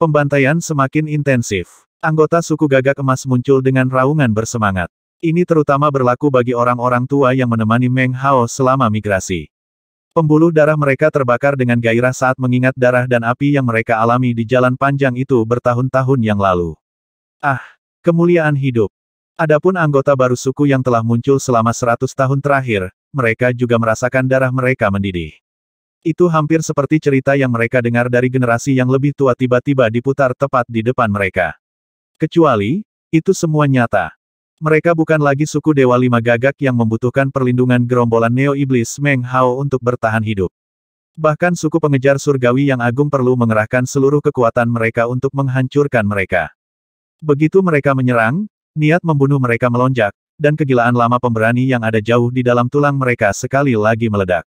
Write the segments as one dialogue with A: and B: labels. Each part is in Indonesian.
A: Pembantaian semakin intensif. Anggota suku gagak emas muncul dengan raungan bersemangat. Ini terutama berlaku bagi orang-orang tua yang menemani Meng Hao selama migrasi. Pembuluh darah mereka terbakar dengan gairah saat mengingat darah dan api yang mereka alami di jalan panjang itu bertahun-tahun yang lalu. Ah, kemuliaan hidup. Adapun anggota baru suku yang telah muncul selama seratus tahun terakhir, mereka juga merasakan darah mereka mendidih. Itu hampir seperti cerita yang mereka dengar dari generasi yang lebih tua tiba-tiba diputar tepat di depan mereka. Kecuali, itu semua nyata. Mereka bukan lagi suku Dewa Lima Gagak yang membutuhkan perlindungan gerombolan Neo Iblis Meng Hao untuk bertahan hidup. Bahkan suku pengejar surgawi yang agung perlu mengerahkan seluruh kekuatan mereka untuk menghancurkan mereka. Begitu mereka menyerang, niat membunuh mereka melonjak, dan kegilaan lama pemberani yang ada jauh di dalam tulang mereka sekali lagi meledak.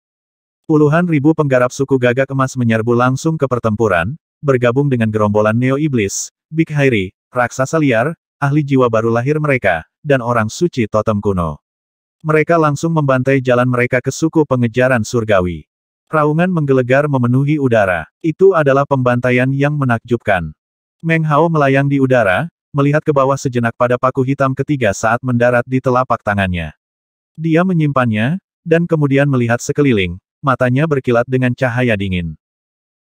A: Puluhan ribu penggarap suku gagak emas menyerbu langsung ke pertempuran, bergabung dengan gerombolan Neo Iblis, Big Hairi, raksasa liar, ahli jiwa baru lahir mereka, dan orang suci totem kuno. Mereka langsung membantai jalan mereka ke suku pengejaran surgawi. Raungan menggelegar memenuhi udara. Itu adalah pembantaian yang menakjubkan. Meng Hao melayang di udara, melihat ke bawah sejenak pada paku hitam ketiga saat mendarat di telapak tangannya. Dia menyimpannya, dan kemudian melihat sekeliling, matanya berkilat dengan cahaya dingin.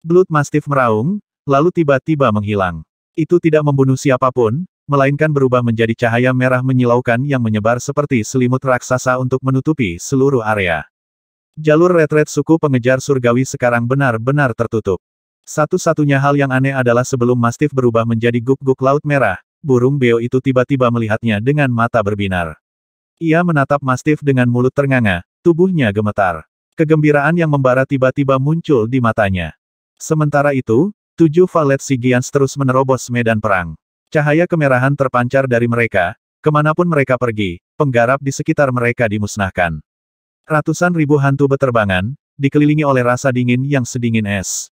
A: Blood Mastiff meraung, lalu tiba-tiba menghilang. Itu tidak membunuh siapapun, melainkan berubah menjadi cahaya merah menyilaukan yang menyebar seperti selimut raksasa untuk menutupi seluruh area. Jalur retret suku pengejar surgawi sekarang benar-benar tertutup. Satu-satunya hal yang aneh adalah sebelum Mastiff berubah menjadi guk-guk laut merah, burung beo itu tiba-tiba melihatnya dengan mata berbinar. Ia menatap Mastiff dengan mulut ternganga, tubuhnya gemetar. Kegembiraan yang membara tiba-tiba muncul di matanya. Sementara itu, tujuh valet Sigians terus menerobos medan perang. Cahaya kemerahan terpancar dari mereka, kemanapun mereka pergi, penggarap di sekitar mereka dimusnahkan. Ratusan ribu hantu beterbangan, dikelilingi oleh rasa dingin yang sedingin es.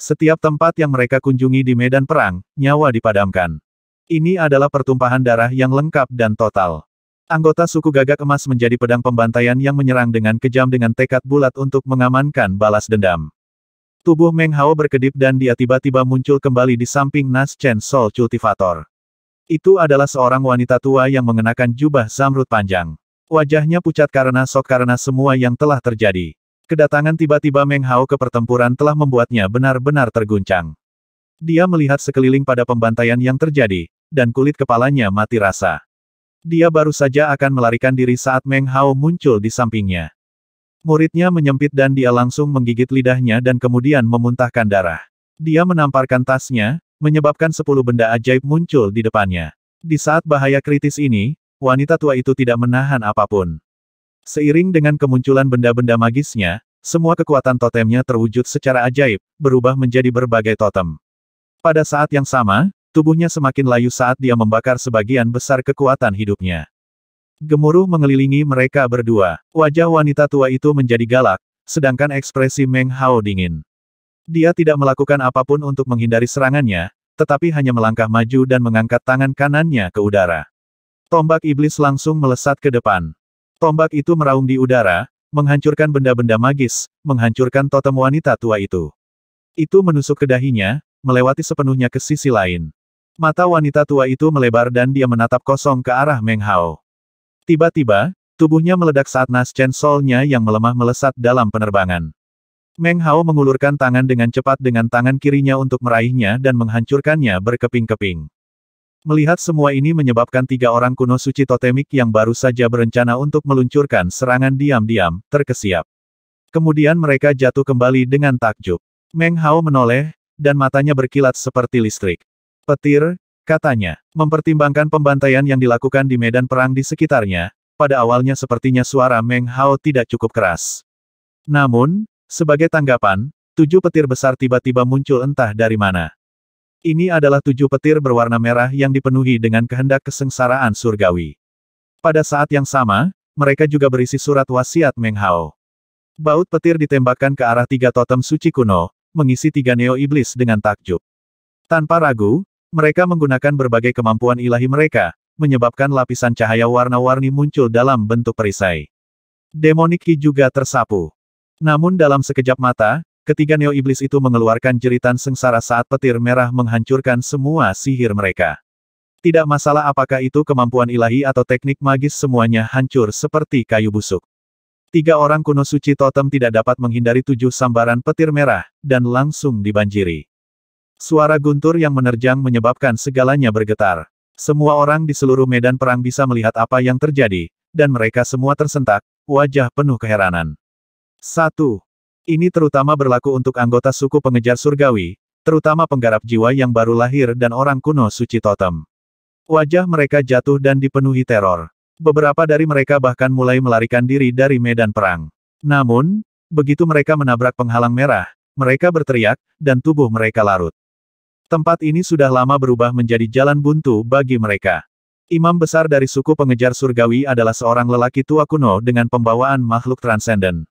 A: Setiap tempat yang mereka kunjungi di medan perang, nyawa dipadamkan. Ini adalah pertumpahan darah yang lengkap dan total. Anggota suku gagak emas menjadi pedang pembantaian yang menyerang dengan kejam dengan tekad bulat untuk mengamankan balas dendam. Tubuh Meng Hao berkedip dan dia tiba-tiba muncul kembali di samping Nas Chen Sol Cultivator. Itu adalah seorang wanita tua yang mengenakan jubah zamrud panjang. Wajahnya pucat karena sok karena semua yang telah terjadi. Kedatangan tiba-tiba Meng Hao ke pertempuran telah membuatnya benar-benar terguncang. Dia melihat sekeliling pada pembantaian yang terjadi, dan kulit kepalanya mati rasa. Dia baru saja akan melarikan diri saat Meng Hao muncul di sampingnya. Muridnya menyempit dan dia langsung menggigit lidahnya dan kemudian memuntahkan darah. Dia menamparkan tasnya, menyebabkan sepuluh benda ajaib muncul di depannya. Di saat bahaya kritis ini, wanita tua itu tidak menahan apapun. Seiring dengan kemunculan benda-benda magisnya, semua kekuatan totemnya terwujud secara ajaib, berubah menjadi berbagai totem. Pada saat yang sama, Tubuhnya semakin layu saat dia membakar sebagian besar kekuatan hidupnya. Gemuruh mengelilingi mereka berdua. Wajah wanita tua itu menjadi galak, sedangkan ekspresi Meng Hao dingin. Dia tidak melakukan apapun untuk menghindari serangannya, tetapi hanya melangkah maju dan mengangkat tangan kanannya ke udara. Tombak iblis langsung melesat ke depan. Tombak itu meraung di udara, menghancurkan benda-benda magis, menghancurkan totem wanita tua itu. Itu menusuk ke dahinya, melewati sepenuhnya ke sisi lain. Mata wanita tua itu melebar dan dia menatap kosong ke arah Meng Hao. Tiba-tiba, tubuhnya meledak saat Nas Chen Solnya yang melemah melesat dalam penerbangan. Meng Hao mengulurkan tangan dengan cepat dengan tangan kirinya untuk meraihnya dan menghancurkannya berkeping-keping. Melihat semua ini menyebabkan tiga orang kuno suci totemik yang baru saja berencana untuk meluncurkan serangan diam-diam, terkesiap. Kemudian mereka jatuh kembali dengan takjub. Meng Hao menoleh, dan matanya berkilat seperti listrik. Petir, katanya, mempertimbangkan pembantaian yang dilakukan di medan perang di sekitarnya, pada awalnya sepertinya suara Meng Hao tidak cukup keras. Namun, sebagai tanggapan, tujuh petir besar tiba-tiba muncul entah dari mana. Ini adalah tujuh petir berwarna merah yang dipenuhi dengan kehendak kesengsaraan surgawi. Pada saat yang sama, mereka juga berisi surat wasiat Meng Hao. Baut petir ditembakkan ke arah tiga totem suci kuno, mengisi tiga neo iblis dengan takjub. Tanpa ragu, mereka menggunakan berbagai kemampuan ilahi mereka, menyebabkan lapisan cahaya warna-warni muncul dalam bentuk perisai. Demonik juga tersapu. Namun dalam sekejap mata, ketiga Neo Iblis itu mengeluarkan jeritan sengsara saat petir merah menghancurkan semua sihir mereka. Tidak masalah apakah itu kemampuan ilahi atau teknik magis semuanya hancur seperti kayu busuk. Tiga orang kuno suci totem tidak dapat menghindari tujuh sambaran petir merah, dan langsung dibanjiri. Suara guntur yang menerjang menyebabkan segalanya bergetar. Semua orang di seluruh medan perang bisa melihat apa yang terjadi, dan mereka semua tersentak, wajah penuh keheranan. Satu, Ini terutama berlaku untuk anggota suku pengejar surgawi, terutama penggarap jiwa yang baru lahir dan orang kuno suci totem. Wajah mereka jatuh dan dipenuhi teror. Beberapa dari mereka bahkan mulai melarikan diri dari medan perang. Namun, begitu mereka menabrak penghalang merah, mereka berteriak, dan tubuh mereka larut. Tempat ini sudah lama berubah menjadi jalan buntu bagi mereka. Imam besar dari suku pengejar surgawi adalah seorang lelaki tua kuno dengan pembawaan makhluk transenden.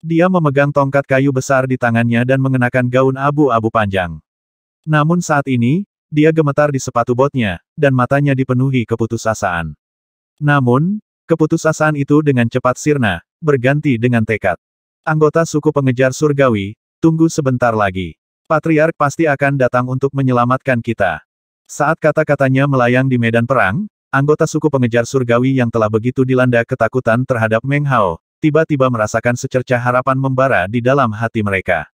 A: Dia memegang tongkat kayu besar di tangannya dan mengenakan gaun abu-abu panjang. Namun saat ini, dia gemetar di sepatu botnya, dan matanya dipenuhi keputusasaan. Namun, keputusasaan itu dengan cepat sirna, berganti dengan tekad. Anggota suku pengejar surgawi, tunggu sebentar lagi. Patriark pasti akan datang untuk menyelamatkan kita. Saat kata-katanya melayang di medan perang, anggota suku pengejar surgawi yang telah begitu dilanda ketakutan terhadap Meng Hao, tiba-tiba merasakan secercah harapan membara di dalam hati mereka.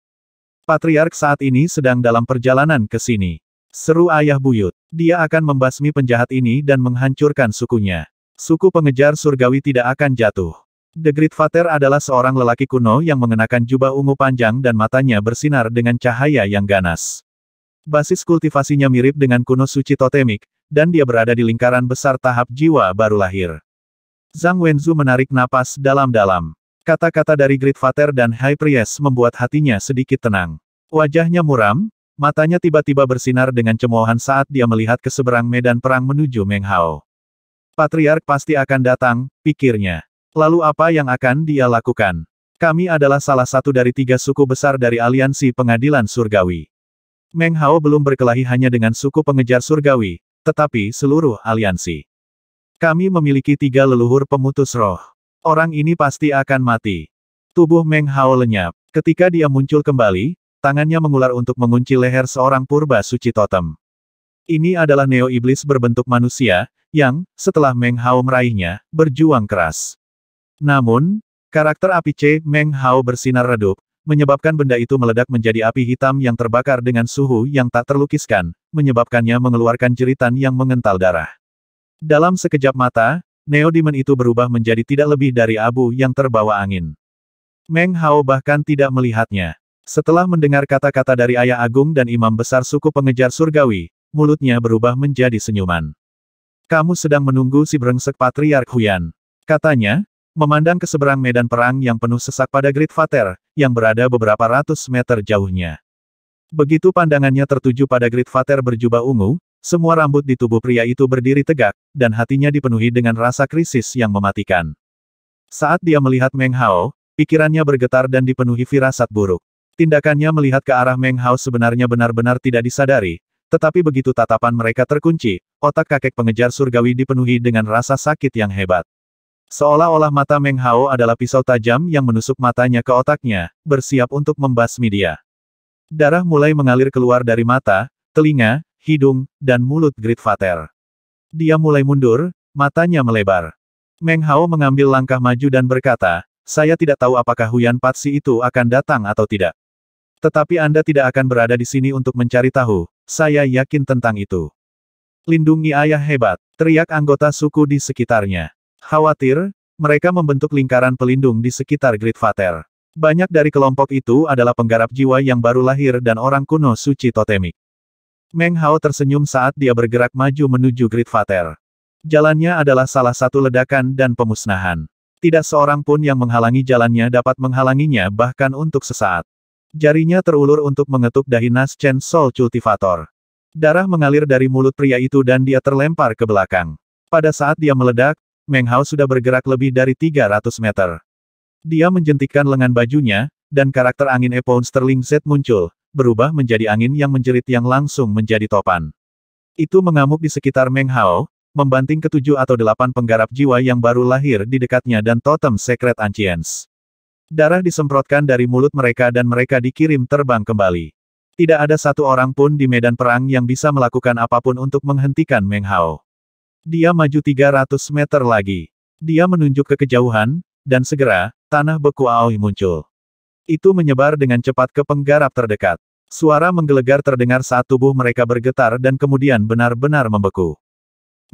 A: Patriark saat ini sedang dalam perjalanan ke sini. Seru ayah buyut, dia akan membasmi penjahat ini dan menghancurkan sukunya. Suku pengejar surgawi tidak akan jatuh. The Great Father adalah seorang lelaki kuno yang mengenakan jubah ungu panjang dan matanya bersinar dengan cahaya yang ganas. Basis kultivasinya mirip dengan kuno suci totemik, dan dia berada di lingkaran besar tahap jiwa baru lahir. Zhang Wenzu menarik napas dalam-dalam. Kata-kata dari Great Father dan High Priest membuat hatinya sedikit tenang. Wajahnya muram, matanya tiba-tiba bersinar dengan cemoohan saat dia melihat ke seberang medan perang menuju Meng Hao. Patriark pasti akan datang, pikirnya. Lalu apa yang akan dia lakukan? Kami adalah salah satu dari tiga suku besar dari aliansi pengadilan surgawi. Meng Hao belum berkelahi hanya dengan suku pengejar surgawi, tetapi seluruh aliansi. Kami memiliki tiga leluhur pemutus roh. Orang ini pasti akan mati. Tubuh Meng Hao lenyap. Ketika dia muncul kembali, tangannya mengular untuk mengunci leher seorang purba suci totem. Ini adalah Neo Iblis berbentuk manusia, yang, setelah Meng Hao meraihnya, berjuang keras. Namun, karakter api C. Meng Hao bersinar redup, menyebabkan benda itu meledak menjadi api hitam yang terbakar dengan suhu yang tak terlukiskan, menyebabkannya mengeluarkan jeritan yang mengental darah. Dalam sekejap mata, Neo Demon itu berubah menjadi tidak lebih dari abu yang terbawa angin. Meng Hao bahkan tidak melihatnya. Setelah mendengar kata-kata dari Ayah Agung dan Imam Besar Suku Pengejar Surgawi, mulutnya berubah menjadi senyuman. Kamu sedang menunggu si brengsek Patriark Huyan. Katanya, Memandang ke seberang medan perang yang penuh sesak pada Great Vater, yang berada beberapa ratus meter jauhnya. Begitu pandangannya tertuju pada Great Vater berjubah ungu, semua rambut di tubuh pria itu berdiri tegak, dan hatinya dipenuhi dengan rasa krisis yang mematikan. Saat dia melihat Meng Hao, pikirannya bergetar dan dipenuhi firasat buruk. Tindakannya melihat ke arah Meng Hao sebenarnya benar-benar tidak disadari, tetapi begitu tatapan mereka terkunci, otak kakek pengejar surgawi dipenuhi dengan rasa sakit yang hebat. Seolah-olah mata Meng Hao adalah pisau tajam yang menusuk matanya ke otaknya, bersiap untuk membasmi dia. Darah mulai mengalir keluar dari mata, telinga, hidung, dan mulut Grid Father. Dia mulai mundur, matanya melebar. Meng Hao mengambil langkah maju dan berkata, saya tidak tahu apakah Huyan Patsi itu akan datang atau tidak. Tetapi Anda tidak akan berada di sini untuk mencari tahu, saya yakin tentang itu. Lindungi ayah hebat, teriak anggota suku di sekitarnya. Khawatir, mereka membentuk lingkaran pelindung di sekitar Great Vater. Banyak dari kelompok itu adalah penggarap jiwa yang baru lahir dan orang kuno suci totemik. Meng Hao tersenyum saat dia bergerak maju menuju Great Vater. Jalannya adalah salah satu ledakan dan pemusnahan. Tidak seorang pun yang menghalangi jalannya dapat menghalanginya bahkan untuk sesaat. Jarinya terulur untuk mengetuk dahi Nas Chen Soul Cultivator. Darah mengalir dari mulut pria itu dan dia terlempar ke belakang. Pada saat dia meledak, Meng Hao sudah bergerak lebih dari 300 meter. Dia menjentikkan lengan bajunya, dan karakter angin Epon Sterling Z muncul, berubah menjadi angin yang menjerit yang langsung menjadi topan. Itu mengamuk di sekitar Meng Hao, membanting ketujuh atau delapan penggarap jiwa yang baru lahir di dekatnya dan totem Secret Ancients. Darah disemprotkan dari mulut mereka dan mereka dikirim terbang kembali. Tidak ada satu orang pun di medan perang yang bisa melakukan apapun untuk menghentikan Meng Hao. Dia maju 300 meter lagi. Dia menunjuk ke kejauhan, dan segera, tanah beku Aoi muncul. Itu menyebar dengan cepat ke penggarap terdekat. Suara menggelegar terdengar saat tubuh mereka bergetar dan kemudian benar-benar membeku.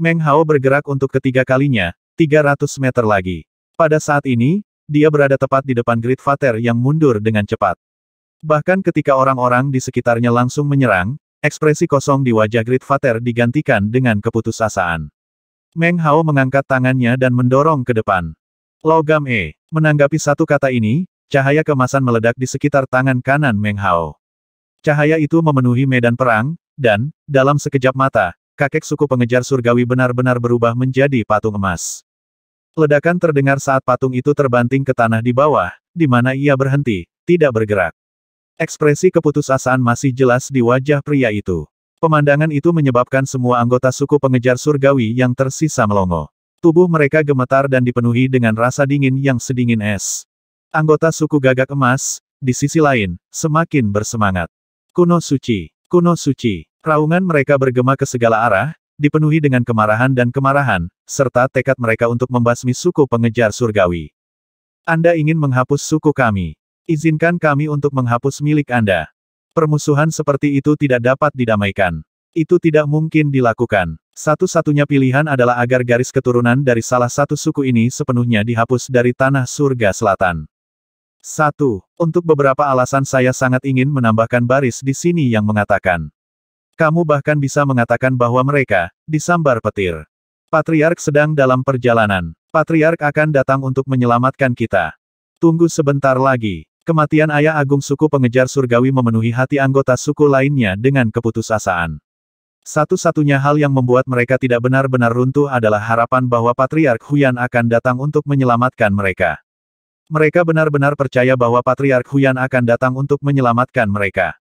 A: Meng Hao bergerak untuk ketiga kalinya, 300 meter lagi. Pada saat ini, dia berada tepat di depan Grid Vater yang mundur dengan cepat. Bahkan ketika orang-orang di sekitarnya langsung menyerang, ekspresi kosong di wajah Grid Vater digantikan dengan keputusasaan. Meng Hao mengangkat tangannya dan mendorong ke depan. Logam E. Menanggapi satu kata ini, cahaya kemasan meledak di sekitar tangan kanan Meng Hao. Cahaya itu memenuhi medan perang, dan, dalam sekejap mata, kakek suku pengejar surgawi benar-benar berubah menjadi patung emas. Ledakan terdengar saat patung itu terbanting ke tanah di bawah, di mana ia berhenti, tidak bergerak. Ekspresi keputusasaan masih jelas di wajah pria itu. Pemandangan itu menyebabkan semua anggota suku pengejar surgawi yang tersisa melongo. Tubuh mereka gemetar dan dipenuhi dengan rasa dingin yang sedingin es. Anggota suku gagak emas, di sisi lain, semakin bersemangat. Kuno suci, kuno suci. Raungan mereka bergema ke segala arah, dipenuhi dengan kemarahan dan kemarahan, serta tekad mereka untuk membasmi suku pengejar surgawi. Anda ingin menghapus suku kami. Izinkan kami untuk menghapus milik Anda. Permusuhan seperti itu tidak dapat didamaikan. Itu tidak mungkin dilakukan. Satu-satunya pilihan adalah agar garis keturunan dari salah satu suku ini sepenuhnya dihapus dari tanah surga selatan. Satu. Untuk beberapa alasan saya sangat ingin menambahkan baris di sini yang mengatakan. Kamu bahkan bisa mengatakan bahwa mereka, disambar petir. Patriark sedang dalam perjalanan. Patriark akan datang untuk menyelamatkan kita. Tunggu sebentar lagi. Kematian ayah agung suku pengejar surgawi memenuhi hati anggota suku lainnya dengan keputusasaan. Satu-satunya hal yang membuat mereka tidak benar-benar runtuh adalah harapan bahwa Patriark Huyan akan datang untuk menyelamatkan mereka. Mereka benar-benar percaya bahwa Patriark Huyan akan datang untuk menyelamatkan mereka.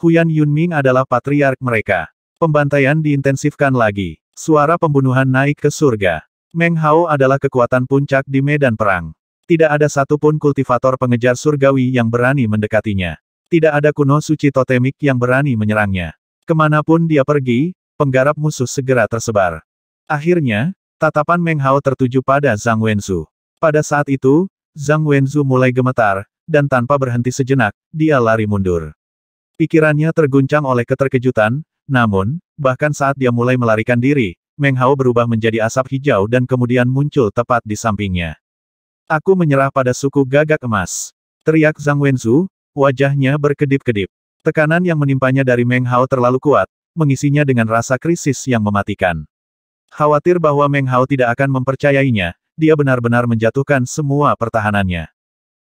A: Huyan Yunming adalah patriark mereka. Pembantaian diintensifkan lagi. Suara pembunuhan naik ke surga. Meng Hao adalah kekuatan puncak di medan perang. Tidak ada satupun kultivator pengejar surgawi yang berani mendekatinya. Tidak ada kuno suci totemik yang berani menyerangnya. Kemanapun dia pergi, penggarap musuh segera tersebar. Akhirnya, tatapan Meng Hao tertuju pada Zhang Wenzu. Pada saat itu, Zhang Wenzu mulai gemetar, dan tanpa berhenti sejenak, dia lari mundur. Pikirannya terguncang oleh keterkejutan, namun, bahkan saat dia mulai melarikan diri, Meng Hao berubah menjadi asap hijau dan kemudian muncul tepat di sampingnya. Aku menyerah pada suku gagak emas. Teriak Zhang Wenzu, wajahnya berkedip-kedip. Tekanan yang menimpanya dari Meng Hao terlalu kuat, mengisinya dengan rasa krisis yang mematikan. Khawatir bahwa Meng Hao tidak akan mempercayainya, dia benar-benar menjatuhkan semua pertahanannya.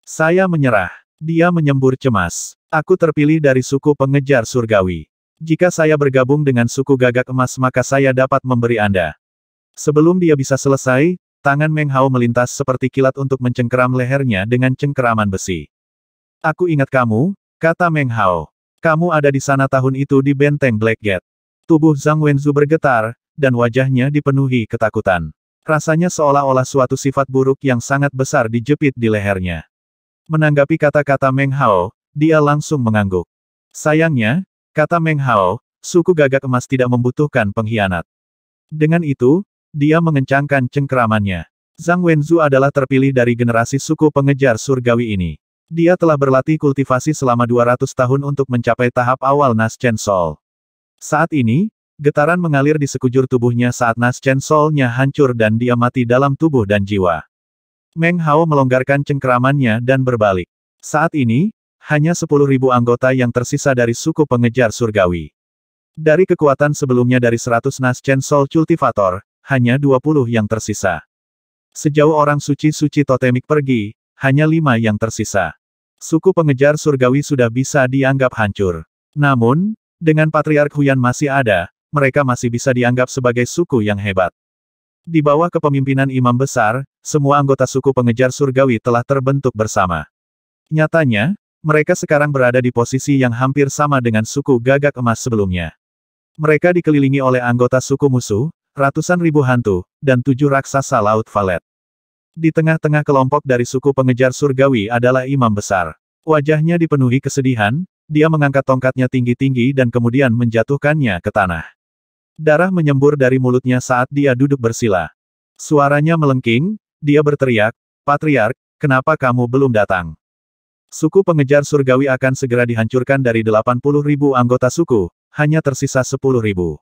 A: Saya menyerah. Dia menyembur cemas. Aku terpilih dari suku pengejar surgawi. Jika saya bergabung dengan suku gagak emas maka saya dapat memberi Anda. Sebelum dia bisa selesai, Tangan Meng Hao melintas seperti kilat untuk mencengkeram lehernya dengan cengkeraman besi. Aku ingat kamu, kata Meng Hao. Kamu ada di sana tahun itu di benteng Black Gate. Tubuh Zhang Wenzu bergetar, dan wajahnya dipenuhi ketakutan. Rasanya seolah-olah suatu sifat buruk yang sangat besar dijepit di lehernya. Menanggapi kata-kata Meng Hao, dia langsung mengangguk. Sayangnya, kata Meng Hao, suku gagak emas tidak membutuhkan pengkhianat. Dengan itu, dia mengencangkan cengkeramannya. Zhang Wenzu adalah terpilih dari generasi suku pengejar surgawi ini. Dia telah berlatih kultivasi selama 200 tahun untuk mencapai tahap awal Nas Chen Sol. Saat ini, getaran mengalir di sekujur tubuhnya saat Nas Chen Solnya hancur dan dia mati dalam tubuh dan jiwa. Meng Hao melonggarkan cengkeramannya dan berbalik. Saat ini, hanya 10.000 anggota yang tersisa dari suku pengejar surgawi. Dari kekuatan sebelumnya dari 100 Nas Chen Sol Cultivator, hanya 20 yang tersisa. Sejauh orang suci-suci totemik pergi, hanya lima yang tersisa. Suku pengejar surgawi sudah bisa dianggap hancur. Namun, dengan Patriark Huyan masih ada, mereka masih bisa dianggap sebagai suku yang hebat. Di bawah kepemimpinan Imam Besar, semua anggota suku pengejar surgawi telah terbentuk bersama. Nyatanya, mereka sekarang berada di posisi yang hampir sama dengan suku gagak emas sebelumnya. Mereka dikelilingi oleh anggota suku musuh, ratusan ribu hantu, dan tujuh raksasa laut valet. Di tengah-tengah kelompok dari suku pengejar surgawi adalah imam besar. Wajahnya dipenuhi kesedihan, dia mengangkat tongkatnya tinggi-tinggi dan kemudian menjatuhkannya ke tanah. Darah menyembur dari mulutnya saat dia duduk bersila. Suaranya melengking, dia berteriak, Patriark, kenapa kamu belum datang? Suku pengejar surgawi akan segera dihancurkan dari 80 ribu anggota suku, hanya tersisa 10 ribu.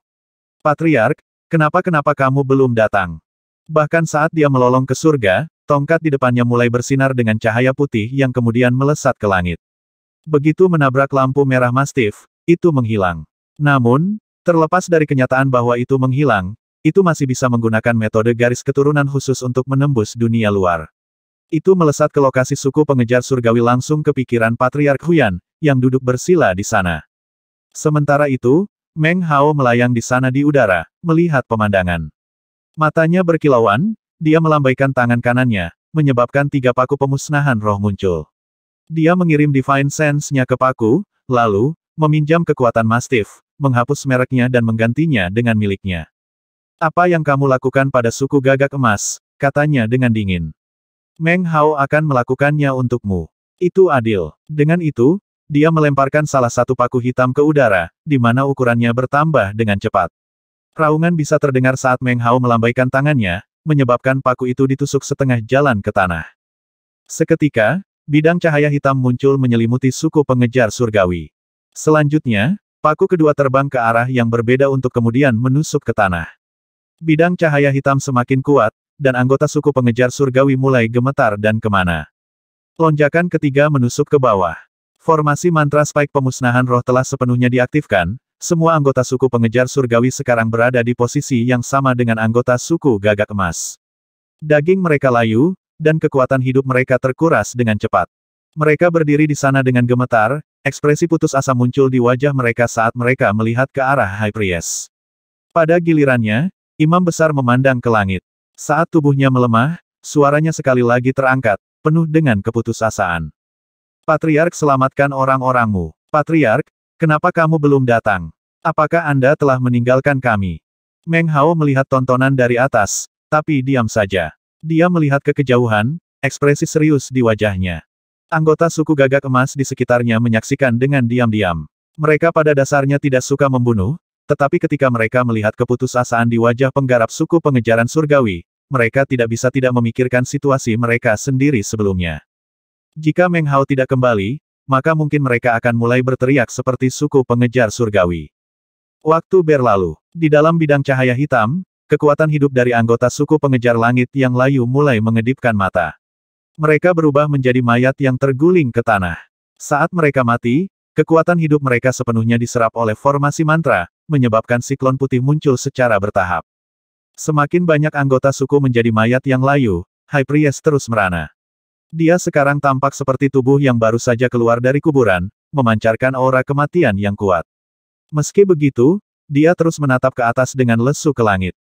A: Patriark, Kenapa-kenapa kamu belum datang? Bahkan saat dia melolong ke surga, tongkat di depannya mulai bersinar dengan cahaya putih yang kemudian melesat ke langit. Begitu menabrak lampu merah mastif, itu menghilang. Namun, terlepas dari kenyataan bahwa itu menghilang, itu masih bisa menggunakan metode garis keturunan khusus untuk menembus dunia luar. Itu melesat ke lokasi suku pengejar surgawi langsung ke pikiran Patriark Huyan, yang duduk bersila di sana. Sementara itu, Meng Hao melayang di sana di udara, melihat pemandangan. Matanya berkilauan, dia melambaikan tangan kanannya, menyebabkan tiga paku pemusnahan roh muncul. Dia mengirim Divine Sense-nya ke paku, lalu, meminjam kekuatan Mastiff, menghapus mereknya dan menggantinya dengan miliknya. Apa yang kamu lakukan pada suku gagak emas, katanya dengan dingin. Meng Hao akan melakukannya untukmu. Itu adil. Dengan itu, dia melemparkan salah satu paku hitam ke udara, di mana ukurannya bertambah dengan cepat. Raungan bisa terdengar saat Meng Hao melambaikan tangannya, menyebabkan paku itu ditusuk setengah jalan ke tanah. Seketika, bidang cahaya hitam muncul menyelimuti suku pengejar surgawi. Selanjutnya, paku kedua terbang ke arah yang berbeda untuk kemudian menusuk ke tanah. Bidang cahaya hitam semakin kuat, dan anggota suku pengejar surgawi mulai gemetar dan kemana. Lonjakan ketiga menusuk ke bawah. Formasi mantra Spike pemusnahan roh telah sepenuhnya diaktifkan, semua anggota suku pengejar surgawi sekarang berada di posisi yang sama dengan anggota suku gagak emas. Daging mereka layu, dan kekuatan hidup mereka terkuras dengan cepat. Mereka berdiri di sana dengan gemetar, ekspresi putus asa muncul di wajah mereka saat mereka melihat ke arah High Priest. Pada gilirannya, Imam Besar memandang ke langit. Saat tubuhnya melemah, suaranya sekali lagi terangkat, penuh dengan keputusasaan. Patriark selamatkan orang-orangmu. Patriark, kenapa kamu belum datang? Apakah Anda telah meninggalkan kami? Meng Hao melihat tontonan dari atas, tapi diam saja. Dia melihat ke kejauhan, ekspresi serius di wajahnya. Anggota suku gagak emas di sekitarnya menyaksikan dengan diam-diam. Mereka pada dasarnya tidak suka membunuh, tetapi ketika mereka melihat keputusasaan di wajah penggarap suku pengejaran surgawi, mereka tidak bisa tidak memikirkan situasi mereka sendiri sebelumnya. Jika Meng Hao tidak kembali, maka mungkin mereka akan mulai berteriak seperti suku pengejar surgawi. Waktu berlalu. Di dalam bidang cahaya hitam, kekuatan hidup dari anggota suku pengejar langit yang layu mulai mengedipkan mata. Mereka berubah menjadi mayat yang terguling ke tanah. Saat mereka mati, kekuatan hidup mereka sepenuhnya diserap oleh formasi mantra, menyebabkan siklon putih muncul secara bertahap. Semakin banyak anggota suku menjadi mayat yang layu, High Priest terus merana. Dia sekarang tampak seperti tubuh yang baru saja keluar dari kuburan, memancarkan aura kematian yang kuat. Meski begitu, dia terus menatap ke atas dengan lesu ke langit.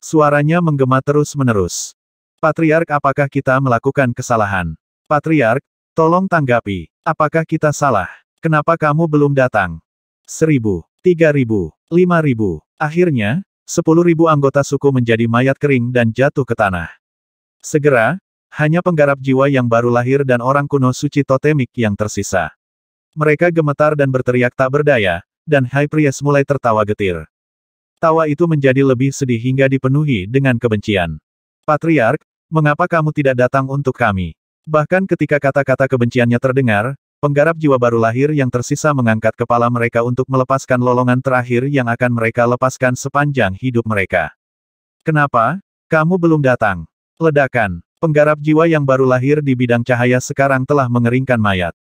A: Suaranya menggema terus-menerus. Patriark apakah kita melakukan kesalahan? Patriark, tolong tanggapi. Apakah kita salah? Kenapa kamu belum datang? Seribu, tiga ribu, lima ribu. Akhirnya, sepuluh ribu anggota suku menjadi mayat kering dan jatuh ke tanah. Segera, hanya penggarap jiwa yang baru lahir dan orang kuno suci totemik yang tersisa. Mereka gemetar dan berteriak tak berdaya, dan High Priest mulai tertawa getir. Tawa itu menjadi lebih sedih hingga dipenuhi dengan kebencian. Patriark, mengapa kamu tidak datang untuk kami? Bahkan ketika kata-kata kebenciannya terdengar, penggarap jiwa baru lahir yang tersisa mengangkat kepala mereka untuk melepaskan lolongan terakhir yang akan mereka lepaskan sepanjang hidup mereka. Kenapa? Kamu belum datang. Ledakan. Penggarap jiwa yang baru lahir di bidang cahaya sekarang telah mengeringkan mayat.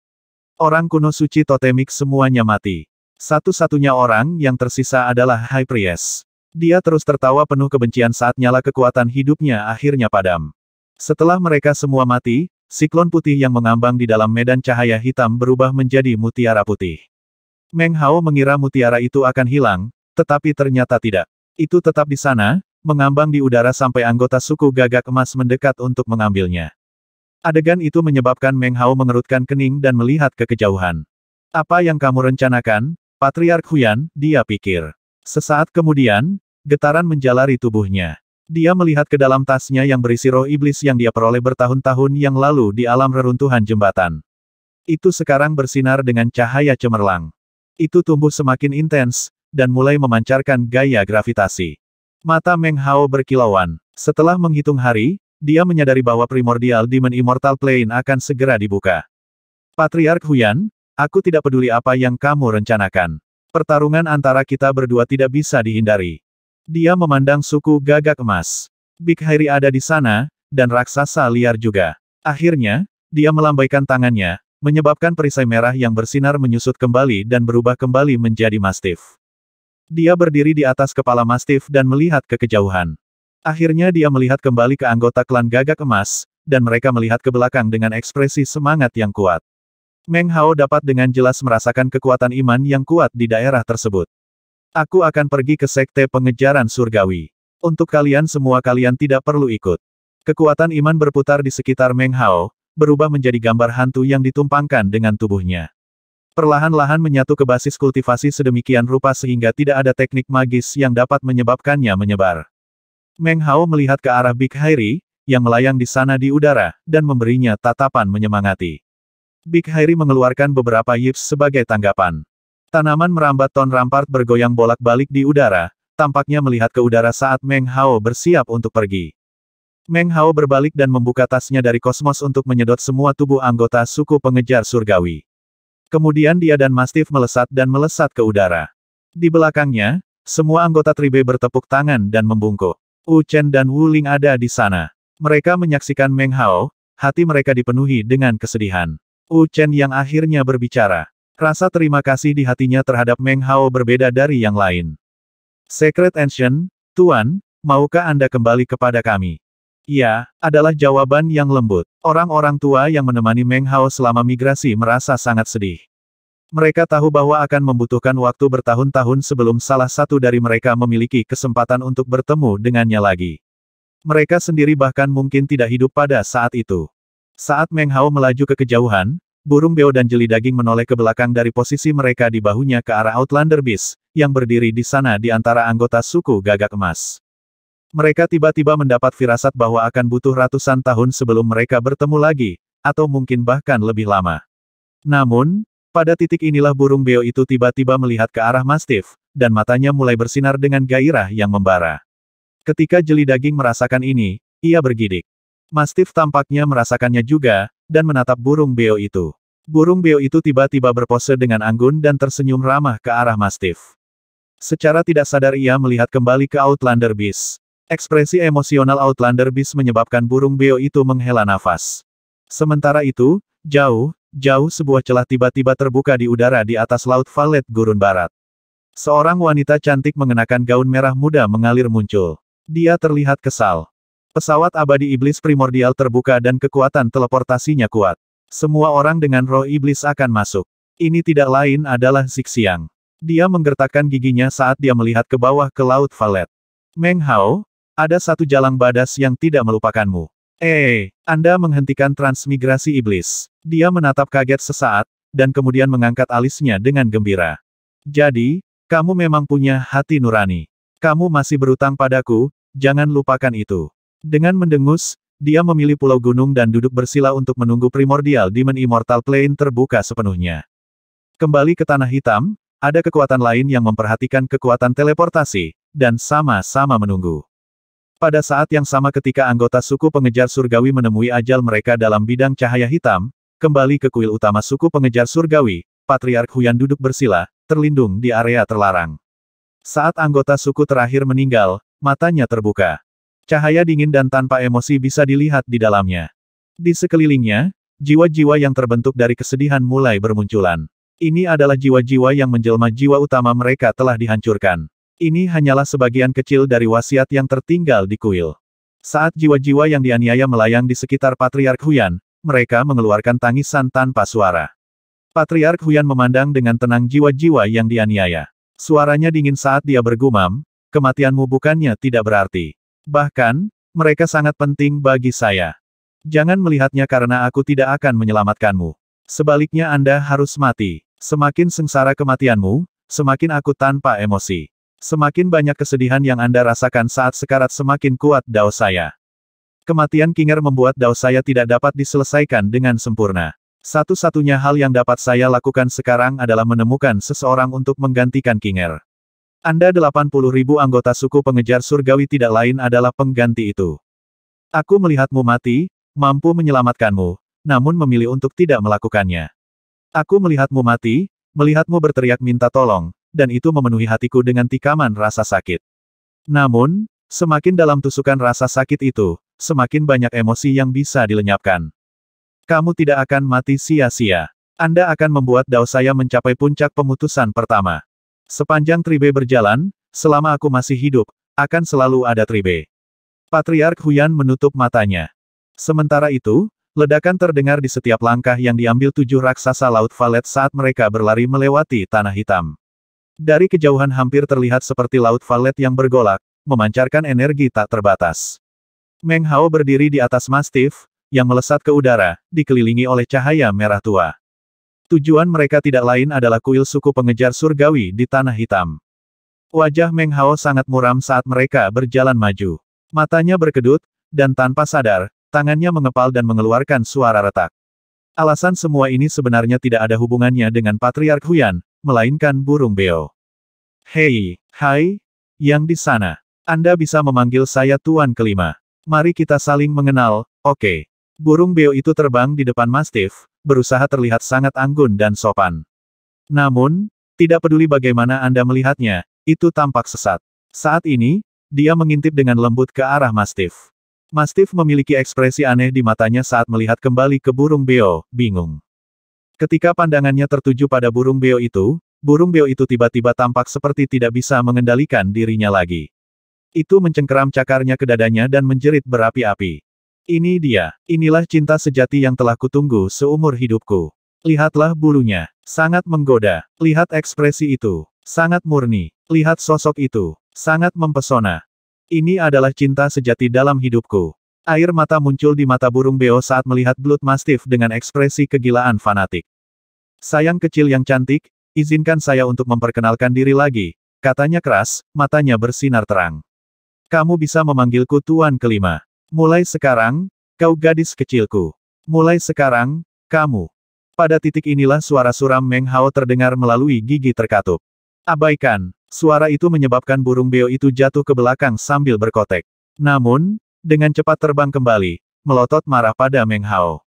A: Orang kuno suci totemik semuanya mati. Satu-satunya orang yang tersisa adalah High Priest. Dia terus tertawa penuh kebencian saat nyala kekuatan hidupnya akhirnya padam. Setelah mereka semua mati, siklon putih yang mengambang di dalam medan cahaya hitam berubah menjadi mutiara putih. Meng Hao mengira mutiara itu akan hilang, tetapi ternyata tidak. Itu tetap di sana, mengambang di udara sampai anggota suku gagak emas mendekat untuk mengambilnya. Adegan itu menyebabkan Meng Hao mengerutkan kening dan melihat ke kejauhan. Apa yang kamu rencanakan, Patriark Huyan, dia pikir. Sesaat kemudian, getaran menjalari tubuhnya. Dia melihat ke dalam tasnya yang berisi roh iblis yang dia peroleh bertahun-tahun yang lalu di alam reruntuhan jembatan. Itu sekarang bersinar dengan cahaya cemerlang. Itu tumbuh semakin intens, dan mulai memancarkan gaya gravitasi. Mata Meng Hao berkilauan. Setelah menghitung hari, dia menyadari bahwa primordial Demon Immortal Plane akan segera dibuka. Patriark Huyan, aku tidak peduli apa yang kamu rencanakan. Pertarungan antara kita berdua tidak bisa dihindari. Dia memandang suku gagak emas. Big Hairi ada di sana, dan raksasa liar juga. Akhirnya, dia melambaikan tangannya, menyebabkan perisai merah yang bersinar menyusut kembali dan berubah kembali menjadi mastif. Dia berdiri di atas kepala Mastiff dan melihat ke kejauhan. Akhirnya dia melihat kembali ke anggota klan gagak emas, dan mereka melihat ke belakang dengan ekspresi semangat yang kuat. Meng Hao dapat dengan jelas merasakan kekuatan iman yang kuat di daerah tersebut. Aku akan pergi ke sekte pengejaran surgawi. Untuk kalian semua kalian tidak perlu ikut. Kekuatan iman berputar di sekitar Meng Hao, berubah menjadi gambar hantu yang ditumpangkan dengan tubuhnya perlahan-lahan menyatu ke basis kultivasi sedemikian rupa sehingga tidak ada teknik magis yang dapat menyebabkannya menyebar. Meng Hao melihat ke arah Big Hairi, yang melayang di sana di udara, dan memberinya tatapan menyemangati. Big Hairi mengeluarkan beberapa yips sebagai tanggapan. Tanaman merambat ton rampart bergoyang bolak-balik di udara, tampaknya melihat ke udara saat Meng Hao bersiap untuk pergi. Meng Hao berbalik dan membuka tasnya dari kosmos untuk menyedot semua tubuh anggota suku pengejar surgawi. Kemudian dia dan Mastiff melesat dan melesat ke udara. Di belakangnya, semua anggota tribe bertepuk tangan dan membungkuk. Wu Chen dan Wu Ling ada di sana. Mereka menyaksikan Meng Hao, hati mereka dipenuhi dengan kesedihan. Wu Chen yang akhirnya berbicara. Rasa terima kasih di hatinya terhadap Meng Hao berbeda dari yang lain. Secret Ancient, Tuan, maukah Anda kembali kepada kami? Iya, adalah jawaban yang lembut. Orang-orang tua yang menemani Meng Hao selama migrasi merasa sangat sedih. Mereka tahu bahwa akan membutuhkan waktu bertahun-tahun sebelum salah satu dari mereka memiliki kesempatan untuk bertemu dengannya lagi. Mereka sendiri bahkan mungkin tidak hidup pada saat itu. Saat Meng Hao melaju ke kejauhan, burung beo dan jeli daging menoleh ke belakang dari posisi mereka di bahunya ke arah Outlander Beast, yang berdiri di sana di antara anggota suku gagak emas. Mereka tiba-tiba mendapat firasat bahwa akan butuh ratusan tahun sebelum mereka bertemu lagi, atau mungkin bahkan lebih lama. Namun, pada titik inilah burung beo itu tiba-tiba melihat ke arah mastif, dan matanya mulai bersinar dengan gairah yang membara. Ketika jeli daging merasakan ini, ia bergidik. Mastif tampaknya merasakannya juga, dan menatap burung beo itu. Burung beo itu tiba-tiba berpose dengan anggun dan tersenyum ramah ke arah mastif. Secara tidak sadar ia melihat kembali ke Outlander Beast. Ekspresi emosional Outlander Beast menyebabkan burung beo itu menghela nafas. Sementara itu, jauh, jauh sebuah celah tiba-tiba terbuka di udara di atas laut Valet Gurun Barat. Seorang wanita cantik mengenakan gaun merah muda mengalir muncul. Dia terlihat kesal. Pesawat abadi iblis primordial terbuka dan kekuatan teleportasinya kuat. Semua orang dengan roh iblis akan masuk. Ini tidak lain adalah Zixiang. Dia menggertakkan giginya saat dia melihat ke bawah ke laut Valet. Meng Hao, ada satu jalang badas yang tidak melupakanmu. Eh, Anda menghentikan transmigrasi iblis. Dia menatap kaget sesaat, dan kemudian mengangkat alisnya dengan gembira. Jadi, kamu memang punya hati nurani. Kamu masih berutang padaku, jangan lupakan itu. Dengan mendengus, dia memilih pulau gunung dan duduk bersila untuk menunggu primordial Demon Immortal Plain terbuka sepenuhnya. Kembali ke Tanah Hitam, ada kekuatan lain yang memperhatikan kekuatan teleportasi, dan sama-sama menunggu. Pada saat yang sama ketika anggota suku pengejar surgawi menemui ajal mereka dalam bidang cahaya hitam, kembali ke kuil utama suku pengejar surgawi, Patriark Huyan duduk bersila, terlindung di area terlarang. Saat anggota suku terakhir meninggal, matanya terbuka. Cahaya dingin dan tanpa emosi bisa dilihat di dalamnya. Di sekelilingnya, jiwa-jiwa yang terbentuk dari kesedihan mulai bermunculan. Ini adalah jiwa-jiwa yang menjelma jiwa utama mereka telah dihancurkan. Ini hanyalah sebagian kecil dari wasiat yang tertinggal di kuil. Saat jiwa-jiwa yang dianiaya melayang di sekitar Patriark Huyan, mereka mengeluarkan tangisan tanpa suara. Patriark Huyan memandang dengan tenang jiwa-jiwa yang dianiaya. Suaranya dingin saat dia bergumam, kematianmu bukannya tidak berarti. Bahkan, mereka sangat penting bagi saya. Jangan melihatnya karena aku tidak akan menyelamatkanmu. Sebaliknya Anda harus mati. Semakin sengsara kematianmu, semakin aku tanpa emosi. Semakin banyak kesedihan yang Anda rasakan saat sekarat semakin kuat dao saya. Kematian Kinger membuat dao saya tidak dapat diselesaikan dengan sempurna. Satu-satunya hal yang dapat saya lakukan sekarang adalah menemukan seseorang untuk menggantikan Kinger. Anda 80 ribu anggota suku pengejar surgawi tidak lain adalah pengganti itu. Aku melihatmu mati, mampu menyelamatkanmu, namun memilih untuk tidak melakukannya. Aku melihatmu mati, melihatmu berteriak minta tolong, dan itu memenuhi hatiku dengan tikaman rasa sakit. Namun, semakin dalam tusukan rasa sakit itu, semakin banyak emosi yang bisa dilenyapkan. Kamu tidak akan mati sia-sia. Anda akan membuat dao saya mencapai puncak pemutusan pertama. Sepanjang tribe berjalan, selama aku masih hidup, akan selalu ada tribe. Patriark Huyan menutup matanya. Sementara itu, Ledakan terdengar di setiap langkah yang diambil tujuh raksasa Laut Valet saat mereka berlari melewati Tanah Hitam. Dari kejauhan hampir terlihat seperti laut valet yang bergolak, memancarkan energi tak terbatas. Meng Hao berdiri di atas mastif, yang melesat ke udara, dikelilingi oleh cahaya merah tua. Tujuan mereka tidak lain adalah kuil suku pengejar surgawi di Tanah Hitam. Wajah Meng Hao sangat muram saat mereka berjalan maju. Matanya berkedut, dan tanpa sadar, tangannya mengepal dan mengeluarkan suara retak. Alasan semua ini sebenarnya tidak ada hubungannya dengan Patriark Huyan, melainkan burung beo. Hei, hai, yang di sana. Anda bisa memanggil saya Tuan Kelima. Mari kita saling mengenal, oke. Okay. Burung beo itu terbang di depan Mastiff, berusaha terlihat sangat anggun dan sopan. Namun, tidak peduli bagaimana Anda melihatnya, itu tampak sesat. Saat ini, dia mengintip dengan lembut ke arah Mastiff. Mastiff memiliki ekspresi aneh di matanya saat melihat kembali ke burung beo, bingung. Ketika pandangannya tertuju pada burung beo itu, burung beo itu tiba-tiba tampak seperti tidak bisa mengendalikan dirinya lagi. Itu mencengkeram cakarnya ke dadanya dan menjerit berapi-api. Ini dia, inilah cinta sejati yang telah kutunggu seumur hidupku. Lihatlah bulunya, sangat menggoda. Lihat ekspresi itu, sangat murni. Lihat sosok itu, sangat mempesona. Ini adalah cinta sejati dalam hidupku. Air mata muncul di mata burung beo saat melihat Blood Mastiff dengan ekspresi kegilaan fanatik. Sayang kecil yang cantik, izinkan saya untuk memperkenalkan diri lagi, katanya keras, matanya bersinar terang. Kamu bisa memanggilku Tuan Kelima. Mulai sekarang, kau gadis kecilku. Mulai sekarang, kamu. Pada titik inilah suara suram Meng Hao terdengar melalui gigi terkatup. Abaikan, suara itu menyebabkan burung beo itu jatuh ke belakang sambil berkotek. Namun, dengan cepat terbang kembali, melotot marah pada Meng Hao.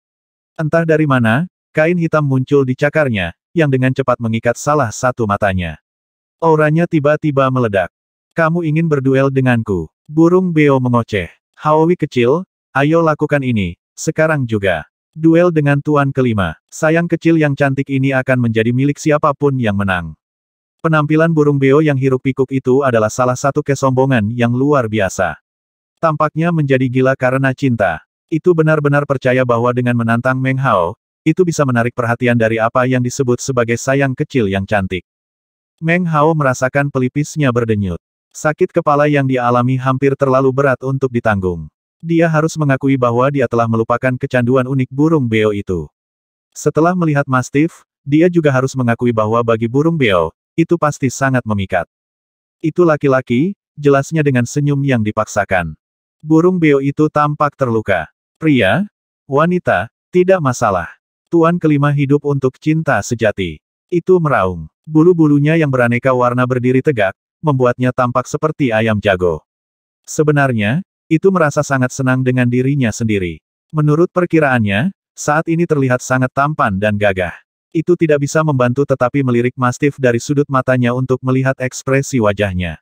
A: Entah dari mana, kain hitam muncul di cakarnya, yang dengan cepat mengikat salah satu matanya. Auranya tiba-tiba meledak. Kamu ingin berduel denganku? Burung Beo mengoceh. Haowi kecil, ayo lakukan ini, sekarang juga. Duel dengan tuan kelima, sayang kecil yang cantik ini akan menjadi milik siapapun yang menang. Penampilan burung beo yang hiruk pikuk itu adalah salah satu kesombongan yang luar biasa. Tampaknya menjadi gila karena cinta. Itu benar-benar percaya bahwa dengan menantang Meng Hao, itu bisa menarik perhatian dari apa yang disebut sebagai sayang kecil yang cantik. Meng Hao merasakan pelipisnya berdenyut. Sakit kepala yang dialami hampir terlalu berat untuk ditanggung. Dia harus mengakui bahwa dia telah melupakan kecanduan unik burung beo itu. Setelah melihat Mastiff, dia juga harus mengakui bahwa bagi burung beo, itu pasti sangat memikat. Itu laki-laki, jelasnya dengan senyum yang dipaksakan. Burung beo itu tampak terluka. Pria, wanita, tidak masalah. Tuan kelima hidup untuk cinta sejati. Itu meraung. Bulu-bulunya yang beraneka warna berdiri tegak, membuatnya tampak seperti ayam jago. Sebenarnya, itu merasa sangat senang dengan dirinya sendiri. Menurut perkiraannya, saat ini terlihat sangat tampan dan gagah. Itu tidak bisa membantu tetapi melirik Mastif dari sudut matanya untuk melihat ekspresi wajahnya.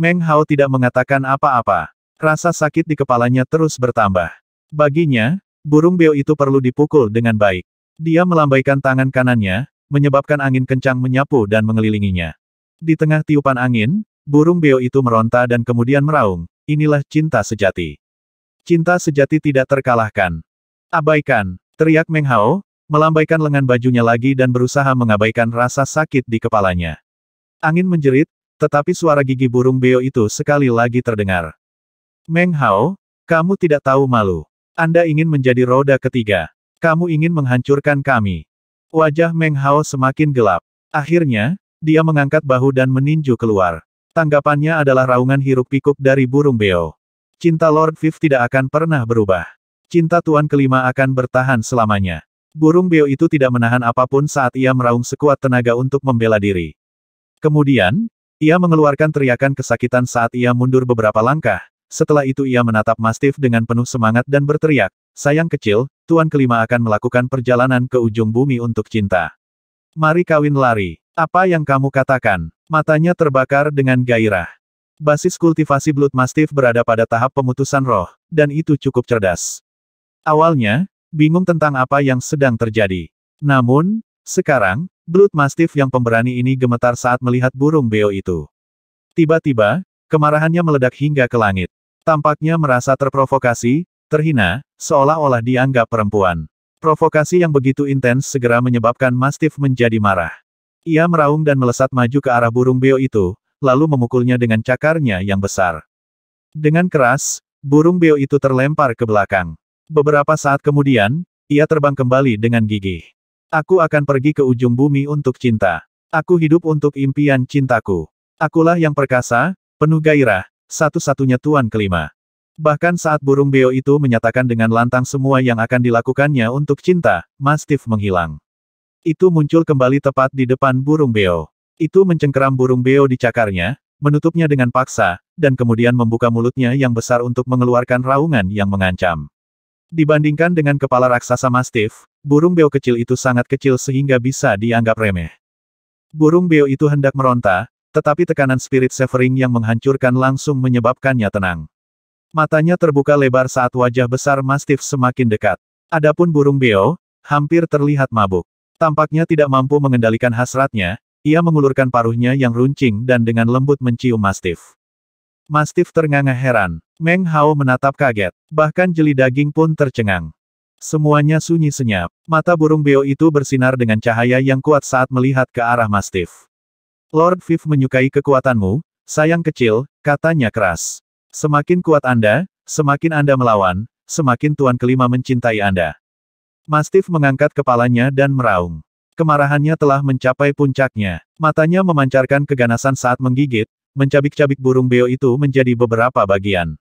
A: Meng Hao tidak mengatakan apa-apa. Rasa sakit di kepalanya terus bertambah. Baginya, burung beo itu perlu dipukul dengan baik. Dia melambaikan tangan kanannya, menyebabkan angin kencang menyapu dan mengelilinginya. Di tengah tiupan angin, burung beo itu meronta dan kemudian meraung, inilah cinta sejati. Cinta sejati tidak terkalahkan. Abaikan, teriak Meng Hao, melambaikan lengan bajunya lagi dan berusaha mengabaikan rasa sakit di kepalanya. Angin menjerit, tetapi suara gigi burung beo itu sekali lagi terdengar. Meng Hao, kamu tidak tahu malu. Anda ingin menjadi roda ketiga. Kamu ingin menghancurkan kami. Wajah Meng Hao semakin gelap. Akhirnya, dia mengangkat bahu dan meninju keluar. Tanggapannya adalah raungan hiruk pikuk dari burung beo. Cinta Lord Fifth tidak akan pernah berubah. Cinta Tuan Kelima akan bertahan selamanya. Burung beo itu tidak menahan apapun saat ia meraung sekuat tenaga untuk membela diri. Kemudian, ia mengeluarkan teriakan kesakitan saat ia mundur beberapa langkah, setelah itu ia menatap Mastiff dengan penuh semangat dan berteriak, sayang kecil, Tuan Kelima akan melakukan perjalanan ke ujung bumi untuk cinta. Mari kawin lari. Apa yang kamu katakan? Matanya terbakar dengan gairah. Basis kultivasi Blood Mastiff berada pada tahap pemutusan roh, dan itu cukup cerdas. Awalnya, bingung tentang apa yang sedang terjadi. Namun, sekarang, Blood Mastiff yang pemberani ini gemetar saat melihat burung beo itu. Tiba-tiba, kemarahannya meledak hingga ke langit. Tampaknya merasa terprovokasi, terhina, seolah-olah dianggap perempuan. Provokasi yang begitu intens segera menyebabkan Mastiff menjadi marah. Ia meraung dan melesat maju ke arah burung beo itu, lalu memukulnya dengan cakarnya yang besar. Dengan keras, burung beo itu terlempar ke belakang. Beberapa saat kemudian, ia terbang kembali dengan gigih. Aku akan pergi ke ujung bumi untuk cinta. Aku hidup untuk impian cintaku. Akulah yang perkasa, penuh gairah, satu-satunya tuan kelima. Bahkan saat burung beo itu menyatakan dengan lantang semua yang akan dilakukannya untuk cinta, Mastiff menghilang. Itu muncul kembali tepat di depan burung beo. Itu mencengkeram burung beo di cakarnya, menutupnya dengan paksa, dan kemudian membuka mulutnya yang besar untuk mengeluarkan raungan yang mengancam. Dibandingkan dengan kepala raksasa Mastiff, burung beo kecil itu sangat kecil sehingga bisa dianggap remeh. Burung beo itu hendak meronta, tetapi tekanan spirit severing yang menghancurkan langsung menyebabkannya tenang. Matanya terbuka lebar saat wajah besar Mastif semakin dekat. Adapun burung beo, hampir terlihat mabuk. Tampaknya tidak mampu mengendalikan hasratnya, ia mengulurkan paruhnya yang runcing dan dengan lembut mencium Mastif. Mastif ternganga heran. Meng Hao menatap kaget. Bahkan jeli daging pun tercengang. Semuanya sunyi senyap. Mata burung beo itu bersinar dengan cahaya yang kuat saat melihat ke arah Mastif. Lord Viv menyukai kekuatanmu, sayang kecil, katanya keras. Semakin kuat Anda, semakin Anda melawan, semakin Tuan Kelima mencintai Anda. Mastiff mengangkat kepalanya dan meraung. Kemarahannya telah mencapai puncaknya. Matanya memancarkan keganasan saat menggigit, mencabik-cabik burung beo itu menjadi beberapa bagian.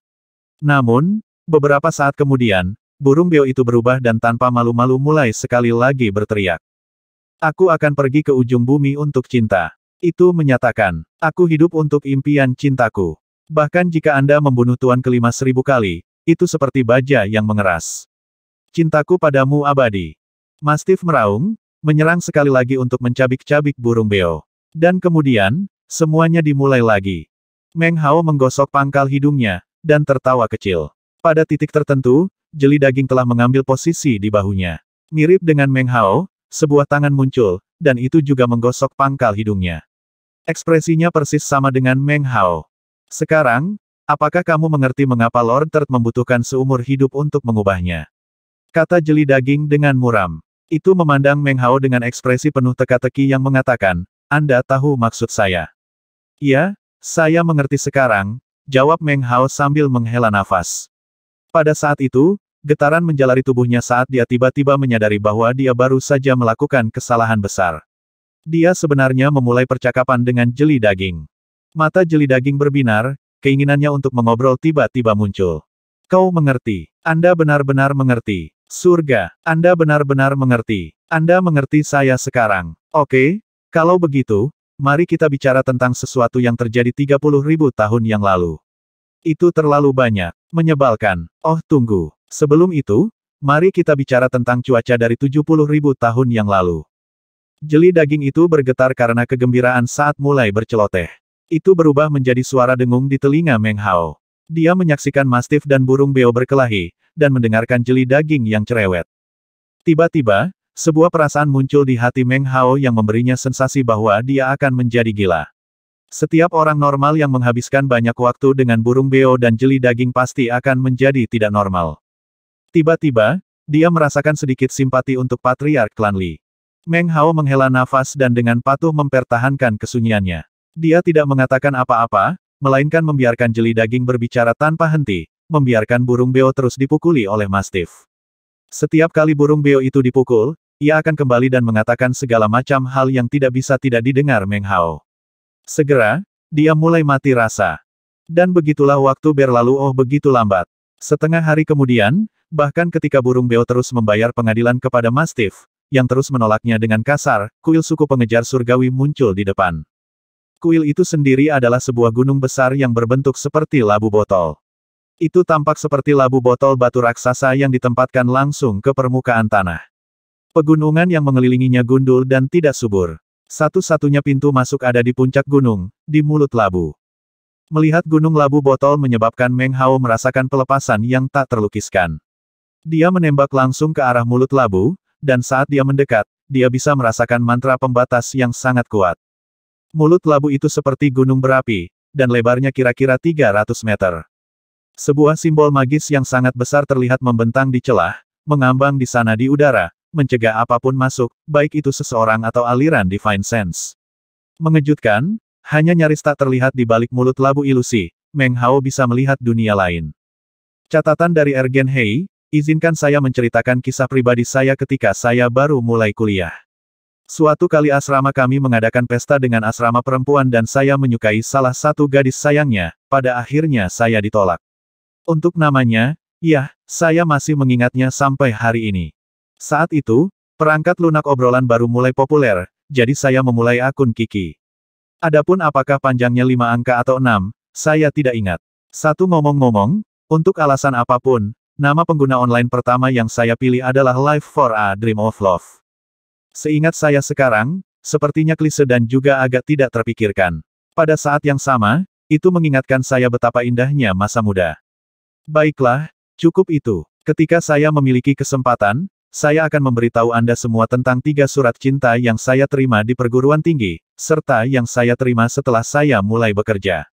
A: Namun, beberapa saat kemudian, burung beo itu berubah dan tanpa malu-malu mulai sekali lagi berteriak. Aku akan pergi ke ujung bumi untuk cinta. Itu menyatakan, aku hidup untuk impian cintaku. Bahkan jika Anda membunuh Tuan kelima seribu kali, itu seperti baja yang mengeras. Cintaku padamu abadi. Mastiff meraung, menyerang sekali lagi untuk mencabik-cabik burung beo. Dan kemudian, semuanya dimulai lagi. Meng Hao menggosok pangkal hidungnya, dan tertawa kecil. Pada titik tertentu, jeli daging telah mengambil posisi di bahunya. Mirip dengan Meng Hao, sebuah tangan muncul, dan itu juga menggosok pangkal hidungnya. Ekspresinya persis sama dengan Meng Hao. Sekarang, apakah kamu mengerti mengapa Lord Tert membutuhkan seumur hidup untuk mengubahnya? Kata jeli daging dengan muram. Itu memandang Meng Hao dengan ekspresi penuh teka-teki yang mengatakan, Anda tahu maksud saya. Iya, saya mengerti sekarang, jawab Meng Hao sambil menghela nafas. Pada saat itu, getaran menjalari tubuhnya saat dia tiba-tiba menyadari bahwa dia baru saja melakukan kesalahan besar. Dia sebenarnya memulai percakapan dengan jeli daging. Mata jeli daging berbinar, keinginannya untuk mengobrol tiba-tiba muncul. Kau mengerti. Anda benar-benar mengerti. Surga, Anda benar-benar mengerti. Anda mengerti saya sekarang. Oke, kalau begitu, mari kita bicara tentang sesuatu yang terjadi 30 ribu tahun yang lalu. Itu terlalu banyak, menyebalkan. Oh tunggu, sebelum itu, mari kita bicara tentang cuaca dari 70 ribu tahun yang lalu. Jeli daging itu bergetar karena kegembiraan saat mulai berceloteh. Itu berubah menjadi suara dengung di telinga Meng Hao. Dia menyaksikan mastif dan burung beo berkelahi, dan mendengarkan jeli daging yang cerewet. Tiba-tiba, sebuah perasaan muncul di hati Meng Hao yang memberinya sensasi bahwa dia akan menjadi gila. Setiap orang normal yang menghabiskan banyak waktu dengan burung beo dan jeli daging pasti akan menjadi tidak normal. Tiba-tiba, dia merasakan sedikit simpati untuk patriark klan Lee. Meng Hao menghela nafas dan dengan patuh mempertahankan kesunyiannya. Dia tidak mengatakan apa-apa, melainkan membiarkan jeli daging berbicara tanpa henti, membiarkan burung beo terus dipukuli oleh mastiff. Setiap kali burung beo itu dipukul, ia akan kembali dan mengatakan segala macam hal yang tidak bisa tidak didengar Meng Hao. Segera, dia mulai mati rasa. Dan begitulah waktu berlalu oh begitu lambat. Setengah hari kemudian, bahkan ketika burung beo terus membayar pengadilan kepada mastiff yang terus menolaknya dengan kasar, kuil suku pengejar surgawi muncul di depan. Kuil itu sendiri adalah sebuah gunung besar yang berbentuk seperti labu botol. Itu tampak seperti labu botol batu raksasa yang ditempatkan langsung ke permukaan tanah. Pegunungan yang mengelilinginya gundul dan tidak subur. Satu-satunya pintu masuk ada di puncak gunung, di mulut labu. Melihat gunung labu botol menyebabkan Meng Hao merasakan pelepasan yang tak terlukiskan. Dia menembak langsung ke arah mulut labu, dan saat dia mendekat, dia bisa merasakan mantra pembatas yang sangat kuat. Mulut labu itu seperti gunung berapi, dan lebarnya kira-kira 300 meter. Sebuah simbol magis yang sangat besar terlihat membentang di celah, mengambang di sana di udara, mencegah apapun masuk, baik itu seseorang atau aliran Divine Sense. Mengejutkan, hanya nyaris tak terlihat di balik mulut labu ilusi, Meng Hao bisa melihat dunia lain. Catatan dari Ergen Hei, Izinkan saya menceritakan kisah pribadi saya ketika saya baru mulai kuliah. Suatu kali asrama kami mengadakan pesta dengan asrama perempuan dan saya menyukai salah satu gadis sayangnya, pada akhirnya saya ditolak. Untuk namanya, ya, saya masih mengingatnya sampai hari ini. Saat itu, perangkat lunak obrolan baru mulai populer, jadi saya memulai akun Kiki. Adapun apakah panjangnya lima angka atau enam, saya tidak ingat. Satu ngomong-ngomong, untuk alasan apapun, Nama pengguna online pertama yang saya pilih adalah Life for a Dream of Love. Seingat saya sekarang, sepertinya klise dan juga agak tidak terpikirkan. Pada saat yang sama, itu mengingatkan saya betapa indahnya masa muda. Baiklah, cukup itu. Ketika saya memiliki kesempatan, saya akan memberitahu Anda semua tentang tiga surat cinta yang saya terima di perguruan tinggi, serta yang saya terima setelah saya mulai bekerja.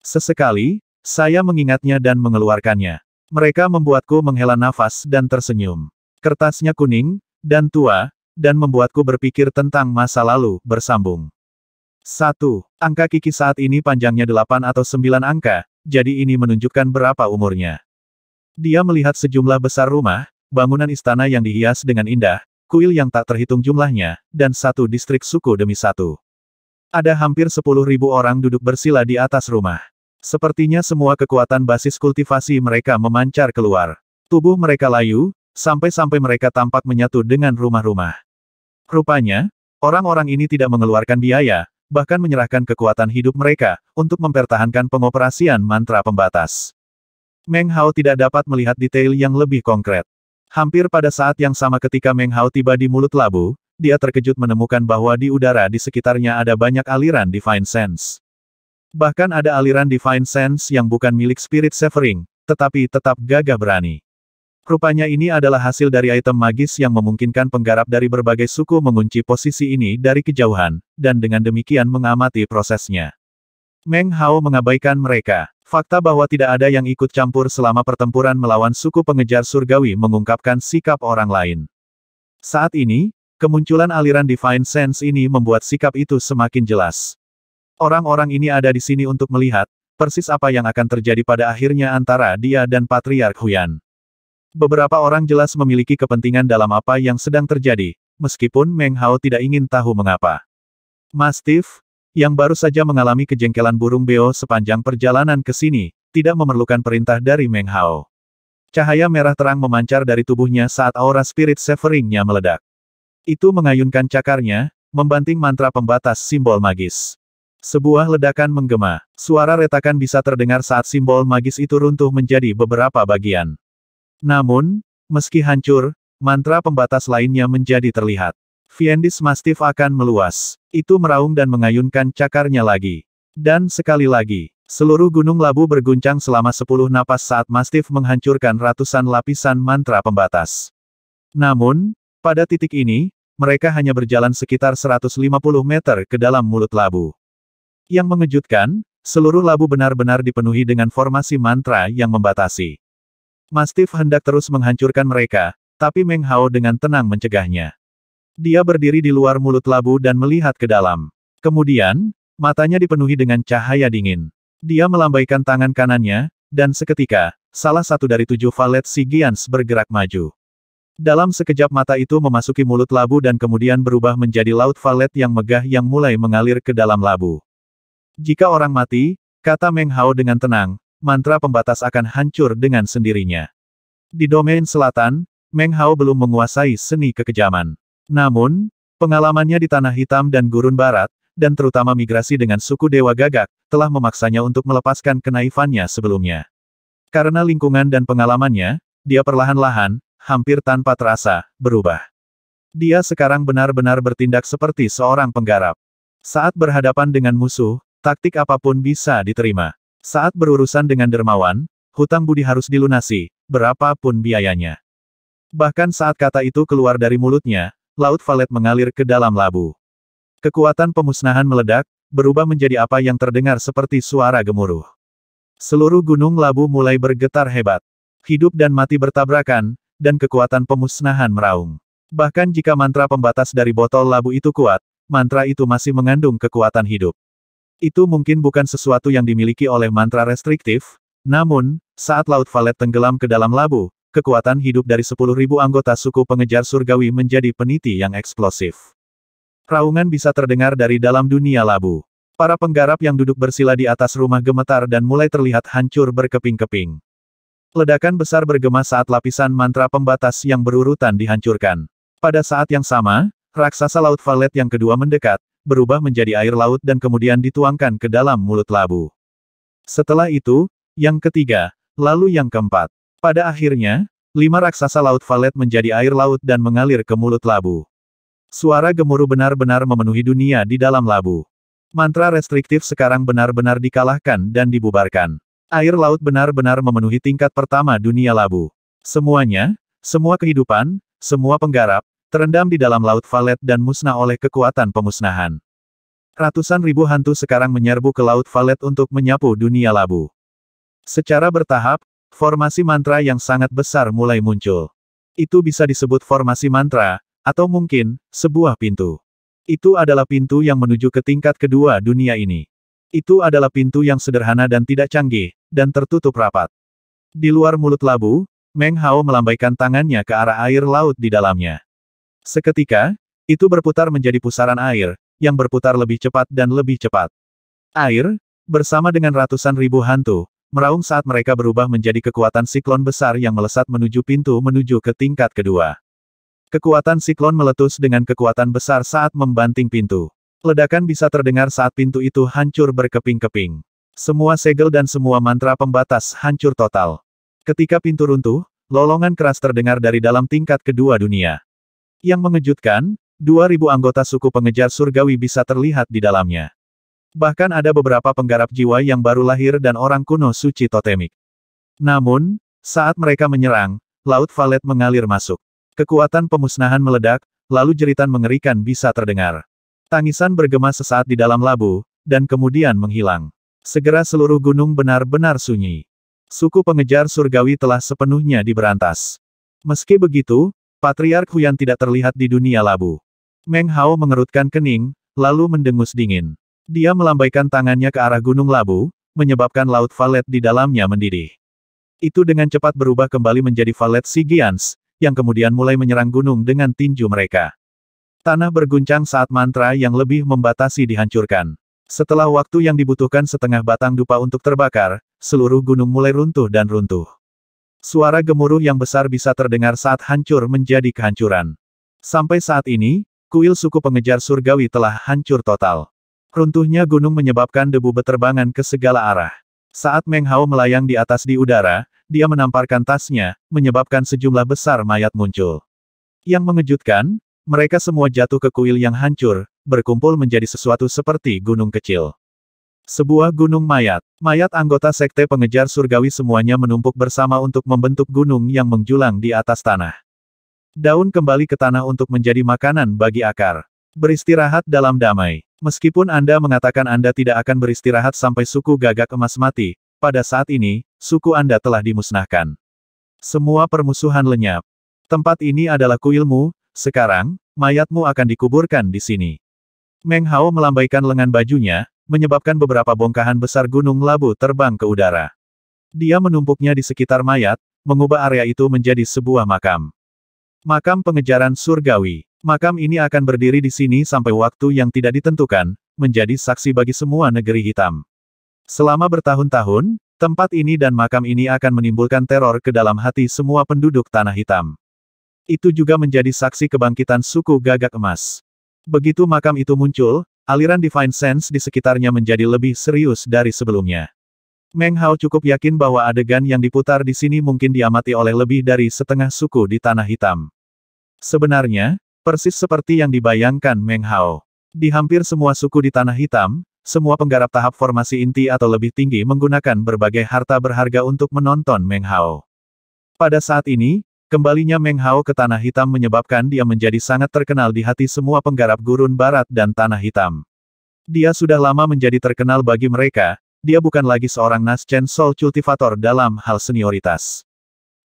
A: Sesekali, saya mengingatnya dan mengeluarkannya. Mereka membuatku menghela nafas dan tersenyum. Kertasnya kuning, dan tua, dan membuatku berpikir tentang masa lalu, bersambung. 1. Angka Kiki saat ini panjangnya delapan atau sembilan angka, jadi ini menunjukkan berapa umurnya. Dia melihat sejumlah besar rumah, bangunan istana yang dihias dengan indah, kuil yang tak terhitung jumlahnya, dan satu distrik suku demi satu. Ada hampir sepuluh ribu orang duduk bersila di atas rumah. Sepertinya semua kekuatan basis kultivasi mereka memancar keluar. Tubuh mereka layu, sampai-sampai mereka tampak menyatu dengan rumah-rumah. Rupanya, orang-orang ini tidak mengeluarkan biaya, bahkan menyerahkan kekuatan hidup mereka, untuk mempertahankan pengoperasian mantra pembatas. Meng Hao tidak dapat melihat detail yang lebih konkret. Hampir pada saat yang sama ketika Meng Hao tiba di mulut labu, dia terkejut menemukan bahwa di udara di sekitarnya ada banyak aliran Divine Sense. Bahkan ada aliran Divine Sense yang bukan milik Spirit Severing, tetapi tetap gagah berani. Rupanya ini adalah hasil dari item magis yang memungkinkan penggarap dari berbagai suku mengunci posisi ini dari kejauhan, dan dengan demikian mengamati prosesnya. Meng Hao mengabaikan mereka. Fakta bahwa tidak ada yang ikut campur selama pertempuran melawan suku pengejar surgawi mengungkapkan sikap orang lain. Saat ini, kemunculan aliran Divine Sense ini membuat sikap itu semakin jelas. Orang-orang ini ada di sini untuk melihat, persis apa yang akan terjadi pada akhirnya antara dia dan Patriark Huyan. Beberapa orang jelas memiliki kepentingan dalam apa yang sedang terjadi, meskipun Meng Hao tidak ingin tahu mengapa. Mastiff, yang baru saja mengalami kejengkelan burung beo sepanjang perjalanan ke sini, tidak memerlukan perintah dari Meng Hao. Cahaya merah terang memancar dari tubuhnya saat aura spirit severingnya meledak. Itu mengayunkan cakarnya, membanting mantra pembatas simbol magis. Sebuah ledakan menggema. Suara retakan bisa terdengar saat simbol magis itu runtuh menjadi beberapa bagian. Namun, meski hancur, mantra pembatas lainnya menjadi terlihat. Fiendis Mastiff akan meluas. Itu meraung dan mengayunkan cakarnya lagi. Dan sekali lagi, seluruh gunung labu berguncang selama sepuluh napas saat Mastiff menghancurkan ratusan lapisan mantra pembatas. Namun, pada titik ini, mereka hanya berjalan sekitar 150 meter ke dalam mulut labu. Yang mengejutkan, seluruh labu benar-benar dipenuhi dengan formasi mantra yang membatasi. Mastiff hendak terus menghancurkan mereka, tapi Meng Hao dengan tenang mencegahnya. Dia berdiri di luar mulut labu dan melihat ke dalam. Kemudian, matanya dipenuhi dengan cahaya dingin. Dia melambaikan tangan kanannya, dan seketika, salah satu dari tujuh valet Sigians bergerak maju. Dalam sekejap mata itu memasuki mulut labu dan kemudian berubah menjadi laut valet yang megah yang mulai mengalir ke dalam labu. Jika orang mati, kata Meng Hao dengan tenang, mantra pembatas akan hancur dengan sendirinya. Di domain selatan, Meng Hao belum menguasai seni kekejaman. Namun, pengalamannya di Tanah Hitam dan Gurun Barat, dan terutama migrasi dengan suku Dewa Gagak, telah memaksanya untuk melepaskan kenaifannya sebelumnya. Karena lingkungan dan pengalamannya, dia perlahan-lahan, hampir tanpa terasa, berubah. Dia sekarang benar-benar bertindak seperti seorang penggarap. Saat berhadapan dengan musuh, Taktik apapun bisa diterima. Saat berurusan dengan dermawan, hutang budi harus dilunasi, berapapun biayanya. Bahkan saat kata itu keluar dari mulutnya, laut valet mengalir ke dalam labu. Kekuatan pemusnahan meledak, berubah menjadi apa yang terdengar seperti suara gemuruh. Seluruh gunung labu mulai bergetar hebat. Hidup dan mati bertabrakan, dan kekuatan pemusnahan meraung. Bahkan jika mantra pembatas dari botol labu itu kuat, mantra itu masih mengandung kekuatan hidup. Itu mungkin bukan sesuatu yang dimiliki oleh mantra restriktif, namun, saat Laut Valet tenggelam ke dalam labu, kekuatan hidup dari 10.000 anggota suku pengejar surgawi menjadi peniti yang eksplosif. Raungan bisa terdengar dari dalam dunia labu. Para penggarap yang duduk bersila di atas rumah gemetar dan mulai terlihat hancur berkeping-keping. Ledakan besar bergema saat lapisan mantra pembatas yang berurutan dihancurkan. Pada saat yang sama, raksasa Laut Valet yang kedua mendekat, berubah menjadi air laut dan kemudian dituangkan ke dalam mulut labu. Setelah itu, yang ketiga, lalu yang keempat. Pada akhirnya, lima raksasa laut valet menjadi air laut dan mengalir ke mulut labu. Suara gemuruh benar-benar memenuhi dunia di dalam labu. Mantra restriktif sekarang benar-benar dikalahkan dan dibubarkan. Air laut benar-benar memenuhi tingkat pertama dunia labu. Semuanya, semua kehidupan, semua penggarap, terendam di dalam Laut Valet dan musnah oleh kekuatan pemusnahan. Ratusan ribu hantu sekarang menyerbu ke Laut Valet untuk menyapu dunia labu. Secara bertahap, formasi mantra yang sangat besar mulai muncul. Itu bisa disebut formasi mantra, atau mungkin, sebuah pintu. Itu adalah pintu yang menuju ke tingkat kedua dunia ini. Itu adalah pintu yang sederhana dan tidak canggih, dan tertutup rapat. Di luar mulut labu, Meng Hao melambaikan tangannya ke arah air laut di dalamnya. Seketika, itu berputar menjadi pusaran air, yang berputar lebih cepat dan lebih cepat. Air, bersama dengan ratusan ribu hantu, meraung saat mereka berubah menjadi kekuatan siklon besar yang melesat menuju pintu menuju ke tingkat kedua. Kekuatan siklon meletus dengan kekuatan besar saat membanting pintu. Ledakan bisa terdengar saat pintu itu hancur berkeping-keping. Semua segel dan semua mantra pembatas hancur total. Ketika pintu runtuh, lolongan keras terdengar dari dalam tingkat kedua dunia. Yang mengejutkan, 2.000 anggota suku pengejar surgawi bisa terlihat di dalamnya. Bahkan ada beberapa penggarap jiwa yang baru lahir dan orang kuno suci totemik. Namun, saat mereka menyerang, Laut Valet mengalir masuk. Kekuatan pemusnahan meledak, lalu jeritan mengerikan bisa terdengar. Tangisan bergema sesaat di dalam labu, dan kemudian menghilang. Segera seluruh gunung benar-benar sunyi. Suku pengejar surgawi telah sepenuhnya diberantas. Meski begitu, Patriark Huyan tidak terlihat di dunia labu. Meng Hao mengerutkan kening, lalu mendengus dingin. Dia melambaikan tangannya ke arah gunung labu, menyebabkan laut valet di dalamnya mendidih. Itu dengan cepat berubah kembali menjadi valet Sigians, yang kemudian mulai menyerang gunung dengan tinju mereka. Tanah berguncang saat mantra yang lebih membatasi dihancurkan. Setelah waktu yang dibutuhkan setengah batang dupa untuk terbakar, seluruh gunung mulai runtuh dan runtuh. Suara gemuruh yang besar bisa terdengar saat hancur menjadi kehancuran. Sampai saat ini, kuil suku pengejar surgawi telah hancur total. Runtuhnya gunung menyebabkan debu beterbangan ke segala arah. Saat Meng Hao melayang di atas di udara, dia menamparkan tasnya, menyebabkan sejumlah besar mayat muncul. Yang mengejutkan, mereka semua jatuh ke kuil yang hancur, berkumpul menjadi sesuatu seperti gunung kecil. Sebuah gunung mayat. Mayat anggota sekte pengejar surgawi semuanya menumpuk bersama untuk membentuk gunung yang menjulang di atas tanah. Daun kembali ke tanah untuk menjadi makanan bagi akar. Beristirahat dalam damai. Meskipun Anda mengatakan Anda tidak akan beristirahat sampai suku gagak emas mati, pada saat ini, suku Anda telah dimusnahkan. Semua permusuhan lenyap. Tempat ini adalah kuilmu, sekarang, mayatmu akan dikuburkan di sini. Meng Hao melambaikan lengan bajunya, menyebabkan beberapa bongkahan besar gunung labu terbang ke udara. Dia menumpuknya di sekitar mayat, mengubah area itu menjadi sebuah makam. Makam pengejaran surgawi. Makam ini akan berdiri di sini sampai waktu yang tidak ditentukan, menjadi saksi bagi semua negeri hitam. Selama bertahun-tahun, tempat ini dan makam ini akan menimbulkan teror ke dalam hati semua penduduk Tanah Hitam. Itu juga menjadi saksi kebangkitan suku gagak emas. Begitu makam itu muncul, Aliran Divine Sense di sekitarnya menjadi lebih serius dari sebelumnya. Meng Hao cukup yakin bahwa adegan yang diputar di sini mungkin diamati oleh lebih dari setengah suku di Tanah Hitam. Sebenarnya, persis seperti yang dibayangkan Meng Hao. Di hampir semua suku di Tanah Hitam, semua penggarap tahap formasi inti atau lebih tinggi menggunakan berbagai harta berharga untuk menonton Meng Hao. Pada saat ini, Kembalinya Meng Hao ke Tanah Hitam menyebabkan dia menjadi sangat terkenal di hati semua penggarap gurun barat dan Tanah Hitam. Dia sudah lama menjadi terkenal bagi mereka, dia bukan lagi seorang Naschen Soul Cultivator dalam hal senioritas.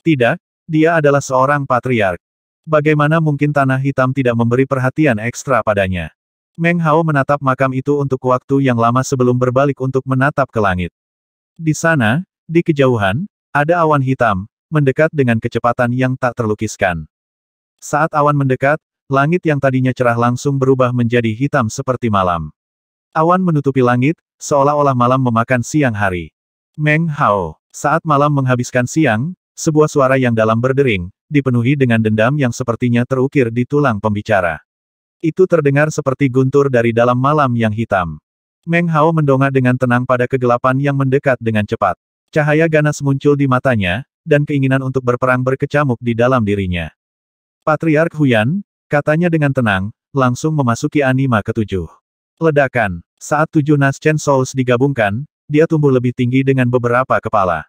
A: Tidak, dia adalah seorang patriark. Bagaimana mungkin Tanah Hitam tidak memberi perhatian ekstra padanya? Meng Hao menatap makam itu untuk waktu yang lama sebelum berbalik untuk menatap ke langit. Di sana, di kejauhan, ada awan hitam, mendekat dengan kecepatan yang tak terlukiskan. Saat awan mendekat, langit yang tadinya cerah langsung berubah menjadi hitam seperti malam. Awan menutupi langit, seolah-olah malam memakan siang hari. Meng Hao, saat malam menghabiskan siang, sebuah suara yang dalam berdering, dipenuhi dengan dendam yang sepertinya terukir di tulang pembicara. Itu terdengar seperti guntur dari dalam malam yang hitam. Meng Hao mendongak dengan tenang pada kegelapan yang mendekat dengan cepat. Cahaya ganas muncul di matanya, dan keinginan untuk berperang berkecamuk di dalam dirinya. Patriark Huyan, katanya dengan tenang, langsung memasuki anima ketujuh. Ledakan, saat tujuh Nascent Souls digabungkan, dia tumbuh lebih tinggi dengan beberapa kepala.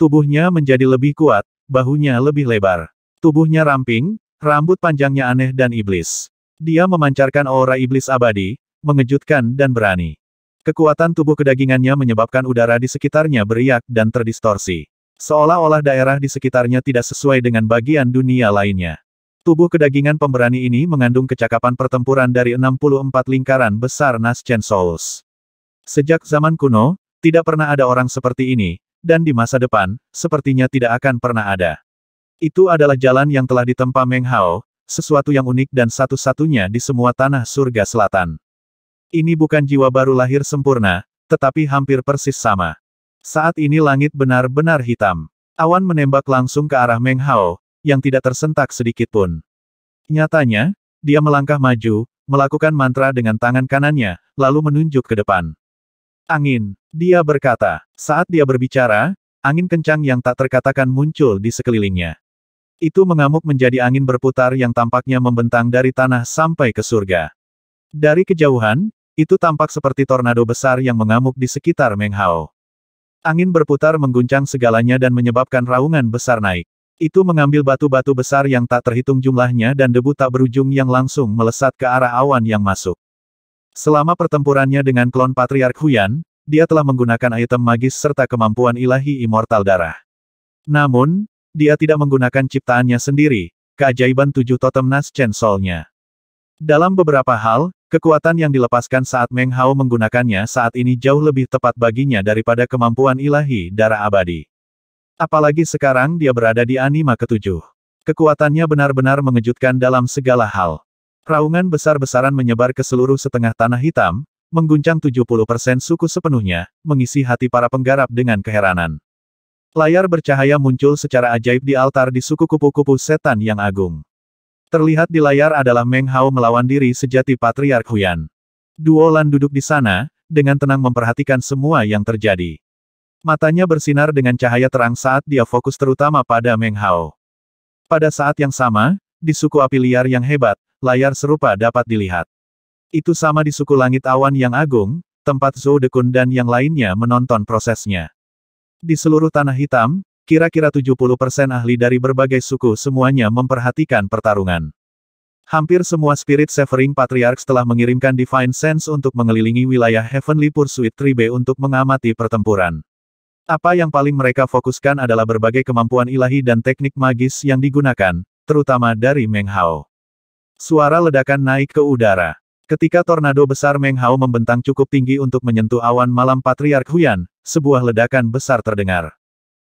A: Tubuhnya menjadi lebih kuat, bahunya lebih lebar. Tubuhnya ramping, rambut panjangnya aneh dan iblis. Dia memancarkan aura iblis abadi, mengejutkan dan berani. Kekuatan tubuh kedagingannya menyebabkan udara di sekitarnya beriak dan terdistorsi. Seolah-olah daerah di sekitarnya tidak sesuai dengan bagian dunia lainnya. Tubuh kedagingan pemberani ini mengandung kecakapan pertempuran dari 64 lingkaran besar Naschen Souls. Sejak zaman kuno, tidak pernah ada orang seperti ini, dan di masa depan, sepertinya tidak akan pernah ada. Itu adalah jalan yang telah ditempa Meng Hao, sesuatu yang unik dan satu-satunya di semua tanah surga selatan. Ini bukan jiwa baru lahir sempurna, tetapi hampir persis sama. Saat ini langit benar-benar hitam. Awan menembak langsung ke arah Meng Hao, yang tidak tersentak sedikit pun. Nyatanya, dia melangkah maju, melakukan mantra dengan tangan kanannya, lalu menunjuk ke depan. Angin, dia berkata. Saat dia berbicara, angin kencang yang tak terkatakan muncul di sekelilingnya. Itu mengamuk menjadi angin berputar yang tampaknya membentang dari tanah sampai ke surga. Dari kejauhan, itu tampak seperti tornado besar yang mengamuk di sekitar Meng Hao. Angin berputar mengguncang segalanya dan menyebabkan raungan besar naik. Itu mengambil batu-batu besar yang tak terhitung jumlahnya dan debu tak berujung yang langsung melesat ke arah awan yang masuk. Selama pertempurannya dengan klon Patriark Huyan, dia telah menggunakan item magis serta kemampuan ilahi immortal darah. Namun, dia tidak menggunakan ciptaannya sendiri, keajaiban tujuh totem Nas Chen dalam beberapa hal, kekuatan yang dilepaskan saat Meng Hao menggunakannya saat ini jauh lebih tepat baginya daripada kemampuan ilahi darah abadi. Apalagi sekarang dia berada di anima ketujuh. Kekuatannya benar-benar mengejutkan dalam segala hal. Raungan besar-besaran menyebar ke seluruh setengah tanah hitam, mengguncang 70% suku sepenuhnya, mengisi hati para penggarap dengan keheranan. Layar bercahaya muncul secara ajaib di altar di suku kupu-kupu setan yang agung. Terlihat di layar adalah Meng Hao melawan diri sejati Patriark Huyan. Duo Lan duduk di sana, dengan tenang memperhatikan semua yang terjadi. Matanya bersinar dengan cahaya terang saat dia fokus terutama pada Meng Hao. Pada saat yang sama, di suku api liar yang hebat, layar serupa dapat dilihat. Itu sama di suku langit awan yang agung, tempat Zhou Dekun dan yang lainnya menonton prosesnya. Di seluruh tanah hitam, Kira-kira 70% ahli dari berbagai suku semuanya memperhatikan pertarungan. Hampir semua Spirit Severing Patriarchs telah mengirimkan Divine Sense untuk mengelilingi wilayah Heavenly Pursuit Tribe untuk mengamati pertempuran. Apa yang paling mereka fokuskan adalah berbagai kemampuan ilahi dan teknik magis yang digunakan, terutama dari Meng Hao. Suara ledakan naik ke udara. Ketika tornado besar Meng Hao membentang cukup tinggi untuk menyentuh awan malam Patriark Huyan, sebuah ledakan besar terdengar.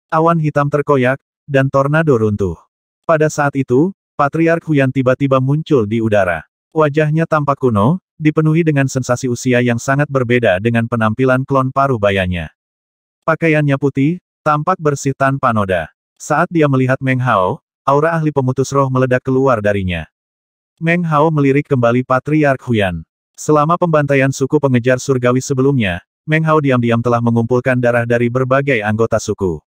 A: Awan hitam terkoyak, dan tornado runtuh. Pada saat itu, Patriark Huyan tiba-tiba muncul di udara. Wajahnya tampak kuno, dipenuhi dengan sensasi usia yang sangat berbeda dengan penampilan klon paruh bayanya. Pakaiannya putih, tampak bersih tanpa noda. Saat dia melihat Meng Hao, aura ahli pemutus roh meledak keluar darinya. Meng Hao melirik kembali Patriark Huyan. Selama pembantaian suku pengejar surgawi sebelumnya, Meng Hao diam-diam telah mengumpulkan darah dari berbagai anggota suku.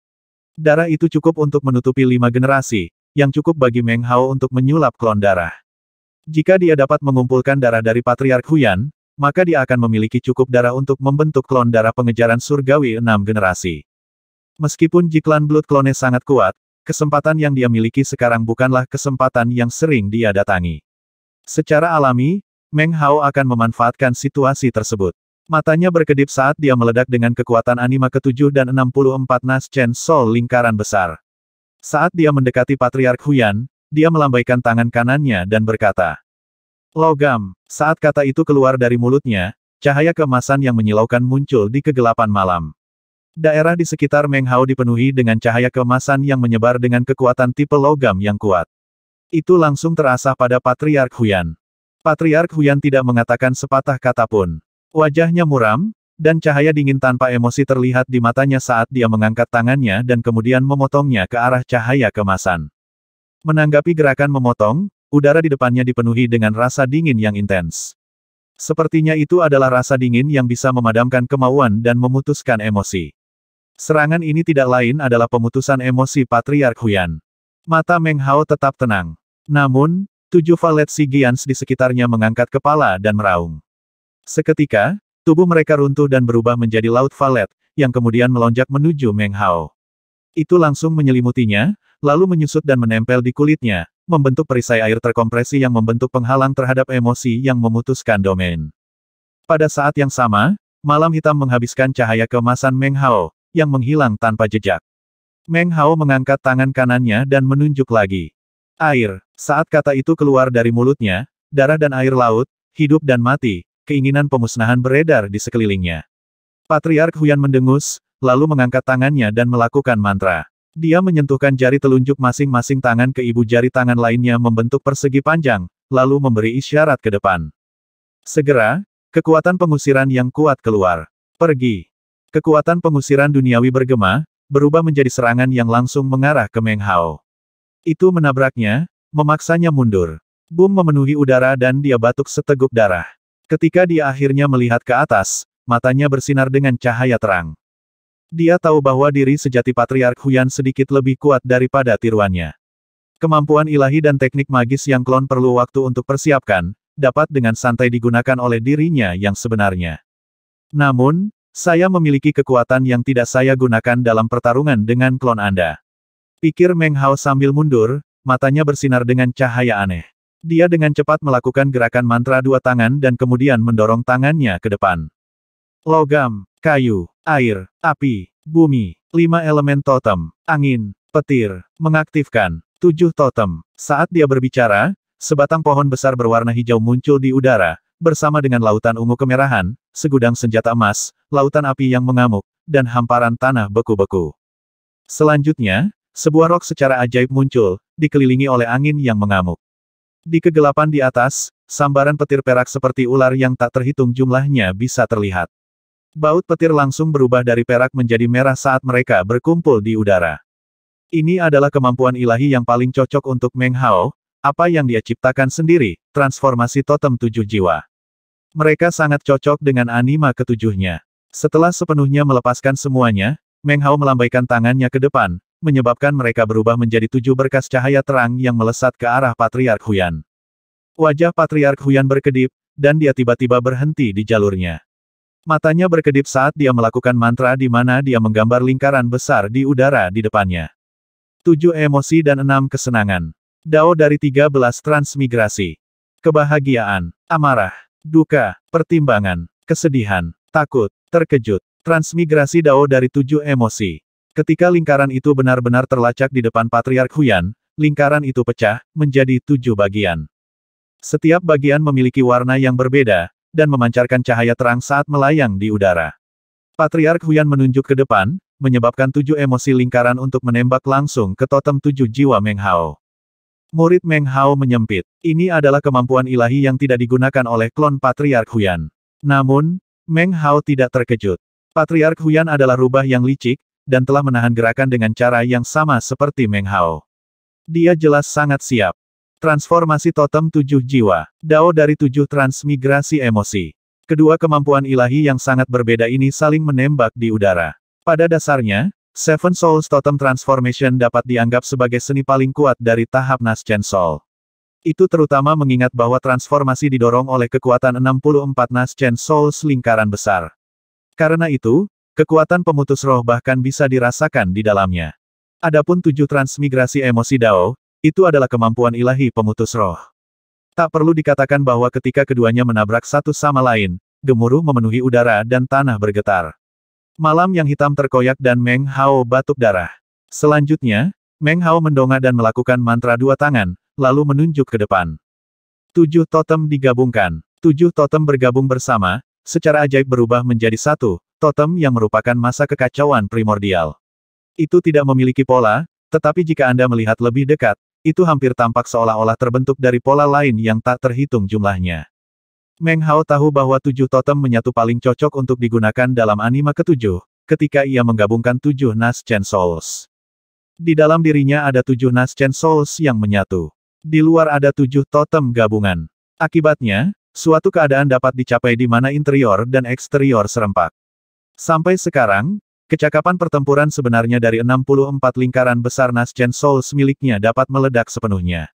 A: Darah itu cukup untuk menutupi lima generasi, yang cukup bagi Meng Hao untuk menyulap klon darah. Jika dia dapat mengumpulkan darah dari Patriark Huyan, maka dia akan memiliki cukup darah untuk membentuk klon darah pengejaran surgawi enam generasi. Meskipun Jiklan Blood Clone sangat kuat, kesempatan yang dia miliki sekarang bukanlah kesempatan yang sering dia datangi. Secara alami, Meng Hao akan memanfaatkan situasi tersebut. Matanya berkedip saat dia meledak dengan kekuatan anima ke-7 dan 64 Nas Chen Sol lingkaran besar. Saat dia mendekati Patriark Huyan, dia melambaikan tangan kanannya dan berkata, Logam, saat kata itu keluar dari mulutnya, cahaya kemasan yang menyilaukan muncul di kegelapan malam. Daerah di sekitar Meng Hao dipenuhi dengan cahaya kemasan yang menyebar dengan kekuatan tipe logam yang kuat. Itu langsung terasa pada Patriark Huyan. Patriark Huyan tidak mengatakan sepatah kata pun. Wajahnya muram, dan cahaya dingin tanpa emosi terlihat di matanya saat dia mengangkat tangannya dan kemudian memotongnya ke arah cahaya kemasan. Menanggapi gerakan memotong, udara di depannya dipenuhi dengan rasa dingin yang intens. Sepertinya itu adalah rasa dingin yang bisa memadamkan kemauan dan memutuskan emosi. Serangan ini tidak lain adalah pemutusan emosi Patriark Huyan. Mata Meng Hao tetap tenang. Namun, tujuh valet Sigians di sekitarnya mengangkat kepala dan meraung. Seketika, tubuh mereka runtuh dan berubah menjadi Laut Valet, yang kemudian melonjak menuju Meng Hao. Itu langsung menyelimutinya, lalu menyusut dan menempel di kulitnya, membentuk perisai air terkompresi yang membentuk penghalang terhadap emosi yang memutuskan domain. Pada saat yang sama, malam hitam menghabiskan cahaya kemasan Meng Hao, yang menghilang tanpa jejak. Meng Hao mengangkat tangan kanannya dan menunjuk lagi. Air, saat kata itu keluar dari mulutnya, darah dan air laut, hidup dan mati, keinginan pemusnahan beredar di sekelilingnya. Patriark Huyan mendengus, lalu mengangkat tangannya dan melakukan mantra. Dia menyentuhkan jari telunjuk masing-masing tangan ke ibu jari tangan lainnya membentuk persegi panjang, lalu memberi isyarat ke depan. Segera, kekuatan pengusiran yang kuat keluar. Pergi. Kekuatan pengusiran duniawi bergema, berubah menjadi serangan yang langsung mengarah ke Meng Hao. Itu menabraknya, memaksanya mundur. Bum memenuhi udara dan dia batuk seteguk darah. Ketika dia akhirnya melihat ke atas, matanya bersinar dengan cahaya terang. Dia tahu bahwa diri sejati Patriark Huyan sedikit lebih kuat daripada tiruannya. Kemampuan ilahi dan teknik magis yang klon perlu waktu untuk persiapkan, dapat dengan santai digunakan oleh dirinya yang sebenarnya. Namun, saya memiliki kekuatan yang tidak saya gunakan dalam pertarungan dengan klon Anda. Pikir Meng Hao sambil mundur, matanya bersinar dengan cahaya aneh. Dia dengan cepat melakukan gerakan mantra dua tangan dan kemudian mendorong tangannya ke depan. Logam, kayu, air, api, bumi, lima elemen totem, angin, petir, mengaktifkan, tujuh totem. Saat dia berbicara, sebatang pohon besar berwarna hijau muncul di udara, bersama dengan lautan ungu kemerahan, segudang senjata emas, lautan api yang mengamuk, dan hamparan tanah beku-beku. Selanjutnya, sebuah rok secara ajaib muncul, dikelilingi oleh angin yang mengamuk. Di kegelapan di atas, sambaran petir perak seperti ular yang tak terhitung jumlahnya bisa terlihat. Baut petir langsung berubah dari perak menjadi merah saat mereka berkumpul di udara. Ini adalah kemampuan ilahi yang paling cocok untuk Meng Hao, apa yang dia ciptakan sendiri, transformasi totem tujuh jiwa. Mereka sangat cocok dengan anima ketujuhnya. Setelah sepenuhnya melepaskan semuanya, Meng Hao melambaikan tangannya ke depan, menyebabkan mereka berubah menjadi tujuh berkas cahaya terang yang melesat ke arah Patriark Huyan. Wajah Patriark Huyan berkedip, dan dia tiba-tiba berhenti di jalurnya. Matanya berkedip saat dia melakukan mantra di mana dia menggambar lingkaran besar di udara di depannya. Tujuh emosi dan enam kesenangan. Dao dari tiga belas transmigrasi. Kebahagiaan, amarah, duka, pertimbangan, kesedihan, takut, terkejut, transmigrasi dao dari tujuh emosi. Ketika lingkaran itu benar-benar terlacak di depan Patriark Huyan, lingkaran itu pecah, menjadi tujuh bagian. Setiap bagian memiliki warna yang berbeda, dan memancarkan cahaya terang saat melayang di udara. Patriark Huyan menunjuk ke depan, menyebabkan tujuh emosi lingkaran untuk menembak langsung ke totem tujuh jiwa Meng Hao. Murid Meng Hao menyempit. Ini adalah kemampuan ilahi yang tidak digunakan oleh klon Patriark Huyan. Namun, Meng Hao tidak terkejut. Patriark Huyan adalah rubah yang licik, dan telah menahan gerakan dengan cara yang sama seperti Meng Hao. Dia jelas sangat siap. Transformasi totem tujuh jiwa, dao dari tujuh transmigrasi emosi. Kedua kemampuan ilahi yang sangat berbeda ini saling menembak di udara. Pada dasarnya, Seven Souls Totem Transformation dapat dianggap sebagai seni paling kuat dari tahap Naschen Soul. Itu terutama mengingat bahwa transformasi didorong oleh kekuatan 64 Naschen Souls lingkaran besar. Karena itu, Kekuatan pemutus roh bahkan bisa dirasakan di dalamnya. Adapun tujuh transmigrasi emosi Dao, itu adalah kemampuan ilahi pemutus roh. Tak perlu dikatakan bahwa ketika keduanya menabrak satu sama lain, gemuruh memenuhi udara dan tanah bergetar. Malam yang hitam terkoyak dan Meng Hao batuk darah. Selanjutnya, Meng Hao mendongak dan melakukan mantra dua tangan, lalu menunjuk ke depan. Tujuh totem digabungkan. Tujuh totem bergabung bersama, secara ajaib berubah menjadi satu, totem yang merupakan masa kekacauan primordial. Itu tidak memiliki pola, tetapi jika Anda melihat lebih dekat, itu hampir tampak seolah-olah terbentuk dari pola lain yang tak terhitung jumlahnya. Meng Hao tahu bahwa tujuh totem menyatu paling cocok untuk digunakan dalam anima ketujuh, ketika ia menggabungkan tujuh Nas Chen Souls. Di dalam dirinya ada tujuh Nas Chen Souls yang menyatu. Di luar ada tujuh totem gabungan. Akibatnya, suatu keadaan dapat dicapai di mana interior dan eksterior serempak. Sampai sekarang, kecakapan pertempuran sebenarnya dari 64 lingkaran besar Nascent Souls miliknya dapat meledak sepenuhnya.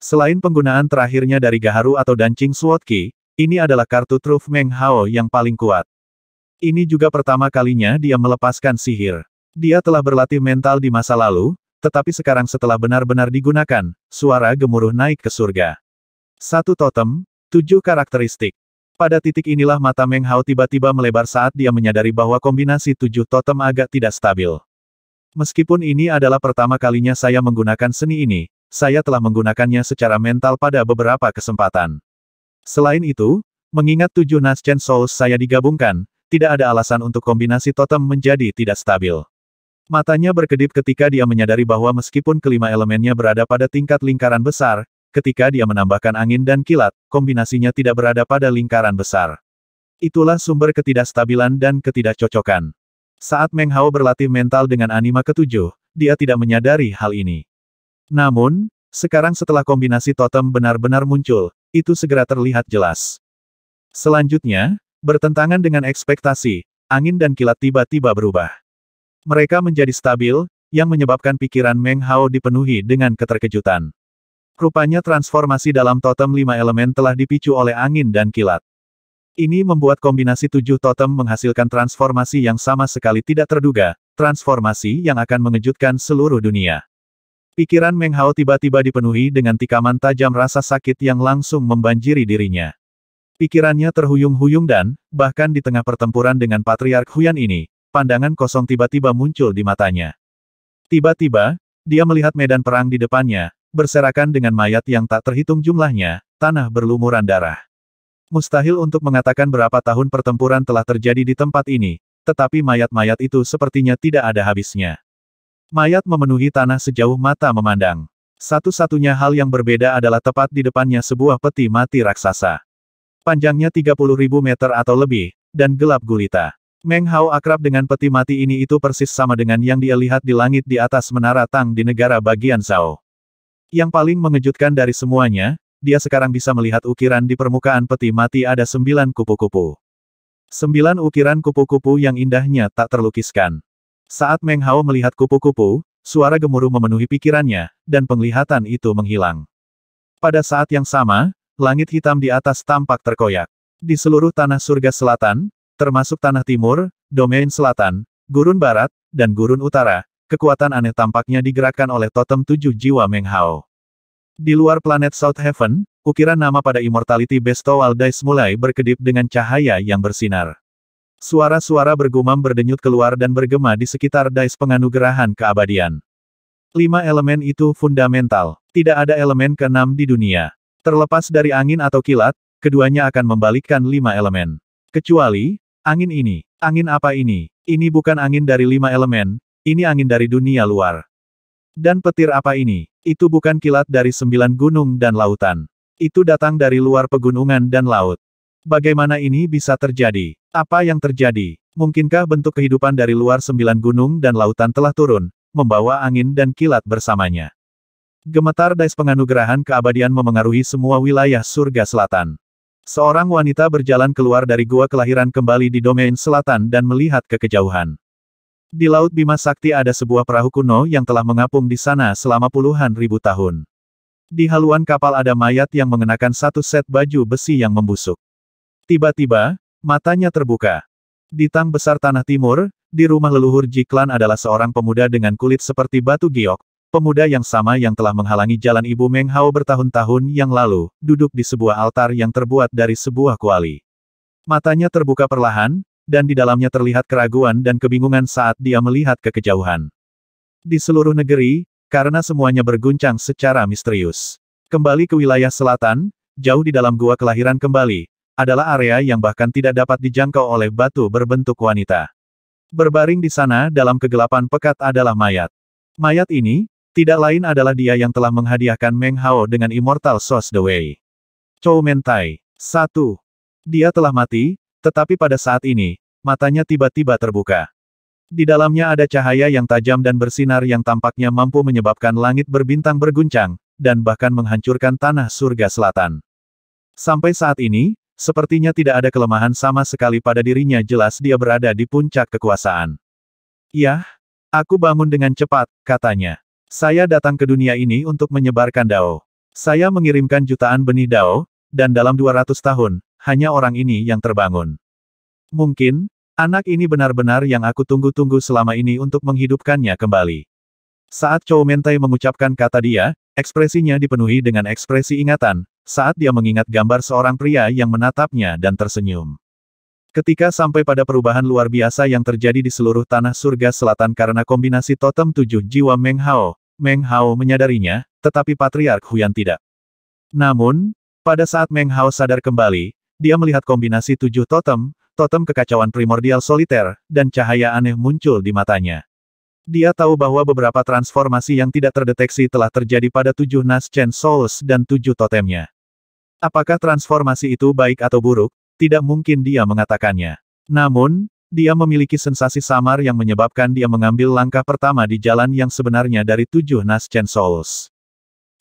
A: Selain penggunaan terakhirnya dari Gaharu atau Dancing Sword Ki, ini adalah kartu truf Meng Hao yang paling kuat. Ini juga pertama kalinya dia melepaskan sihir. Dia telah berlatih mental di masa lalu, tetapi sekarang setelah benar-benar digunakan, suara gemuruh naik ke surga. Satu totem, tujuh karakteristik. Pada titik inilah mata Meng Hao tiba-tiba melebar saat dia menyadari bahwa kombinasi tujuh totem agak tidak stabil. Meskipun ini adalah pertama kalinya saya menggunakan seni ini, saya telah menggunakannya secara mental pada beberapa kesempatan. Selain itu, mengingat tujuh Naschen Souls saya digabungkan, tidak ada alasan untuk kombinasi totem menjadi tidak stabil. Matanya berkedip ketika dia menyadari bahwa meskipun kelima elemennya berada pada tingkat lingkaran besar, Ketika dia menambahkan angin dan kilat, kombinasinya tidak berada pada lingkaran besar. Itulah sumber ketidakstabilan dan ketidakcocokan. Saat Meng Hao berlatih mental dengan anima ketujuh, dia tidak menyadari hal ini. Namun, sekarang setelah kombinasi totem benar-benar muncul, itu segera terlihat jelas. Selanjutnya, bertentangan dengan ekspektasi, angin dan kilat tiba-tiba berubah. Mereka menjadi stabil, yang menyebabkan pikiran Meng Hao dipenuhi dengan keterkejutan. Rupanya transformasi dalam totem lima elemen telah dipicu oleh angin dan kilat. Ini membuat kombinasi tujuh totem menghasilkan transformasi yang sama sekali tidak terduga, transformasi yang akan mengejutkan seluruh dunia. Pikiran Meng Hao tiba-tiba dipenuhi dengan tikaman tajam rasa sakit yang langsung membanjiri dirinya. Pikirannya terhuyung-huyung dan, bahkan di tengah pertempuran dengan Patriark Huyan ini, pandangan kosong tiba-tiba muncul di matanya. Tiba-tiba, dia melihat medan perang di depannya, berserakan dengan mayat yang tak terhitung jumlahnya, tanah berlumuran darah. Mustahil untuk mengatakan berapa tahun pertempuran telah terjadi di tempat ini, tetapi mayat-mayat itu sepertinya tidak ada habisnya. Mayat memenuhi tanah sejauh mata memandang. Satu-satunya hal yang berbeda adalah tepat di depannya sebuah peti mati raksasa. Panjangnya 30.000 meter atau lebih, dan gelap gulita. Meng Hao akrab dengan peti mati ini itu persis sama dengan yang dia lihat di langit di atas menara Tang di negara bagian Zhao. Yang paling mengejutkan dari semuanya, dia sekarang bisa melihat ukiran di permukaan peti mati ada sembilan kupu-kupu. Sembilan ukiran kupu-kupu yang indahnya tak terlukiskan. Saat Meng Hao melihat kupu-kupu, suara gemuruh memenuhi pikirannya, dan penglihatan itu menghilang. Pada saat yang sama, langit hitam di atas tampak terkoyak. Di seluruh tanah surga selatan, termasuk tanah timur, domain selatan, gurun barat, dan gurun utara, Kekuatan aneh tampaknya digerakkan oleh totem tujuh jiwa Meng Hao. Di luar planet South Heaven, ukiran nama pada Immortality Bestowal Dice mulai berkedip dengan cahaya yang bersinar. Suara-suara bergumam berdenyut keluar dan bergema di sekitar Dice penganugerahan keabadian. Lima elemen itu fundamental. Tidak ada elemen keenam di dunia. Terlepas dari angin atau kilat, keduanya akan membalikkan lima elemen. Kecuali, angin ini. Angin apa ini? Ini bukan angin dari lima elemen, ini angin dari dunia luar. Dan petir apa ini? Itu bukan kilat dari sembilan gunung dan lautan. Itu datang dari luar pegunungan dan laut. Bagaimana ini bisa terjadi? Apa yang terjadi? Mungkinkah bentuk kehidupan dari luar sembilan gunung dan lautan telah turun, membawa angin dan kilat bersamanya? Gemetar dais penganugerahan keabadian memengaruhi semua wilayah surga selatan. Seorang wanita berjalan keluar dari gua kelahiran kembali di domain selatan dan melihat ke kejauhan. Di Laut Bima Sakti ada sebuah perahu kuno yang telah mengapung di sana selama puluhan ribu tahun. Di haluan kapal ada mayat yang mengenakan satu set baju besi yang membusuk. Tiba-tiba, matanya terbuka. Di tang besar tanah timur, di rumah leluhur Jiklan adalah seorang pemuda dengan kulit seperti batu giok, pemuda yang sama yang telah menghalangi jalan Ibu Meng Hao bertahun-tahun yang lalu, duduk di sebuah altar yang terbuat dari sebuah kuali. Matanya terbuka perlahan, dan di dalamnya terlihat keraguan dan kebingungan saat dia melihat ke kejauhan. Di seluruh negeri, karena semuanya berguncang secara misterius. Kembali ke wilayah selatan, jauh di dalam gua kelahiran kembali, adalah area yang bahkan tidak dapat dijangkau oleh batu berbentuk wanita. Berbaring di sana dalam kegelapan pekat adalah mayat. Mayat ini, tidak lain adalah dia yang telah menghadiahkan Meng Hao dengan Immortal Sauce The Way. Chou Mentai. 1. Dia telah mati, tetapi pada saat ini, matanya tiba-tiba terbuka. Di dalamnya ada cahaya yang tajam dan bersinar yang tampaknya mampu menyebabkan langit berbintang berguncang, dan bahkan menghancurkan tanah surga selatan. Sampai saat ini, sepertinya tidak ada kelemahan sama sekali pada dirinya jelas dia berada di puncak kekuasaan. Yah, aku bangun dengan cepat, katanya. Saya datang ke dunia ini untuk menyebarkan Dao. Saya mengirimkan jutaan benih Dao, dan dalam 200 tahun, hanya orang ini yang terbangun. Mungkin, anak ini benar-benar yang aku tunggu-tunggu selama ini untuk menghidupkannya kembali. Saat Chou Mentai mengucapkan kata dia, ekspresinya dipenuhi dengan ekspresi ingatan, saat dia mengingat gambar seorang pria yang menatapnya dan tersenyum. Ketika sampai pada perubahan luar biasa yang terjadi di seluruh tanah surga selatan karena kombinasi totem tujuh jiwa Meng Hao, Meng Hao menyadarinya, tetapi Patriark Huyan tidak. Namun, pada saat Meng Hao sadar kembali, dia melihat kombinasi tujuh totem, totem kekacauan primordial soliter, dan cahaya aneh muncul di matanya. Dia tahu bahwa beberapa transformasi yang tidak terdeteksi telah terjadi pada tujuh Naschen Souls dan tujuh totemnya. Apakah transformasi itu baik atau buruk? Tidak mungkin dia mengatakannya. Namun, dia memiliki sensasi samar yang menyebabkan dia mengambil langkah pertama di jalan yang sebenarnya dari tujuh Naschen Souls.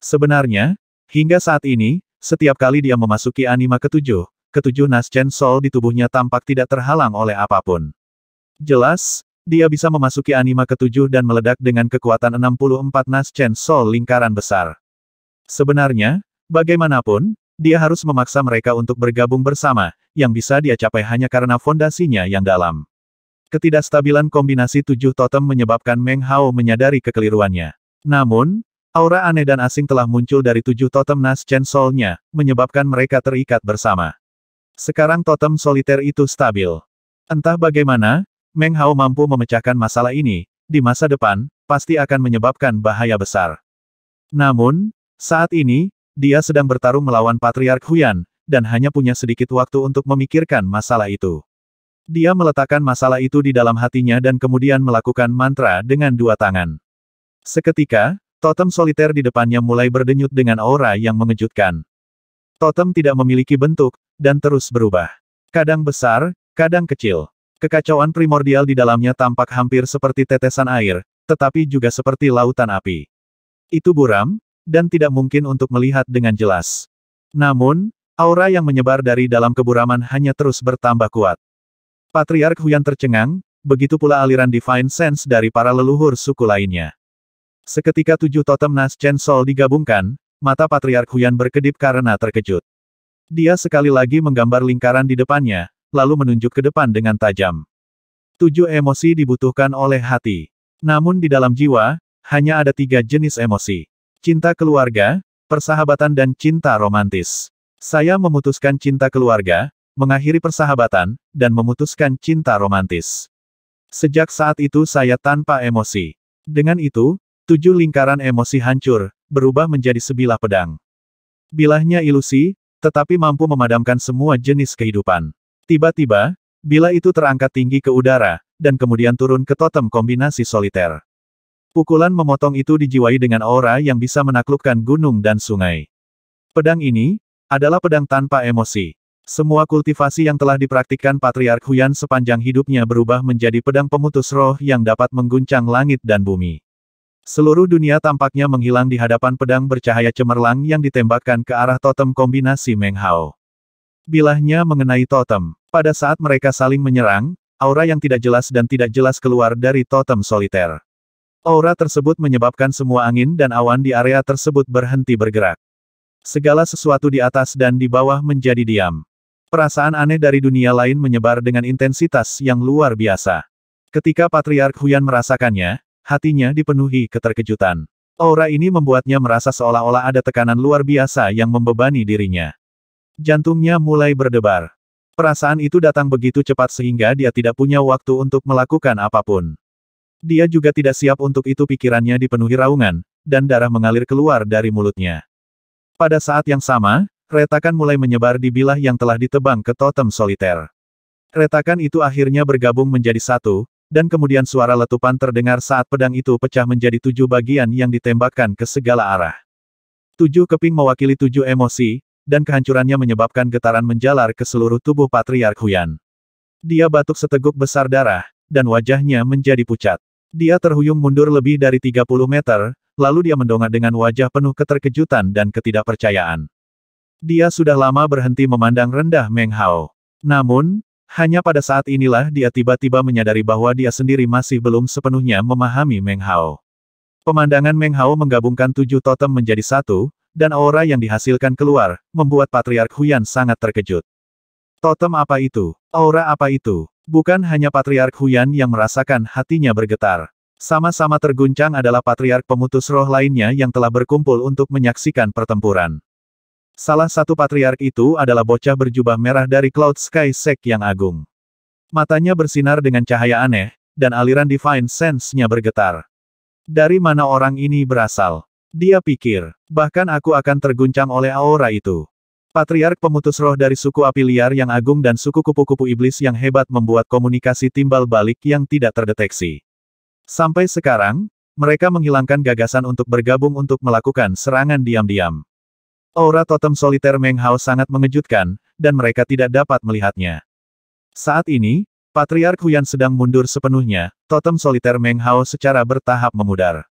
A: Sebenarnya, hingga saat ini, setiap kali dia memasuki anima ketujuh, ketujuh naschen Soul di tubuhnya tampak tidak terhalang oleh apapun. Jelas, dia bisa memasuki anima ketujuh dan meledak dengan kekuatan 64 naschen Soul lingkaran besar. Sebenarnya, bagaimanapun, dia harus memaksa mereka untuk bergabung bersama, yang bisa dia capai hanya karena fondasinya yang dalam. Ketidakstabilan kombinasi tujuh totem menyebabkan Meng Hao menyadari kekeliruannya. Namun, aura aneh dan asing telah muncul dari tujuh totem Nas Chen Soul-nya, menyebabkan mereka terikat bersama. Sekarang totem soliter itu stabil. Entah bagaimana, Meng Hao mampu memecahkan masalah ini, di masa depan, pasti akan menyebabkan bahaya besar. Namun, saat ini, dia sedang bertarung melawan Patriark Huyan, dan hanya punya sedikit waktu untuk memikirkan masalah itu. Dia meletakkan masalah itu di dalam hatinya dan kemudian melakukan mantra dengan dua tangan. Seketika, totem soliter di depannya mulai berdenyut dengan aura yang mengejutkan. Totem tidak memiliki bentuk, dan terus berubah. Kadang besar, kadang kecil. Kekacauan primordial di dalamnya tampak hampir seperti tetesan air, tetapi juga seperti lautan api. Itu buram, dan tidak mungkin untuk melihat dengan jelas. Namun, aura yang menyebar dari dalam keburaman hanya terus bertambah kuat. Patriark Huyan tercengang, begitu pula aliran Divine Sense dari para leluhur suku lainnya. Seketika tujuh totem Nas Chen Sol digabungkan, mata Patriark Huyan berkedip karena terkejut. Dia sekali lagi menggambar lingkaran di depannya, lalu menunjuk ke depan dengan tajam. Tujuh emosi dibutuhkan oleh hati. Namun di dalam jiwa, hanya ada tiga jenis emosi. Cinta keluarga, persahabatan dan cinta romantis. Saya memutuskan cinta keluarga, mengakhiri persahabatan, dan memutuskan cinta romantis. Sejak saat itu saya tanpa emosi. Dengan itu, tujuh lingkaran emosi hancur, berubah menjadi sebilah pedang. Bilahnya ilusi, tetapi mampu memadamkan semua jenis kehidupan. Tiba-tiba, bila itu terangkat tinggi ke udara, dan kemudian turun ke totem kombinasi soliter. Pukulan memotong itu dijiwai dengan aura yang bisa menaklukkan gunung dan sungai. Pedang ini, adalah pedang tanpa emosi. Semua kultivasi yang telah dipraktikkan Patriark Huyan sepanjang hidupnya berubah menjadi pedang pemutus roh yang dapat mengguncang langit dan bumi. Seluruh dunia tampaknya menghilang di hadapan pedang bercahaya cemerlang yang ditembakkan ke arah totem kombinasi Meng Hao. Bilahnya mengenai totem. Pada saat mereka saling menyerang, aura yang tidak jelas dan tidak jelas keluar dari totem soliter. Aura tersebut menyebabkan semua angin dan awan di area tersebut berhenti bergerak. Segala sesuatu di atas dan di bawah menjadi diam. Perasaan aneh dari dunia lain menyebar dengan intensitas yang luar biasa. Ketika Patriark Huyan merasakannya, Hatinya dipenuhi keterkejutan. Aura ini membuatnya merasa seolah-olah ada tekanan luar biasa yang membebani dirinya. Jantungnya mulai berdebar. Perasaan itu datang begitu cepat sehingga dia tidak punya waktu untuk melakukan apapun. Dia juga tidak siap untuk itu pikirannya dipenuhi raungan, dan darah mengalir keluar dari mulutnya. Pada saat yang sama, retakan mulai menyebar di bilah yang telah ditebang ke totem soliter. Retakan itu akhirnya bergabung menjadi satu, dan kemudian suara letupan terdengar saat pedang itu pecah menjadi tujuh bagian yang ditembakkan ke segala arah. Tujuh keping mewakili tujuh emosi, dan kehancurannya menyebabkan getaran menjalar ke seluruh tubuh Patriark Huyan. Dia batuk seteguk besar darah, dan wajahnya menjadi pucat. Dia terhuyung mundur lebih dari 30 meter, lalu dia mendongak dengan wajah penuh keterkejutan dan ketidakpercayaan. Dia sudah lama berhenti memandang rendah Meng Hao. Namun, hanya pada saat inilah dia tiba-tiba menyadari bahwa dia sendiri masih belum sepenuhnya memahami Meng Hao. Pemandangan Meng Hao menggabungkan tujuh totem menjadi satu, dan aura yang dihasilkan keluar, membuat Patriark Huyan sangat terkejut. Totem apa itu? Aura apa itu? Bukan hanya Patriark Huyan yang merasakan hatinya bergetar. Sama-sama terguncang adalah Patriark Pemutus Roh lainnya yang telah berkumpul untuk menyaksikan pertempuran. Salah satu patriark itu adalah bocah berjubah merah dari Cloud Sky Sect yang agung. Matanya bersinar dengan cahaya aneh, dan aliran Divine Sense-nya bergetar. Dari mana orang ini berasal? Dia pikir, bahkan aku akan terguncang oleh aura itu. Patriark pemutus roh dari suku api liar yang agung dan suku kupu-kupu iblis yang hebat membuat komunikasi timbal balik yang tidak terdeteksi. Sampai sekarang, mereka menghilangkan gagasan untuk bergabung untuk melakukan serangan diam-diam. Aura totem soliter Meng Hao sangat mengejutkan, dan mereka tidak dapat melihatnya. Saat ini, Patriark Huyan sedang mundur sepenuhnya, totem soliter Meng Hao secara bertahap memudar.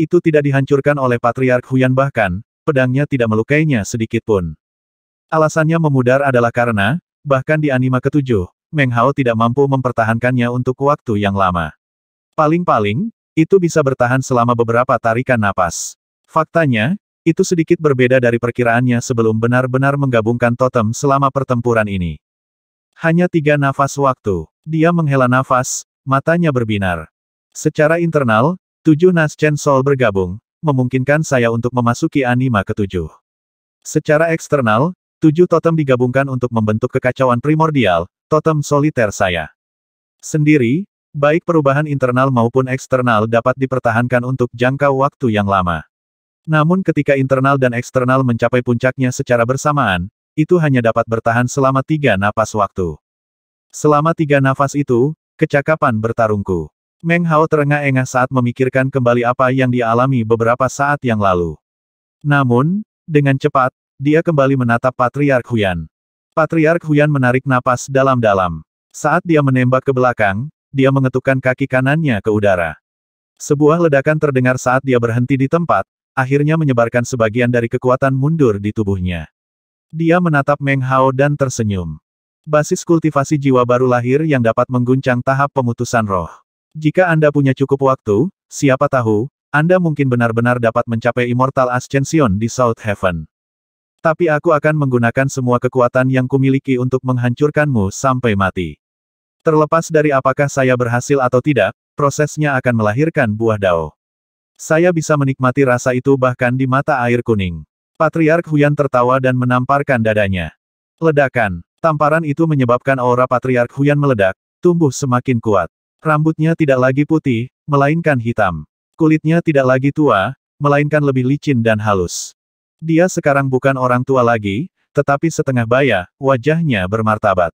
A: Itu tidak dihancurkan oleh Patriark Huyan bahkan, pedangnya tidak melukainya sedikit pun. Alasannya memudar adalah karena, bahkan di anima ketujuh, Meng Hao tidak mampu mempertahankannya untuk waktu yang lama. Paling-paling, itu bisa bertahan selama beberapa tarikan napas. Faktanya, itu sedikit berbeda dari perkiraannya sebelum benar-benar menggabungkan totem selama pertempuran ini. Hanya tiga nafas waktu. Dia menghela nafas, matanya berbinar. Secara internal, tujuh naschen sol bergabung, memungkinkan saya untuk memasuki anima ketujuh. Secara eksternal, tujuh totem digabungkan untuk membentuk kekacauan primordial, totem soliter saya. Sendiri, baik perubahan internal maupun eksternal dapat dipertahankan untuk jangka waktu yang lama. Namun ketika internal dan eksternal mencapai puncaknya secara bersamaan, itu hanya dapat bertahan selama tiga napas waktu. Selama tiga nafas itu, kecakapan bertarungku. Meng Hao terengah-engah saat memikirkan kembali apa yang dialami beberapa saat yang lalu. Namun, dengan cepat, dia kembali menatap Patriark Huyan. Patriark Huyan menarik napas dalam-dalam. Saat dia menembak ke belakang, dia mengetukkan kaki kanannya ke udara. Sebuah ledakan terdengar saat dia berhenti di tempat, akhirnya menyebarkan sebagian dari kekuatan mundur di tubuhnya. Dia menatap Meng Hao dan tersenyum. Basis kultivasi jiwa baru lahir yang dapat mengguncang tahap pemutusan roh. Jika Anda punya cukup waktu, siapa tahu, Anda mungkin benar-benar dapat mencapai Immortal Ascension di South Heaven. Tapi aku akan menggunakan semua kekuatan yang kumiliki untuk menghancurkanmu sampai mati. Terlepas dari apakah saya berhasil atau tidak, prosesnya akan melahirkan buah dao. Saya bisa menikmati rasa itu bahkan di mata air kuning. Patriark Huyan tertawa dan menamparkan dadanya. Ledakan. Tamparan itu menyebabkan aura Patriark Huyan meledak, tumbuh semakin kuat. Rambutnya tidak lagi putih, melainkan hitam. Kulitnya tidak lagi tua, melainkan lebih licin dan halus. Dia sekarang bukan orang tua lagi, tetapi setengah baya, wajahnya bermartabat.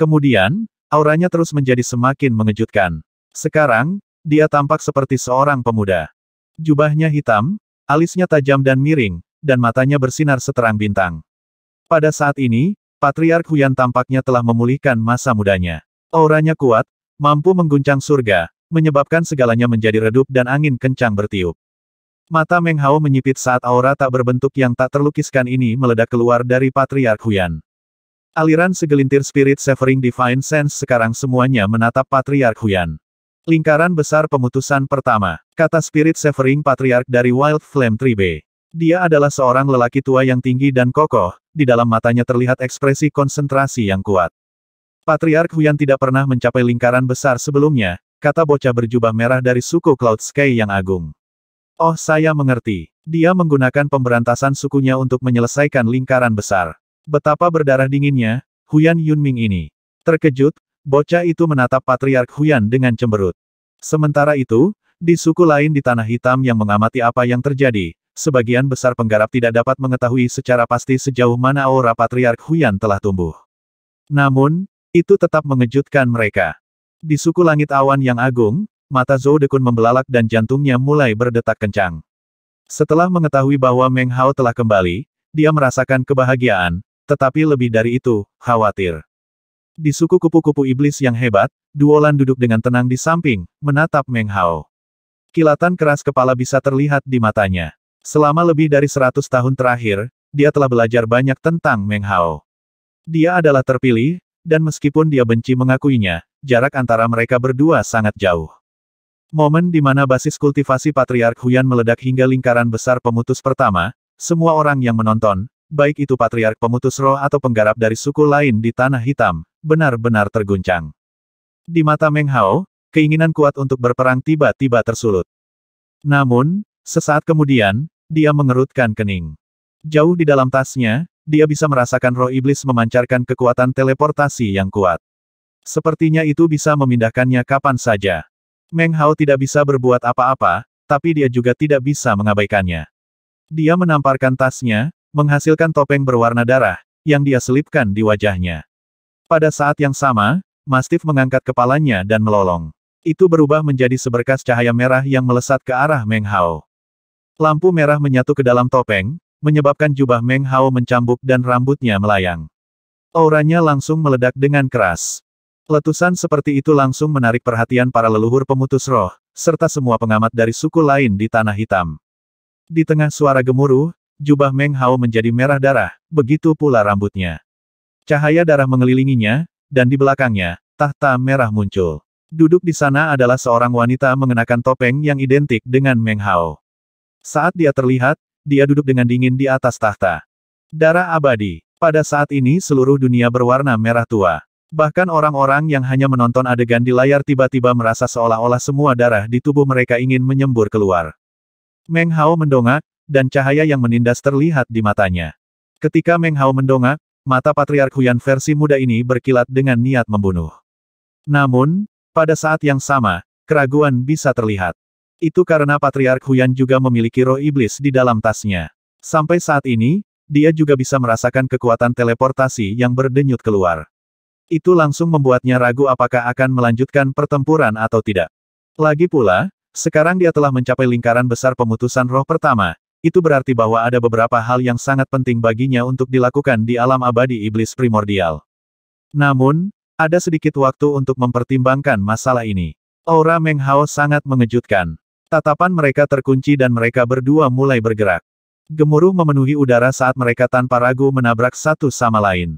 A: Kemudian, auranya terus menjadi semakin mengejutkan. Sekarang, dia tampak seperti seorang pemuda. Jubahnya hitam, alisnya tajam dan miring, dan matanya bersinar seterang bintang. Pada saat ini, Patriark Huyan tampaknya telah memulihkan masa mudanya. Auranya kuat, mampu mengguncang surga, menyebabkan segalanya menjadi redup dan angin kencang bertiup. Mata Meng Hao menyipit saat aura tak berbentuk yang tak terlukiskan ini meledak keluar dari Patriark Huyan. Aliran segelintir Spirit Severing Divine Sense sekarang semuanya menatap Patriark Huyan. Lingkaran besar pemutusan pertama, kata Spirit Severing patriark dari Wild Flame Tribe. Dia adalah seorang lelaki tua yang tinggi dan kokoh, di dalam matanya terlihat ekspresi konsentrasi yang kuat. Patriark Huyan tidak pernah mencapai lingkaran besar sebelumnya, kata bocah berjubah merah dari suku Cloud Sky yang agung. Oh saya mengerti. Dia menggunakan pemberantasan sukunya untuk menyelesaikan lingkaran besar. Betapa berdarah dinginnya, Huyan Yunming ini. Terkejut, Bocah itu menatap Patriark Huyan dengan cemberut. Sementara itu, di suku lain di Tanah Hitam yang mengamati apa yang terjadi, sebagian besar penggarap tidak dapat mengetahui secara pasti sejauh mana aura Patriark Huyan telah tumbuh. Namun, itu tetap mengejutkan mereka. Di suku langit awan yang agung, mata Zhou Dekun membelalak dan jantungnya mulai berdetak kencang. Setelah mengetahui bahwa Meng Hao telah kembali, dia merasakan kebahagiaan, tetapi lebih dari itu, khawatir. Di suku kupu-kupu iblis yang hebat, Duolan duduk dengan tenang di samping, menatap Meng Hao. Kilatan keras kepala bisa terlihat di matanya. Selama lebih dari seratus tahun terakhir, dia telah belajar banyak tentang Meng Hao. Dia adalah terpilih, dan meskipun dia benci mengakuinya, jarak antara mereka berdua sangat jauh. Momen di mana basis kultivasi Patriark Huyan meledak hingga lingkaran besar pemutus pertama, semua orang yang menonton, baik itu Patriark Pemutus Roh atau penggarap dari suku lain di Tanah Hitam, benar-benar terguncang. Di mata Meng Hao, keinginan kuat untuk berperang tiba-tiba tersulut. Namun, sesaat kemudian, dia mengerutkan kening. Jauh di dalam tasnya, dia bisa merasakan roh iblis memancarkan kekuatan teleportasi yang kuat. Sepertinya itu bisa memindahkannya kapan saja. Meng Hao tidak bisa berbuat apa-apa, tapi dia juga tidak bisa mengabaikannya. Dia menamparkan tasnya, menghasilkan topeng berwarna darah, yang dia selipkan di wajahnya. Pada saat yang sama, Mastiff mengangkat kepalanya dan melolong. Itu berubah menjadi seberkas cahaya merah yang melesat ke arah Meng Hao. Lampu merah menyatu ke dalam topeng, menyebabkan jubah Meng Hao mencambuk dan rambutnya melayang. Auranya langsung meledak dengan keras. Letusan seperti itu langsung menarik perhatian para leluhur pemutus roh, serta semua pengamat dari suku lain di Tanah Hitam. Di tengah suara gemuruh, jubah Meng Hao menjadi merah darah, begitu pula rambutnya. Cahaya darah mengelilinginya, dan di belakangnya, tahta merah muncul. Duduk di sana adalah seorang wanita mengenakan topeng yang identik dengan Meng Hao. Saat dia terlihat, dia duduk dengan dingin di atas tahta. Darah abadi. Pada saat ini seluruh dunia berwarna merah tua. Bahkan orang-orang yang hanya menonton adegan di layar tiba-tiba merasa seolah-olah semua darah di tubuh mereka ingin menyembur keluar. Meng Hao mendongak, dan cahaya yang menindas terlihat di matanya. Ketika Meng Hao mendongak, mata Patriark Huyan versi muda ini berkilat dengan niat membunuh. Namun, pada saat yang sama, keraguan bisa terlihat. Itu karena Patriark Huyan juga memiliki roh iblis di dalam tasnya. Sampai saat ini, dia juga bisa merasakan kekuatan teleportasi yang berdenyut keluar. Itu langsung membuatnya ragu apakah akan melanjutkan pertempuran atau tidak. Lagi pula, sekarang dia telah mencapai lingkaran besar pemutusan roh pertama, itu berarti bahwa ada beberapa hal yang sangat penting baginya untuk dilakukan di alam abadi iblis primordial. Namun, ada sedikit waktu untuk mempertimbangkan masalah ini. Aura Meng Hao sangat mengejutkan. Tatapan mereka terkunci dan mereka berdua mulai bergerak. Gemuruh memenuhi udara saat mereka tanpa ragu menabrak satu sama lain.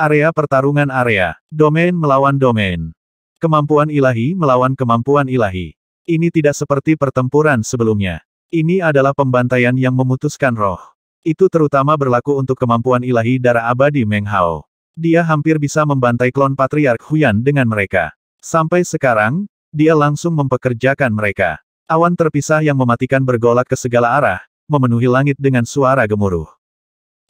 A: Area pertarungan area, domain melawan domain. Kemampuan ilahi melawan kemampuan ilahi. Ini tidak seperti pertempuran sebelumnya. Ini adalah pembantaian yang memutuskan roh. Itu terutama berlaku untuk kemampuan ilahi darah abadi Meng Hao. Dia hampir bisa membantai klon Patriark Huyan dengan mereka. Sampai sekarang, dia langsung mempekerjakan mereka. Awan terpisah yang mematikan bergolak ke segala arah, memenuhi langit dengan suara gemuruh.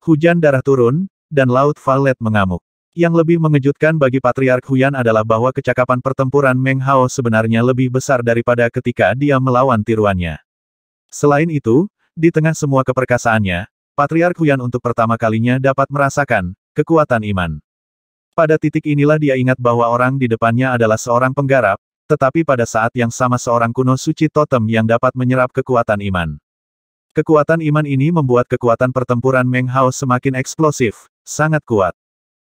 A: Hujan darah turun, dan laut valet mengamuk. Yang lebih mengejutkan bagi Patriark Huyan adalah bahwa kecakapan pertempuran Meng Hao sebenarnya lebih besar daripada ketika dia melawan tiruannya. Selain itu, di tengah semua keperkasaannya, Patriark Huyan untuk pertama kalinya dapat merasakan kekuatan iman. Pada titik inilah dia ingat bahwa orang di depannya adalah seorang penggarap, tetapi pada saat yang sama seorang kuno suci totem yang dapat menyerap kekuatan iman. Kekuatan iman ini membuat kekuatan pertempuran Meng Hao semakin eksplosif, sangat kuat.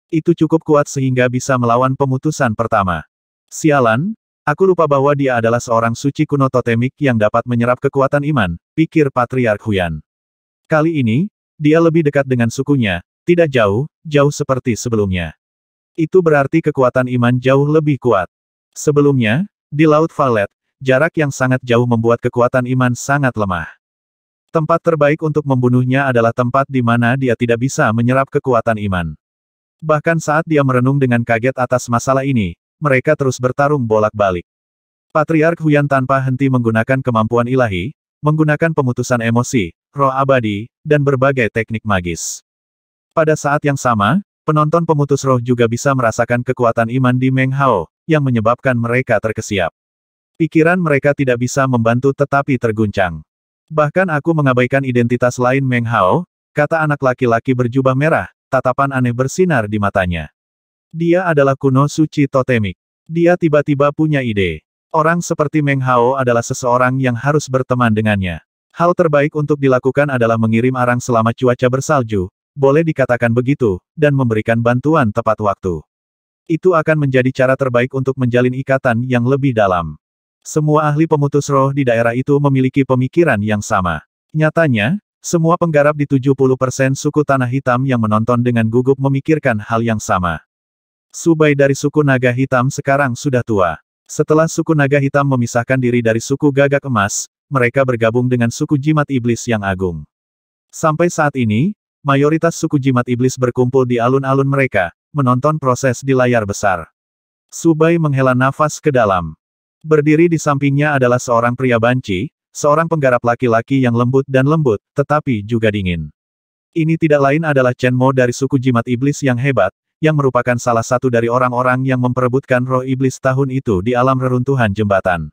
A: Itu cukup kuat sehingga bisa melawan pemutusan pertama. Sialan, Aku lupa bahwa dia adalah seorang suci kuno totemik yang dapat menyerap kekuatan iman, pikir Patriark Huyan. Kali ini, dia lebih dekat dengan sukunya, tidak jauh, jauh seperti sebelumnya. Itu berarti kekuatan iman jauh lebih kuat. Sebelumnya, di Laut Valet, jarak yang sangat jauh membuat kekuatan iman sangat lemah. Tempat terbaik untuk membunuhnya adalah tempat di mana dia tidak bisa menyerap kekuatan iman. Bahkan saat dia merenung dengan kaget atas masalah ini, mereka terus bertarung bolak-balik. Patriark Huyan tanpa henti menggunakan kemampuan ilahi, menggunakan pemutusan emosi, roh abadi, dan berbagai teknik magis. Pada saat yang sama, penonton pemutus roh juga bisa merasakan kekuatan iman di Meng Hao, yang menyebabkan mereka terkesiap. Pikiran mereka tidak bisa membantu tetapi terguncang. Bahkan aku mengabaikan identitas lain Meng Hao, kata anak laki-laki berjubah merah, tatapan aneh bersinar di matanya. Dia adalah kuno suci totemik. Dia tiba-tiba punya ide. Orang seperti Meng Hao adalah seseorang yang harus berteman dengannya. Hal terbaik untuk dilakukan adalah mengirim arang selama cuaca bersalju, boleh dikatakan begitu, dan memberikan bantuan tepat waktu. Itu akan menjadi cara terbaik untuk menjalin ikatan yang lebih dalam. Semua ahli pemutus roh di daerah itu memiliki pemikiran yang sama. Nyatanya, semua penggarap di 70% suku Tanah Hitam yang menonton dengan gugup memikirkan hal yang sama. Subai dari suku Naga Hitam sekarang sudah tua. Setelah suku Naga Hitam memisahkan diri dari suku Gagak Emas, mereka bergabung dengan suku Jimat Iblis yang agung. Sampai saat ini, mayoritas suku Jimat Iblis berkumpul di alun-alun mereka, menonton proses di layar besar. Subai menghela nafas ke dalam. Berdiri di sampingnya adalah seorang pria banci, seorang penggarap laki-laki yang lembut dan lembut, tetapi juga dingin. Ini tidak lain adalah Chen Mo dari suku Jimat Iblis yang hebat, yang merupakan salah satu dari orang-orang yang memperebutkan roh iblis tahun itu di alam reruntuhan jembatan.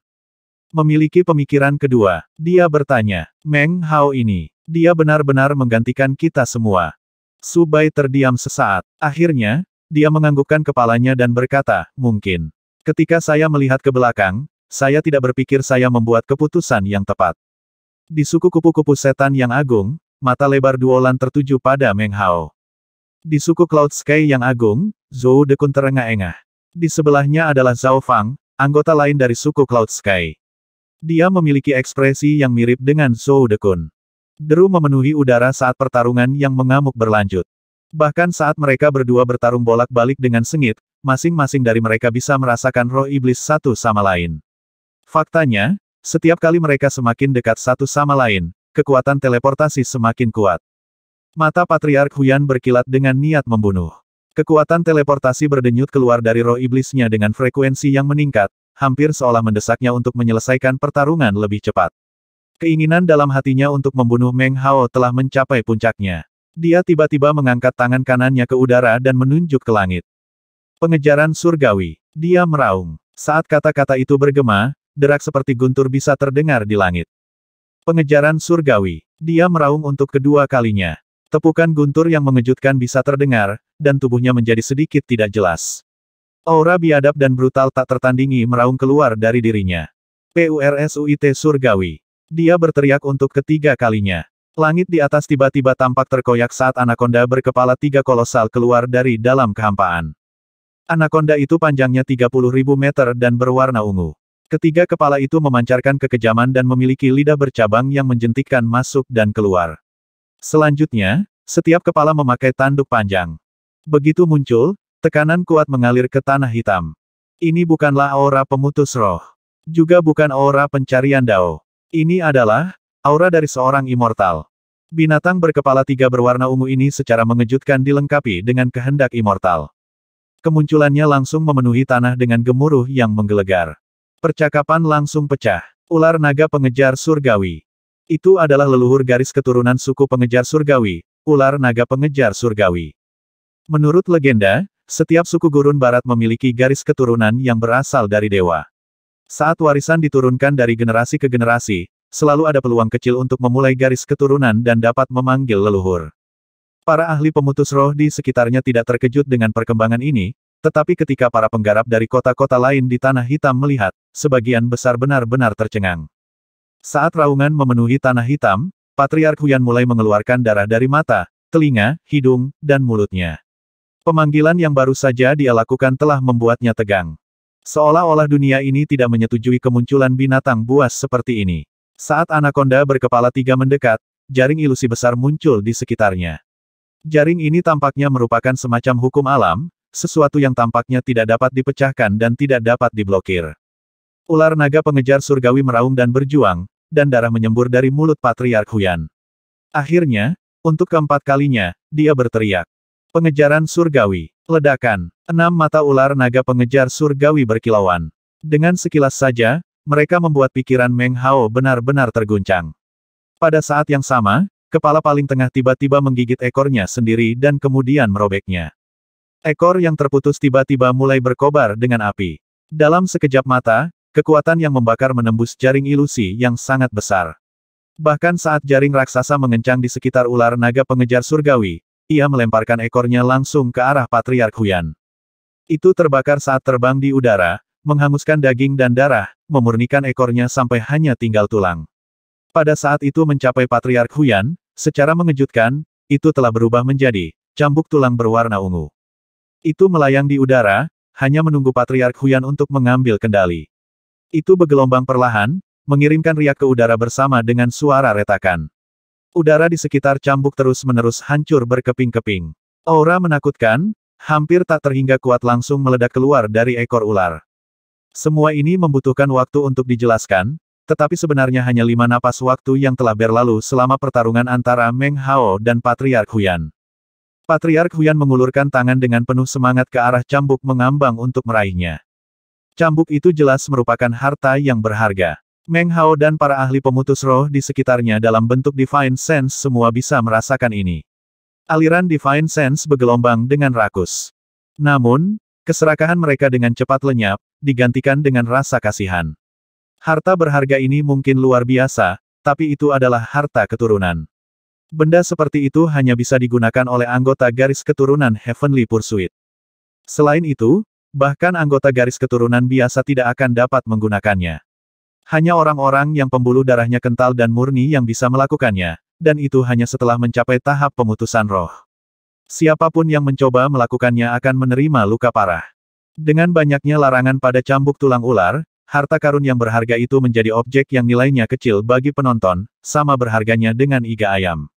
A: Memiliki pemikiran kedua, dia bertanya, Meng Hao ini, dia benar-benar menggantikan kita semua. Subai terdiam sesaat. Akhirnya, dia menganggukkan kepalanya dan berkata, mungkin. Ketika saya melihat ke belakang, saya tidak berpikir saya membuat keputusan yang tepat. Di suku kupu-kupu setan yang agung, mata lebar Duolan tertuju pada Meng Hao. Di suku Cloud Sky yang agung, Zhou Dekun terengah-engah. Di sebelahnya adalah Zhao Fang, anggota lain dari suku Cloud Sky. Dia memiliki ekspresi yang mirip dengan Zhou Dekun. Deru memenuhi udara saat pertarungan yang mengamuk berlanjut. Bahkan saat mereka berdua bertarung bolak-balik dengan sengit, masing-masing dari mereka bisa merasakan roh iblis satu sama lain. Faktanya, setiap kali mereka semakin dekat satu sama lain, kekuatan teleportasi semakin kuat. Mata Patriark Huyan berkilat dengan niat membunuh. Kekuatan teleportasi berdenyut keluar dari roh iblisnya dengan frekuensi yang meningkat, hampir seolah mendesaknya untuk menyelesaikan pertarungan lebih cepat. Keinginan dalam hatinya untuk membunuh Meng Hao telah mencapai puncaknya. Dia tiba-tiba mengangkat tangan kanannya ke udara dan menunjuk ke langit. Pengejaran surgawi. Dia meraung. Saat kata-kata itu bergema, derak seperti guntur bisa terdengar di langit. Pengejaran surgawi. Dia meraung untuk kedua kalinya. Tepukan guntur yang mengejutkan bisa terdengar, dan tubuhnya menjadi sedikit tidak jelas. Aura biadab dan brutal tak tertandingi meraung keluar dari dirinya. PURSUIT Surgawi. Dia berteriak untuk ketiga kalinya. Langit di atas tiba-tiba tampak terkoyak saat anakonda berkepala tiga kolosal keluar dari dalam kehampaan. Anakonda itu panjangnya 30.000 meter dan berwarna ungu. Ketiga kepala itu memancarkan kekejaman dan memiliki lidah bercabang yang menjentikkan masuk dan keluar. Selanjutnya, setiap kepala memakai tanduk panjang. Begitu muncul, tekanan kuat mengalir ke tanah hitam. Ini bukanlah aura pemutus roh. Juga bukan aura pencarian dao. Ini adalah aura dari seorang immortal. Binatang berkepala tiga berwarna ungu ini secara mengejutkan dilengkapi dengan kehendak immortal. Kemunculannya langsung memenuhi tanah dengan gemuruh yang menggelegar. Percakapan langsung pecah. Ular naga pengejar surgawi. Itu adalah leluhur garis keturunan suku pengejar surgawi, ular naga pengejar surgawi. Menurut legenda, setiap suku gurun barat memiliki garis keturunan yang berasal dari dewa. Saat warisan diturunkan dari generasi ke generasi, selalu ada peluang kecil untuk memulai garis keturunan dan dapat memanggil leluhur. Para ahli pemutus roh di sekitarnya tidak terkejut dengan perkembangan ini, tetapi ketika para penggarap dari kota-kota lain di Tanah Hitam melihat, sebagian besar benar-benar tercengang. Saat raungan memenuhi tanah hitam, Patriark Huyan mulai mengeluarkan darah dari mata, telinga, hidung, dan mulutnya. Pemanggilan yang baru saja dia lakukan telah membuatnya tegang. Seolah-olah dunia ini tidak menyetujui kemunculan binatang buas seperti ini. Saat Anaconda berkepala tiga mendekat, jaring ilusi besar muncul di sekitarnya. Jaring ini tampaknya merupakan semacam hukum alam, sesuatu yang tampaknya tidak dapat dipecahkan dan tidak dapat diblokir. Ular naga pengejar surgawi meraung dan berjuang, dan darah menyembur dari mulut Patriark Huyan. Akhirnya, untuk keempat kalinya, dia berteriak. Pengejaran surgawi, ledakan, enam mata ular naga pengejar surgawi berkilauan. Dengan sekilas saja, mereka membuat pikiran Meng Hao benar-benar terguncang. Pada saat yang sama, kepala paling tengah tiba-tiba menggigit ekornya sendiri dan kemudian merobeknya. Ekor yang terputus tiba-tiba mulai berkobar dengan api. Dalam sekejap mata, Kekuatan yang membakar menembus jaring ilusi yang sangat besar. Bahkan saat jaring raksasa mengencang di sekitar ular naga pengejar surgawi, ia melemparkan ekornya langsung ke arah Patriark Huyan. Itu terbakar saat terbang di udara, menghanguskan daging dan darah, memurnikan ekornya sampai hanya tinggal tulang. Pada saat itu mencapai Patriark Huyan, secara mengejutkan, itu telah berubah menjadi cambuk tulang berwarna ungu. Itu melayang di udara, hanya menunggu Patriark Huyan untuk mengambil kendali. Itu bergelombang perlahan, mengirimkan riak ke udara bersama dengan suara retakan. Udara di sekitar cambuk terus-menerus hancur berkeping-keping. Aura menakutkan, hampir tak terhingga kuat langsung meledak keluar dari ekor ular. Semua ini membutuhkan waktu untuk dijelaskan, tetapi sebenarnya hanya lima napas waktu yang telah berlalu selama pertarungan antara Meng Hao dan Patriark Huyan. Patriark Huyan mengulurkan tangan dengan penuh semangat ke arah cambuk mengambang untuk meraihnya. Cambuk itu jelas merupakan harta yang berharga. Meng Hao dan para ahli pemutus roh di sekitarnya dalam bentuk Divine Sense semua bisa merasakan ini. Aliran Divine Sense bergelombang dengan rakus. Namun, keserakahan mereka dengan cepat lenyap, digantikan dengan rasa kasihan. Harta berharga ini mungkin luar biasa, tapi itu adalah harta keturunan. Benda seperti itu hanya bisa digunakan oleh anggota garis keturunan Heavenly Pursuit. Selain itu, Bahkan anggota garis keturunan biasa tidak akan dapat menggunakannya. Hanya orang-orang yang pembuluh darahnya kental dan murni yang bisa melakukannya, dan itu hanya setelah mencapai tahap pemutusan roh. Siapapun yang mencoba melakukannya akan menerima luka parah. Dengan banyaknya larangan pada cambuk tulang ular, harta karun yang berharga itu menjadi objek yang nilainya kecil bagi penonton, sama berharganya dengan iga ayam.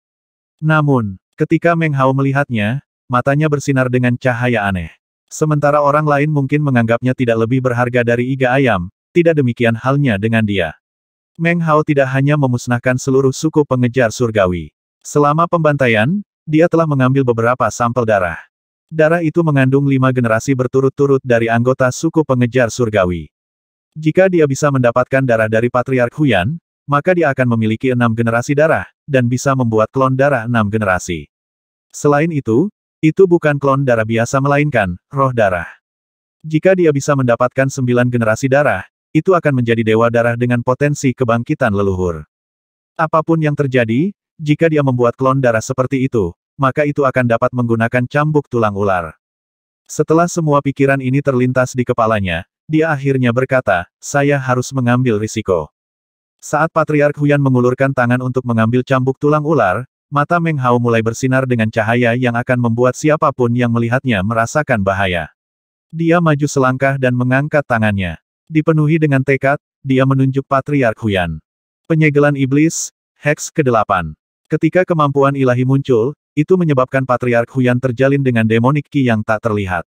A: Namun, ketika Meng Hao melihatnya, matanya bersinar dengan cahaya aneh. Sementara orang lain mungkin menganggapnya tidak lebih berharga dari iga ayam, tidak demikian halnya dengan dia. Meng Hao tidak hanya memusnahkan seluruh suku pengejar surgawi. Selama pembantaian, dia telah mengambil beberapa sampel darah. Darah itu mengandung lima generasi berturut-turut dari anggota suku pengejar surgawi. Jika dia bisa mendapatkan darah dari Patriark Huyan, maka dia akan memiliki enam generasi darah, dan bisa membuat klon darah enam generasi. Selain itu, itu bukan klon darah biasa melainkan, roh darah. Jika dia bisa mendapatkan sembilan generasi darah, itu akan menjadi dewa darah dengan potensi kebangkitan leluhur. Apapun yang terjadi, jika dia membuat klon darah seperti itu, maka itu akan dapat menggunakan cambuk tulang ular. Setelah semua pikiran ini terlintas di kepalanya, dia akhirnya berkata, saya harus mengambil risiko. Saat Patriark Huyan mengulurkan tangan untuk mengambil cambuk tulang ular, Mata Meng Hao mulai bersinar dengan cahaya yang akan membuat siapapun yang melihatnya merasakan bahaya. Dia maju selangkah dan mengangkat tangannya. Dipenuhi dengan tekad, dia menunjuk Patriark Huyan. Penyegelan Iblis, Hex ke-8. Ketika kemampuan ilahi muncul, itu menyebabkan Patriark Huyan terjalin dengan demonik Ki yang tak terlihat.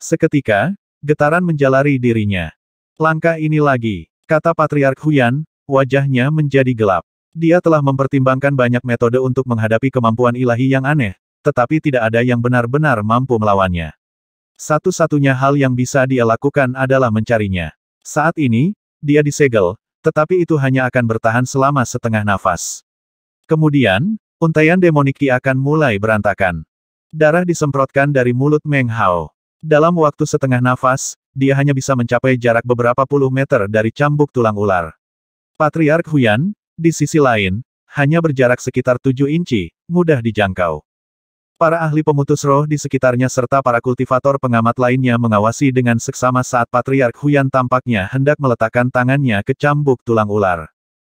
A: Seketika, getaran menjalari dirinya. Langkah ini lagi, kata Patriark Huyan, wajahnya menjadi gelap. Dia telah mempertimbangkan banyak metode untuk menghadapi kemampuan ilahi yang aneh, tetapi tidak ada yang benar-benar mampu melawannya. Satu-satunya hal yang bisa dia lakukan adalah mencarinya. Saat ini, dia disegel, tetapi itu hanya akan bertahan selama setengah nafas. Kemudian, untaian demoniki akan mulai berantakan. Darah disemprotkan dari mulut Meng Hao. Dalam waktu setengah nafas, dia hanya bisa mencapai jarak beberapa puluh meter dari cambuk tulang ular. Patriark Huyan, di sisi lain, hanya berjarak sekitar tujuh inci, mudah dijangkau. Para ahli pemutus roh di sekitarnya serta para kultivator pengamat lainnya mengawasi dengan seksama saat Patriark Huyan tampaknya hendak meletakkan tangannya ke cambuk tulang ular.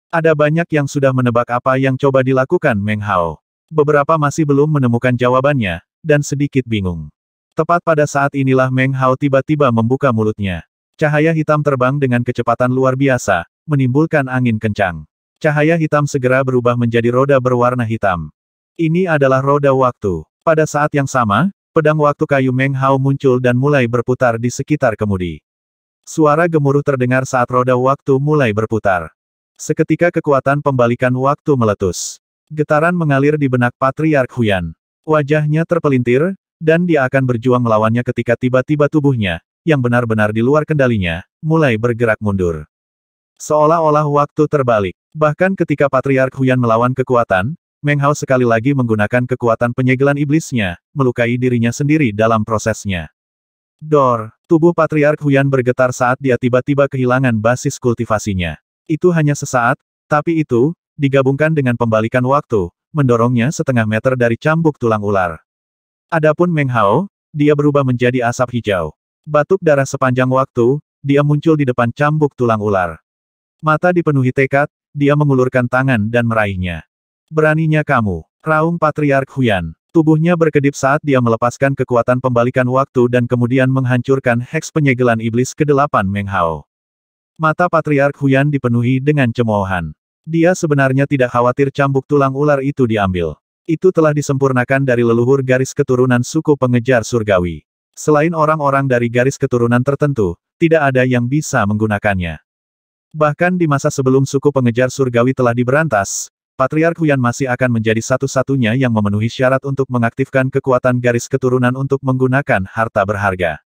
A: Ada banyak yang sudah menebak apa yang coba dilakukan Meng Hao. Beberapa masih belum menemukan jawabannya, dan sedikit bingung. Tepat pada saat inilah Meng Hao tiba-tiba membuka mulutnya. Cahaya hitam terbang dengan kecepatan luar biasa, menimbulkan angin kencang. Cahaya hitam segera berubah menjadi roda berwarna hitam. Ini adalah roda waktu. Pada saat yang sama, pedang waktu kayu Meng Hao muncul dan mulai berputar di sekitar kemudi. Suara gemuruh terdengar saat roda waktu mulai berputar. Seketika kekuatan pembalikan waktu meletus. Getaran mengalir di benak Patriark Huyan. Wajahnya terpelintir, dan dia akan berjuang melawannya ketika tiba-tiba tubuhnya, yang benar-benar di luar kendalinya, mulai bergerak mundur. Seolah-olah waktu terbalik. Bahkan ketika Patriark Huyan melawan kekuatan, Meng Hao sekali lagi menggunakan kekuatan penyegelan iblisnya, melukai dirinya sendiri dalam prosesnya. Dor, tubuh Patriark Huyan bergetar saat dia tiba-tiba kehilangan basis kultivasinya. Itu hanya sesaat, tapi itu, digabungkan dengan pembalikan waktu, mendorongnya setengah meter dari cambuk tulang ular. Adapun Meng Hao, dia berubah menjadi asap hijau. Batuk darah sepanjang waktu, dia muncul di depan cambuk tulang ular. Mata dipenuhi tekad, dia mengulurkan tangan dan meraihnya. Beraninya kamu, Raung Patriark Huyan. Tubuhnya berkedip saat dia melepaskan kekuatan pembalikan waktu dan kemudian menghancurkan heks penyegelan iblis ke-8 Meng Hao. Mata Patriark Huyan dipenuhi dengan cemoohan. Dia sebenarnya tidak khawatir cambuk tulang ular itu diambil. Itu telah disempurnakan dari leluhur garis keturunan suku pengejar surgawi. Selain orang-orang dari garis keturunan tertentu, tidak ada yang bisa menggunakannya. Bahkan di masa sebelum suku pengejar surgawi telah diberantas, Patriark Huyan masih akan menjadi satu-satunya yang memenuhi syarat untuk mengaktifkan kekuatan garis keturunan untuk menggunakan harta berharga.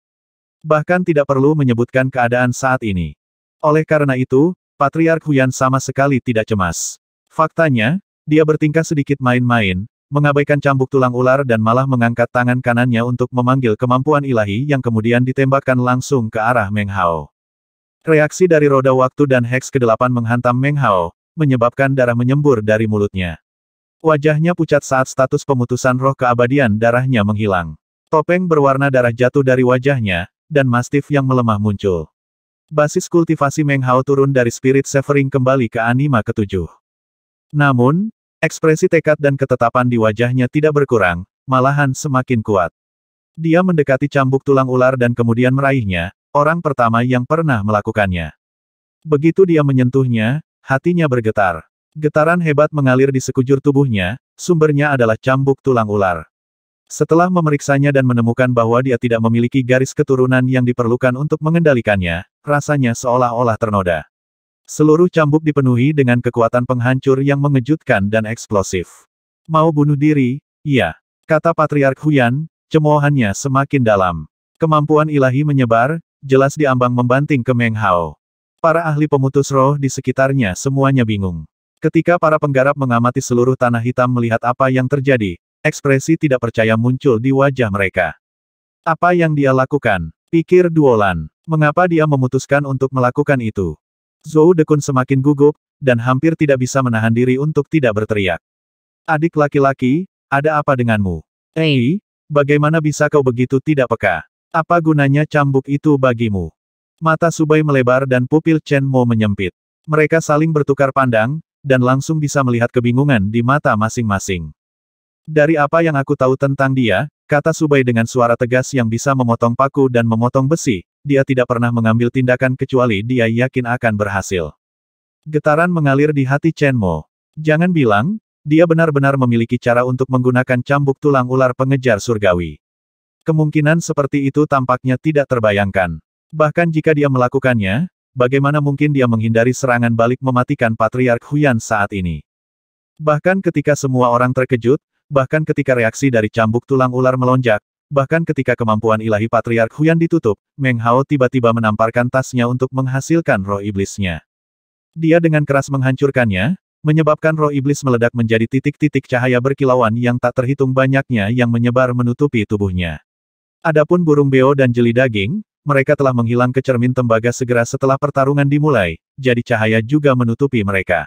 A: Bahkan tidak perlu menyebutkan keadaan saat ini. Oleh karena itu, Patriark Huyan sama sekali tidak cemas. Faktanya, dia bertingkah sedikit main-main, mengabaikan cambuk tulang ular dan malah mengangkat tangan kanannya untuk memanggil kemampuan ilahi yang kemudian ditembakkan langsung ke arah Meng Hao. Reaksi dari roda waktu dan Hex ke-8 menghantam Meng Hao, menyebabkan darah menyembur dari mulutnya. Wajahnya pucat saat status pemutusan roh keabadian darahnya menghilang. Topeng berwarna darah jatuh dari wajahnya, dan mastif yang melemah muncul. Basis kultivasi Meng Hao turun dari spirit severing kembali ke anima ketujuh. Namun, ekspresi tekad dan ketetapan di wajahnya tidak berkurang, malahan semakin kuat. Dia mendekati cambuk tulang ular dan kemudian meraihnya, orang pertama yang pernah melakukannya. Begitu dia menyentuhnya, hatinya bergetar. Getaran hebat mengalir di sekujur tubuhnya, sumbernya adalah cambuk tulang ular. Setelah memeriksanya dan menemukan bahwa dia tidak memiliki garis keturunan yang diperlukan untuk mengendalikannya, rasanya seolah-olah ternoda. Seluruh cambuk dipenuhi dengan kekuatan penghancur yang mengejutkan dan eksplosif. Mau bunuh diri? Iya. Kata Patriark Huyan, cemoohannya semakin dalam. Kemampuan ilahi menyebar, jelas diambang membanting ke Meng Hao. Para ahli pemutus roh di sekitarnya semuanya bingung. Ketika para penggarap mengamati seluruh tanah hitam melihat apa yang terjadi, ekspresi tidak percaya muncul di wajah mereka. Apa yang dia lakukan? Pikir Duolan. Mengapa dia memutuskan untuk melakukan itu? Zhou Dekun semakin gugup, dan hampir tidak bisa menahan diri untuk tidak berteriak. Adik laki-laki, ada apa denganmu? Ei, bagaimana bisa kau begitu tidak peka? Apa gunanya cambuk itu bagimu? Mata Subai melebar dan pupil Chen Mo menyempit. Mereka saling bertukar pandang, dan langsung bisa melihat kebingungan di mata masing-masing. Dari apa yang aku tahu tentang dia, kata Subai dengan suara tegas yang bisa memotong paku dan memotong besi, dia tidak pernah mengambil tindakan kecuali dia yakin akan berhasil. Getaran mengalir di hati Chen Mo. Jangan bilang, dia benar-benar memiliki cara untuk menggunakan cambuk tulang ular pengejar surgawi. Kemungkinan seperti itu tampaknya tidak terbayangkan. Bahkan jika dia melakukannya, bagaimana mungkin dia menghindari serangan balik mematikan Patriark Huyan saat ini? Bahkan ketika semua orang terkejut, bahkan ketika reaksi dari cambuk tulang ular melonjak, bahkan ketika kemampuan ilahi Patriark Huyan ditutup, Meng Hao tiba-tiba menamparkan tasnya untuk menghasilkan roh iblisnya. Dia dengan keras menghancurkannya, menyebabkan roh iblis meledak menjadi titik-titik cahaya berkilauan yang tak terhitung banyaknya yang menyebar menutupi tubuhnya. Adapun burung beo dan jeli daging, mereka telah menghilang ke cermin tembaga segera setelah pertarungan dimulai, jadi cahaya juga menutupi mereka.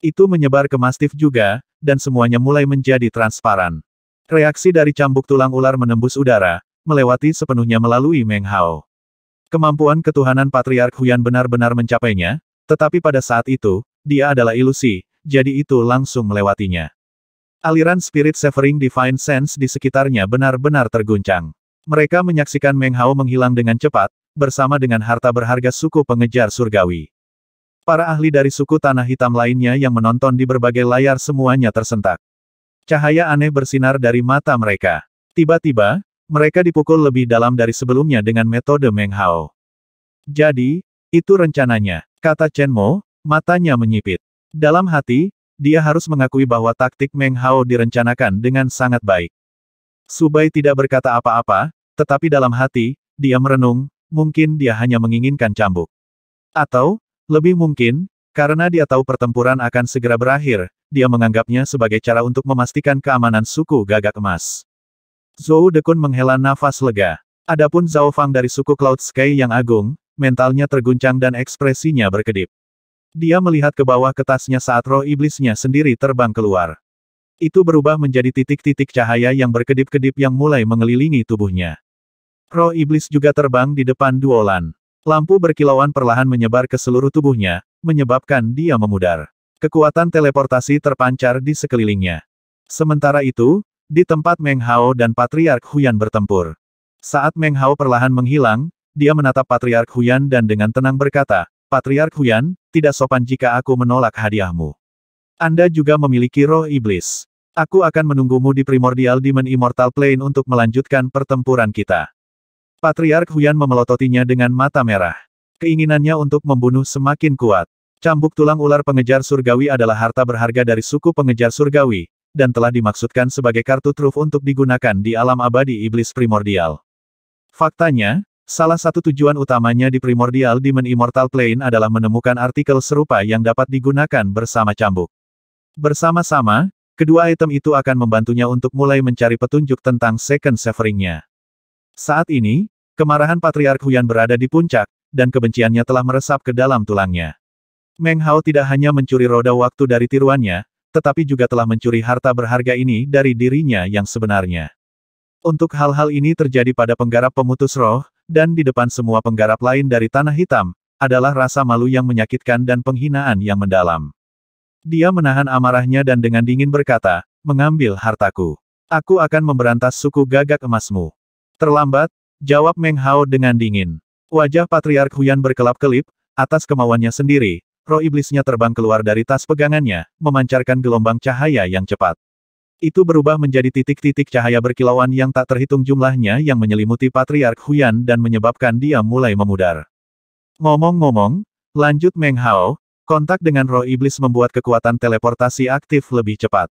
A: Itu menyebar ke mastif juga, dan semuanya mulai menjadi transparan. Reaksi dari cambuk tulang ular menembus udara, melewati sepenuhnya melalui Meng Hao. Kemampuan ketuhanan Patriark Huyan benar-benar mencapainya, tetapi pada saat itu, dia adalah ilusi, jadi itu langsung melewatinya. Aliran spirit severing divine sense di sekitarnya benar-benar terguncang. Mereka menyaksikan Meng Hao menghilang dengan cepat, bersama dengan harta berharga suku pengejar surgawi. Para ahli dari suku Tanah Hitam lainnya yang menonton di berbagai layar semuanya tersentak. Cahaya aneh bersinar dari mata mereka. Tiba-tiba, mereka dipukul lebih dalam dari sebelumnya dengan metode Meng Hao. Jadi, itu rencananya, kata Chen Mo, matanya menyipit. Dalam hati, dia harus mengakui bahwa taktik Meng Hao direncanakan dengan sangat baik. Subai tidak berkata apa-apa, tetapi dalam hati, dia merenung, mungkin dia hanya menginginkan cambuk. Atau, lebih mungkin, karena dia tahu pertempuran akan segera berakhir, dia menganggapnya sebagai cara untuk memastikan keamanan suku gagak emas. Zhou Dekun menghela nafas lega. Adapun Zhao Fang dari suku Cloud Sky yang agung, mentalnya terguncang dan ekspresinya berkedip. Dia melihat ke bawah ke saat roh iblisnya sendiri terbang keluar. Itu berubah menjadi titik-titik cahaya yang berkedip-kedip yang mulai mengelilingi tubuhnya. Roh iblis juga terbang di depan Duolan. Lampu berkilauan perlahan menyebar ke seluruh tubuhnya, menyebabkan dia memudar. Kekuatan teleportasi terpancar di sekelilingnya. Sementara itu, di tempat Meng Hao dan Patriark Huyan bertempur. Saat Meng Hao perlahan menghilang, dia menatap Patriark Huyan dan dengan tenang berkata, Patriark Huyan, tidak sopan jika aku menolak hadiahmu. Anda juga memiliki roh iblis. Aku akan menunggumu di Primordial Demon Immortal Plane untuk melanjutkan pertempuran kita. Patriark Huyan memelototinya dengan mata merah. Keinginannya untuk membunuh semakin kuat. Cambuk tulang ular pengejar surgawi adalah harta berharga dari suku pengejar surgawi, dan telah dimaksudkan sebagai kartu truf untuk digunakan di alam abadi iblis primordial. Faktanya, Salah satu tujuan utamanya di Primordial Demon Immortal Plane adalah menemukan artikel serupa yang dapat digunakan bersama cambuk. Bersama-sama, kedua item itu akan membantunya untuk mulai mencari petunjuk tentang second severingnya. Saat ini, kemarahan Patriark Huyan berada di puncak, dan kebenciannya telah meresap ke dalam tulangnya. Meng Hao tidak hanya mencuri roda waktu dari tiruannya, tetapi juga telah mencuri harta berharga ini dari dirinya yang sebenarnya. Untuk hal-hal ini terjadi pada penggarap pemutus roh, dan di depan semua penggarap lain dari Tanah Hitam, adalah rasa malu yang menyakitkan dan penghinaan yang mendalam. Dia menahan amarahnya dan dengan dingin berkata, mengambil hartaku. Aku akan memberantas suku gagak emasmu. Terlambat, jawab Meng Hao dengan dingin. Wajah Patriark Huyan berkelap-kelip, atas kemauannya sendiri, roh iblisnya terbang keluar dari tas pegangannya, memancarkan gelombang cahaya yang cepat. Itu berubah menjadi titik-titik cahaya berkilauan yang tak terhitung jumlahnya yang menyelimuti Patriark Huyan dan menyebabkan dia mulai memudar. Ngomong-ngomong, lanjut Meng Hao, Kontak dengan roh iblis membuat kekuatan teleportasi aktif lebih cepat.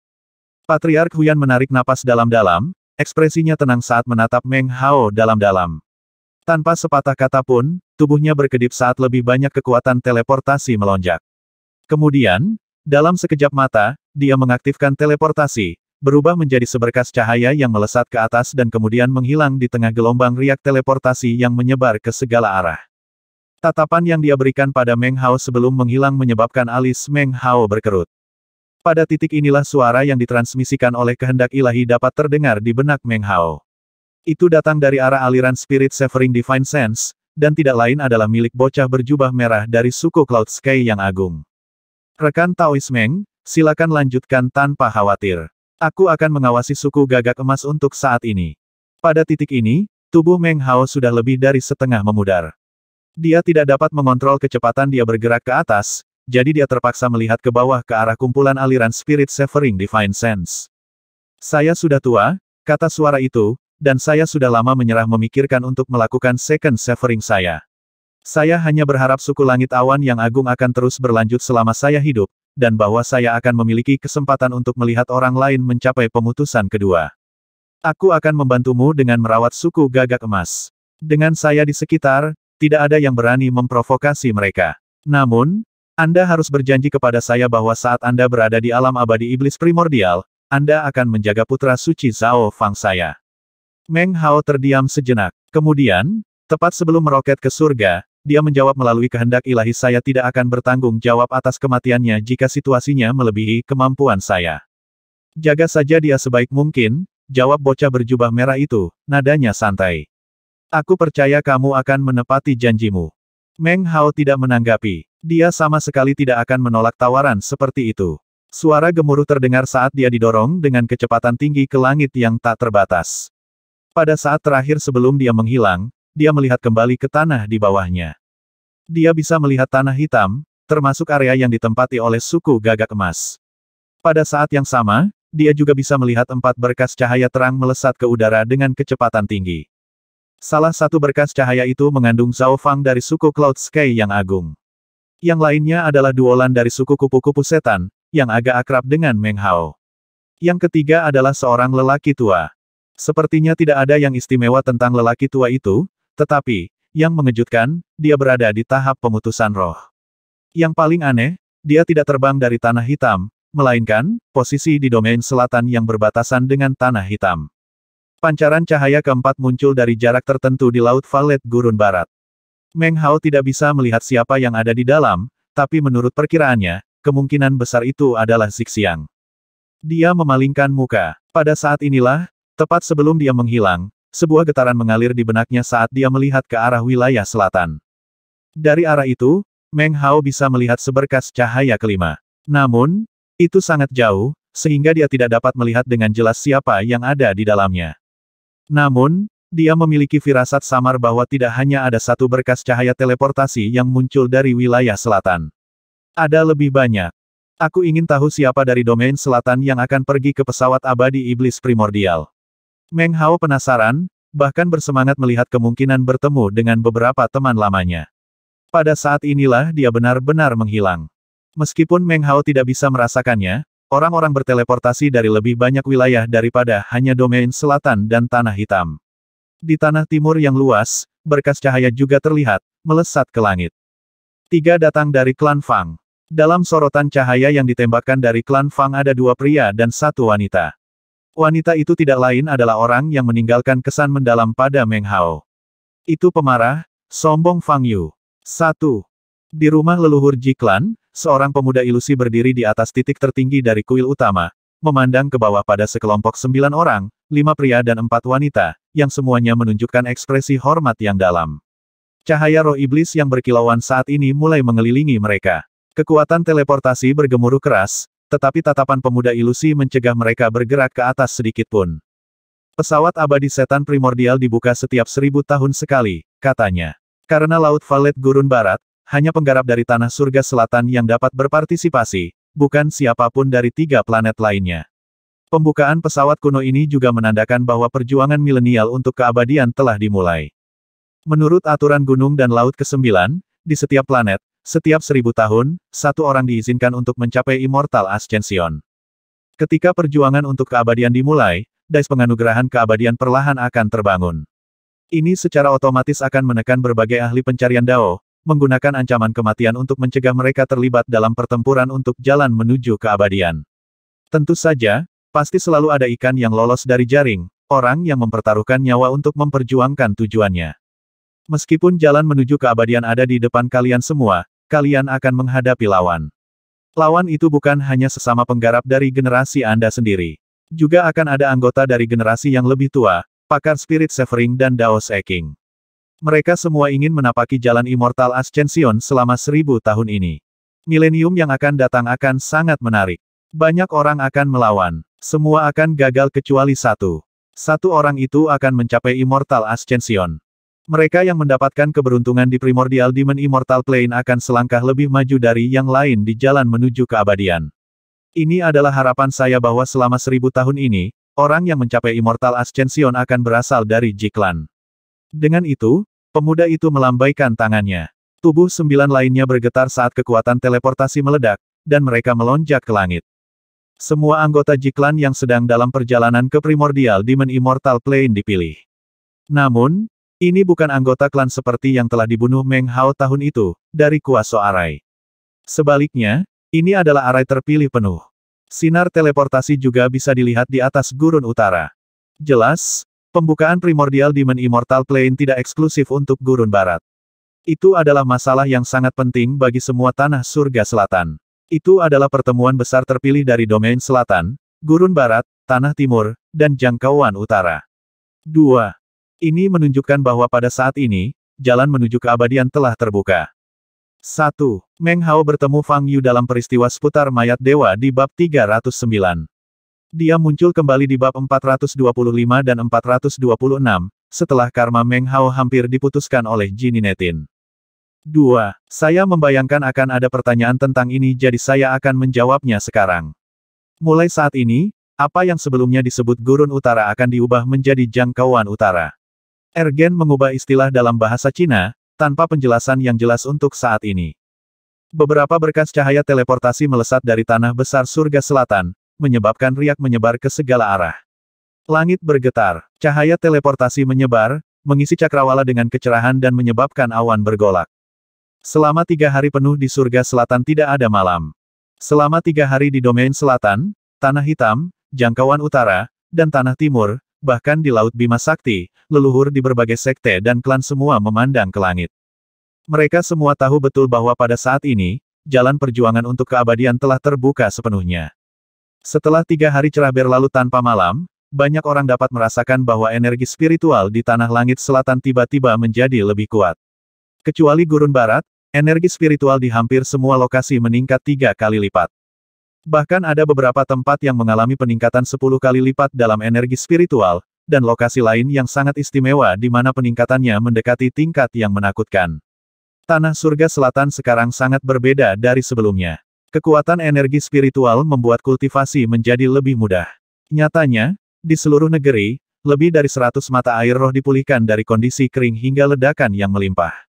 A: Patriark Huyan menarik napas dalam-dalam, ekspresinya tenang saat menatap Meng Hao dalam-dalam. Tanpa sepatah kata pun, tubuhnya berkedip saat lebih banyak kekuatan teleportasi melonjak. Kemudian, dalam sekejap mata, dia mengaktifkan teleportasi, berubah menjadi seberkas cahaya yang melesat ke atas dan kemudian menghilang di tengah gelombang riak teleportasi yang menyebar ke segala arah. Tatapan yang dia berikan pada Meng Hao sebelum menghilang menyebabkan alis Meng Hao berkerut. Pada titik inilah suara yang ditransmisikan oleh kehendak ilahi dapat terdengar di benak Meng Hao. Itu datang dari arah aliran Spirit Severing Divine Sense, dan tidak lain adalah milik bocah berjubah merah dari suku Cloud Sky yang agung. Rekan Taois Meng, silakan lanjutkan tanpa khawatir. Aku akan mengawasi suku gagak emas untuk saat ini. Pada titik ini, tubuh Meng Hao sudah lebih dari setengah memudar. Dia tidak dapat mengontrol kecepatan dia bergerak ke atas, jadi dia terpaksa melihat ke bawah ke arah kumpulan aliran Spirit Severing Divine Sense. Saya sudah tua, kata suara itu, dan saya sudah lama menyerah memikirkan untuk melakukan second severing saya. Saya hanya berharap suku langit awan yang agung akan terus berlanjut selama saya hidup, dan bahwa saya akan memiliki kesempatan untuk melihat orang lain mencapai pemutusan kedua. Aku akan membantumu dengan merawat suku gagak emas. Dengan saya di sekitar, tidak ada yang berani memprovokasi mereka. Namun, Anda harus berjanji kepada saya bahwa saat Anda berada di alam abadi iblis primordial, Anda akan menjaga putra suci Zhao Fang saya. Meng Hao terdiam sejenak. Kemudian, tepat sebelum meroket ke surga, dia menjawab melalui kehendak ilahi saya tidak akan bertanggung jawab atas kematiannya jika situasinya melebihi kemampuan saya. Jaga saja dia sebaik mungkin, jawab bocah berjubah merah itu, nadanya santai. Aku percaya kamu akan menepati janjimu. Meng Hao tidak menanggapi. Dia sama sekali tidak akan menolak tawaran seperti itu. Suara gemuruh terdengar saat dia didorong dengan kecepatan tinggi ke langit yang tak terbatas. Pada saat terakhir sebelum dia menghilang, dia melihat kembali ke tanah di bawahnya. Dia bisa melihat tanah hitam, termasuk area yang ditempati oleh suku gagak emas. Pada saat yang sama, dia juga bisa melihat empat berkas cahaya terang melesat ke udara dengan kecepatan tinggi. Salah satu berkas cahaya itu mengandung Zhao Fang dari suku Cloud Sky yang agung. Yang lainnya adalah duolan dari suku kupu-kupu setan, yang agak akrab dengan Meng Hao. Yang ketiga adalah seorang lelaki tua. Sepertinya tidak ada yang istimewa tentang lelaki tua itu, tetapi, yang mengejutkan, dia berada di tahap pemutusan roh. Yang paling aneh, dia tidak terbang dari tanah hitam, melainkan, posisi di domain selatan yang berbatasan dengan tanah hitam. Pancaran cahaya keempat muncul dari jarak tertentu di Laut Valet Gurun Barat. Meng Hao tidak bisa melihat siapa yang ada di dalam, tapi menurut perkiraannya, kemungkinan besar itu adalah Zixiang. Dia memalingkan muka. Pada saat inilah, tepat sebelum dia menghilang, sebuah getaran mengalir di benaknya saat dia melihat ke arah wilayah selatan. Dari arah itu, Meng Hao bisa melihat seberkas cahaya kelima. Namun, itu sangat jauh, sehingga dia tidak dapat melihat dengan jelas siapa yang ada di dalamnya. Namun, dia memiliki firasat samar bahwa tidak hanya ada satu berkas cahaya teleportasi yang muncul dari wilayah selatan. Ada lebih banyak. Aku ingin tahu siapa dari domain selatan yang akan pergi ke pesawat abadi iblis primordial. Meng Hao penasaran, bahkan bersemangat melihat kemungkinan bertemu dengan beberapa teman lamanya. Pada saat inilah dia benar-benar menghilang. Meskipun Meng Hao tidak bisa merasakannya, Orang-orang berteleportasi dari lebih banyak wilayah daripada hanya domain selatan dan tanah hitam. Di tanah timur yang luas, berkas cahaya juga terlihat, melesat ke langit. Tiga datang dari klan Fang. Dalam sorotan cahaya yang ditembakkan dari klan Fang ada dua pria dan satu wanita. Wanita itu tidak lain adalah orang yang meninggalkan kesan mendalam pada Meng Hao. Itu pemarah, sombong Fang Yu. Satu, di rumah leluhur Jiklan, seorang pemuda ilusi berdiri di atas titik tertinggi dari kuil utama, memandang ke bawah pada sekelompok sembilan orang, lima pria dan empat wanita, yang semuanya menunjukkan ekspresi hormat yang dalam. Cahaya roh iblis yang berkilauan saat ini mulai mengelilingi mereka. Kekuatan teleportasi bergemuruh keras, tetapi tatapan pemuda ilusi mencegah mereka bergerak ke atas sedikitpun. Pesawat abadi setan primordial dibuka setiap seribu tahun sekali, katanya. Karena Laut Valet Gurun Barat, hanya penggarap dari tanah surga selatan yang dapat berpartisipasi, bukan siapapun dari tiga planet lainnya. Pembukaan pesawat kuno ini juga menandakan bahwa perjuangan milenial untuk keabadian telah dimulai. Menurut aturan gunung dan laut ke-9, di setiap planet, setiap seribu tahun, satu orang diizinkan untuk mencapai Immortal Ascension. Ketika perjuangan untuk keabadian dimulai, dais penganugerahan keabadian perlahan akan terbangun. Ini secara otomatis akan menekan berbagai ahli pencarian Dao, menggunakan ancaman kematian untuk mencegah mereka terlibat dalam pertempuran untuk jalan menuju keabadian. Tentu saja, pasti selalu ada ikan yang lolos dari jaring, orang yang mempertaruhkan nyawa untuk memperjuangkan tujuannya. Meskipun jalan menuju keabadian ada di depan kalian semua, kalian akan menghadapi lawan. Lawan itu bukan hanya sesama penggarap dari generasi Anda sendiri. Juga akan ada anggota dari generasi yang lebih tua, pakar spirit severing dan Daos Eking. Mereka semua ingin menapaki jalan Immortal Ascension selama seribu tahun ini. Milenium yang akan datang akan sangat menarik. Banyak orang akan melawan. Semua akan gagal kecuali satu. Satu orang itu akan mencapai Immortal Ascension. Mereka yang mendapatkan keberuntungan di Primordial Demon Immortal Plane akan selangkah lebih maju dari yang lain di jalan menuju keabadian. Ini adalah harapan saya bahwa selama seribu tahun ini, orang yang mencapai Immortal Ascension akan berasal dari Jiklan. Dengan itu, Pemuda itu melambaikan tangannya. Tubuh sembilan lainnya bergetar saat kekuatan teleportasi meledak, dan mereka melonjak ke langit. Semua anggota Jiklan yang sedang dalam perjalanan ke primordial Demon Immortal Plane dipilih. Namun, ini bukan anggota klan seperti yang telah dibunuh Meng Hao tahun itu, dari kuasa Arai. Sebaliknya, ini adalah arai terpilih penuh. Sinar teleportasi juga bisa dilihat di atas gurun utara. Jelas, Pembukaan primordial Demon Immortal Plane tidak eksklusif untuk Gurun Barat. Itu adalah masalah yang sangat penting bagi semua tanah surga selatan. Itu adalah pertemuan besar terpilih dari domain selatan, Gurun Barat, Tanah Timur, dan jangkauan utara. 2. Ini menunjukkan bahwa pada saat ini, jalan menuju keabadian telah terbuka. 1. Meng Hao bertemu Fang Yu dalam peristiwa seputar mayat dewa di bab 309. Dia muncul kembali di bab 425 dan 426, setelah karma Meng Hao hampir diputuskan oleh Jininetin. 2. Saya membayangkan akan ada pertanyaan tentang ini jadi saya akan menjawabnya sekarang. Mulai saat ini, apa yang sebelumnya disebut gurun utara akan diubah menjadi jangkauan utara. Ergen mengubah istilah dalam bahasa Cina, tanpa penjelasan yang jelas untuk saat ini. Beberapa berkas cahaya teleportasi melesat dari tanah besar surga selatan, menyebabkan riak menyebar ke segala arah. Langit bergetar, cahaya teleportasi menyebar, mengisi cakrawala dengan kecerahan dan menyebabkan awan bergolak. Selama tiga hari penuh di surga selatan tidak ada malam. Selama tiga hari di domain selatan, tanah hitam, jangkauan utara, dan tanah timur, bahkan di Laut Bima Sakti, leluhur di berbagai sekte dan klan semua memandang ke langit. Mereka semua tahu betul bahwa pada saat ini, jalan perjuangan untuk keabadian telah terbuka sepenuhnya. Setelah tiga hari cerah berlalu tanpa malam, banyak orang dapat merasakan bahwa energi spiritual di tanah langit selatan tiba-tiba menjadi lebih kuat. Kecuali gurun barat, energi spiritual di hampir semua lokasi meningkat tiga kali lipat. Bahkan ada beberapa tempat yang mengalami peningkatan sepuluh kali lipat dalam energi spiritual, dan lokasi lain yang sangat istimewa di mana peningkatannya mendekati tingkat yang menakutkan. Tanah surga selatan sekarang sangat berbeda dari sebelumnya. Kekuatan energi spiritual membuat kultivasi menjadi lebih mudah. Nyatanya, di seluruh negeri, lebih dari 100 mata air roh dipulihkan dari kondisi kering hingga ledakan yang melimpah.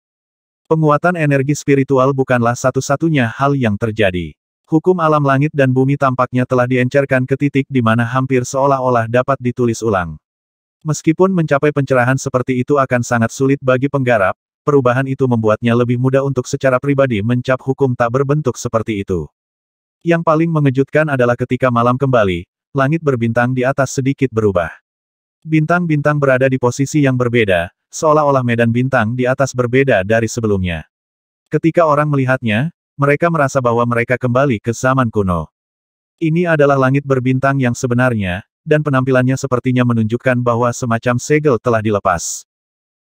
A: Penguatan energi spiritual bukanlah satu-satunya hal yang terjadi. Hukum alam langit dan bumi tampaknya telah diencerkan ke titik di mana hampir seolah-olah dapat ditulis ulang. Meskipun mencapai pencerahan seperti itu akan sangat sulit bagi penggarap, perubahan itu membuatnya lebih mudah untuk secara pribadi mencap hukum tak berbentuk seperti itu. Yang paling mengejutkan adalah ketika malam kembali, langit berbintang di atas sedikit berubah. Bintang-bintang berada di posisi yang berbeda, seolah-olah medan bintang di atas berbeda dari sebelumnya. Ketika orang melihatnya, mereka merasa bahwa mereka kembali ke zaman kuno. Ini adalah langit berbintang yang sebenarnya, dan penampilannya sepertinya menunjukkan bahwa semacam segel telah dilepas.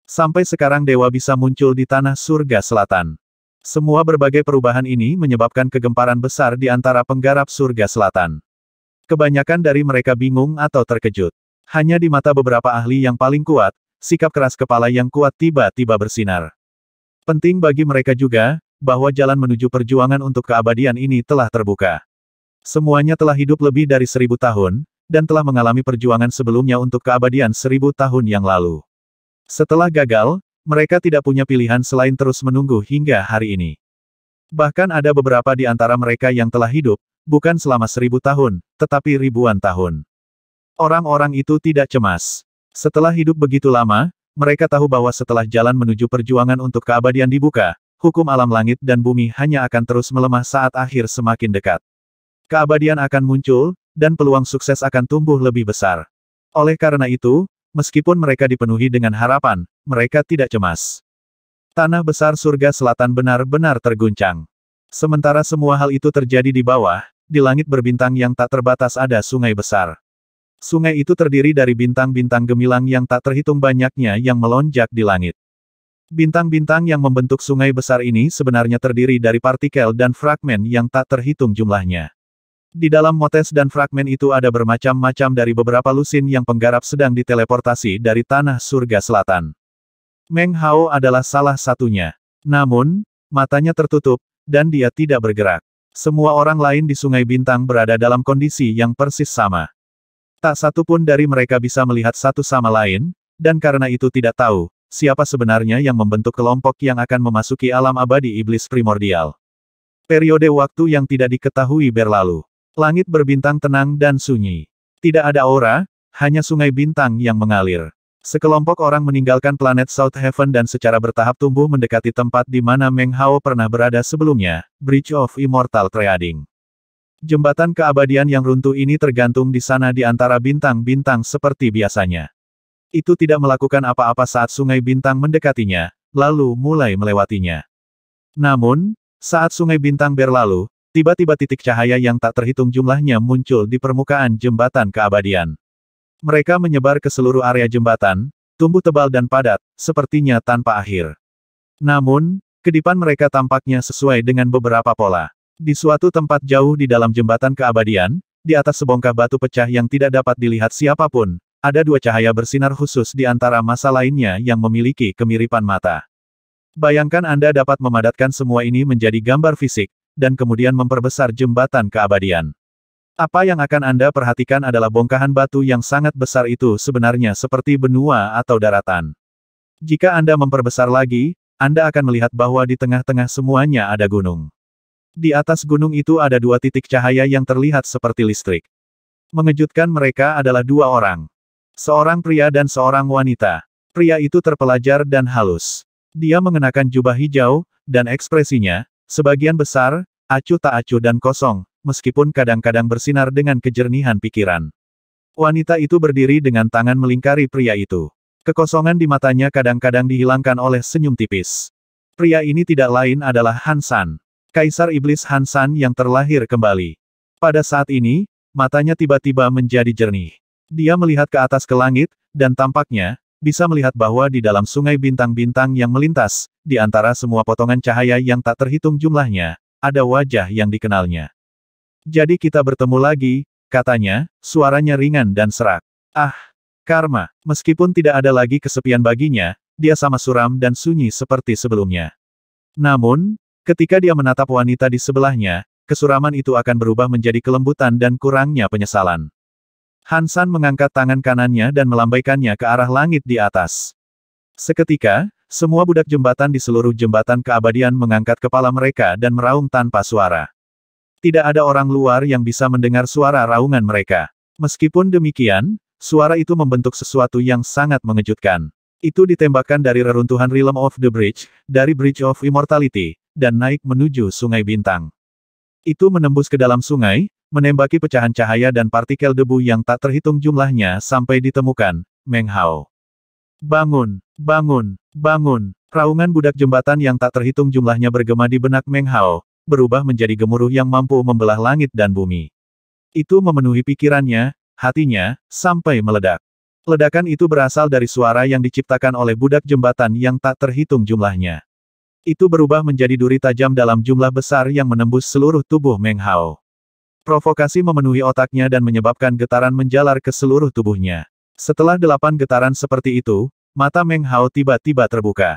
A: Sampai sekarang dewa bisa muncul di tanah surga selatan. Semua berbagai perubahan ini menyebabkan kegemparan besar di antara penggarap surga selatan. Kebanyakan dari mereka bingung atau terkejut. Hanya di mata beberapa ahli yang paling kuat, sikap keras kepala yang kuat tiba-tiba bersinar. Penting bagi mereka juga, bahwa jalan menuju perjuangan untuk keabadian ini telah terbuka. Semuanya telah hidup lebih dari seribu tahun, dan telah mengalami perjuangan sebelumnya untuk keabadian seribu tahun yang lalu. Setelah gagal, mereka tidak punya pilihan selain terus menunggu hingga hari ini. Bahkan ada beberapa di antara mereka yang telah hidup, bukan selama seribu tahun, tetapi ribuan tahun. Orang-orang itu tidak cemas. Setelah hidup begitu lama, mereka tahu bahwa setelah jalan menuju perjuangan untuk keabadian dibuka, hukum alam langit dan bumi hanya akan terus melemah saat akhir semakin dekat. Keabadian akan muncul, dan peluang sukses akan tumbuh lebih besar. Oleh karena itu, Meskipun mereka dipenuhi dengan harapan, mereka tidak cemas. Tanah besar surga selatan benar-benar terguncang. Sementara semua hal itu terjadi di bawah, di langit berbintang yang tak terbatas ada sungai besar. Sungai itu terdiri dari bintang-bintang gemilang yang tak terhitung banyaknya yang melonjak di langit. Bintang-bintang yang membentuk sungai besar ini sebenarnya terdiri dari partikel dan fragmen yang tak terhitung jumlahnya. Di dalam motes dan fragmen itu ada bermacam-macam dari beberapa lusin yang penggarap sedang diteleportasi dari tanah surga selatan. Meng Hao adalah salah satunya. Namun, matanya tertutup, dan dia tidak bergerak. Semua orang lain di Sungai Bintang berada dalam kondisi yang persis sama. Tak satu pun dari mereka bisa melihat satu sama lain, dan karena itu tidak tahu, siapa sebenarnya yang membentuk kelompok yang akan memasuki alam abadi iblis primordial. Periode waktu yang tidak diketahui berlalu. Langit berbintang tenang dan sunyi. Tidak ada aura, hanya sungai bintang yang mengalir. Sekelompok orang meninggalkan planet South Heaven dan secara bertahap tumbuh mendekati tempat di mana Meng Hao pernah berada sebelumnya, Bridge of Immortal Trading. Jembatan keabadian yang runtuh ini tergantung di sana di antara bintang-bintang seperti biasanya. Itu tidak melakukan apa-apa saat sungai bintang mendekatinya, lalu mulai melewatinya. Namun, saat sungai bintang berlalu, Tiba-tiba titik cahaya yang tak terhitung jumlahnya muncul di permukaan jembatan keabadian. Mereka menyebar ke seluruh area jembatan, tumbuh tebal dan padat, sepertinya tanpa akhir. Namun, kedipan mereka tampaknya sesuai dengan beberapa pola. Di suatu tempat jauh di dalam jembatan keabadian, di atas sebongkah batu pecah yang tidak dapat dilihat siapapun, ada dua cahaya bersinar khusus di antara masa lainnya yang memiliki kemiripan mata. Bayangkan Anda dapat memadatkan semua ini menjadi gambar fisik, dan kemudian memperbesar jembatan keabadian. Apa yang akan Anda perhatikan adalah bongkahan batu yang sangat besar itu sebenarnya seperti benua atau daratan. Jika Anda memperbesar lagi, Anda akan melihat bahwa di tengah-tengah semuanya ada gunung. Di atas gunung itu ada dua titik cahaya yang terlihat seperti listrik. Mengejutkan mereka adalah dua orang. Seorang pria dan seorang wanita. Pria itu terpelajar dan halus. Dia mengenakan jubah hijau, dan ekspresinya, Sebagian besar, acuh tak acuh dan kosong, meskipun kadang-kadang bersinar dengan kejernihan pikiran. Wanita itu berdiri dengan tangan melingkari pria itu. Kekosongan di matanya kadang-kadang dihilangkan oleh senyum tipis. Pria ini tidak lain adalah Hansan, Kaisar Iblis Hansan yang terlahir kembali. Pada saat ini, matanya tiba-tiba menjadi jernih. Dia melihat ke atas ke langit, dan tampaknya, bisa melihat bahwa di dalam sungai bintang-bintang yang melintas, di antara semua potongan cahaya yang tak terhitung jumlahnya, ada wajah yang dikenalnya. Jadi kita bertemu lagi, katanya, suaranya ringan dan serak. Ah, karma, meskipun tidak ada lagi kesepian baginya, dia sama suram dan sunyi seperti sebelumnya. Namun, ketika dia menatap wanita di sebelahnya, kesuraman itu akan berubah menjadi kelembutan dan kurangnya penyesalan. Hansan mengangkat tangan kanannya dan melambaikannya ke arah langit di atas. Seketika, semua budak jembatan di seluruh jembatan keabadian mengangkat kepala mereka dan meraung tanpa suara. Tidak ada orang luar yang bisa mendengar suara raungan mereka. Meskipun demikian, suara itu membentuk sesuatu yang sangat mengejutkan. Itu ditembakkan dari reruntuhan Realm of the Bridge, dari Bridge of Immortality, dan naik menuju Sungai Bintang. Itu menembus ke dalam sungai, menembaki pecahan cahaya dan partikel debu yang tak terhitung jumlahnya sampai ditemukan, Meng Hao. Bangun, bangun, bangun, raungan budak jembatan yang tak terhitung jumlahnya bergema di benak Meng Hao, berubah menjadi gemuruh yang mampu membelah langit dan bumi. Itu memenuhi pikirannya, hatinya, sampai meledak. Ledakan itu berasal dari suara yang diciptakan oleh budak jembatan yang tak terhitung jumlahnya. Itu berubah menjadi duri tajam dalam jumlah besar yang menembus seluruh tubuh Meng Hao. Provokasi memenuhi otaknya dan menyebabkan getaran menjalar ke seluruh tubuhnya. Setelah delapan getaran seperti itu, mata Meng Hao tiba-tiba terbuka.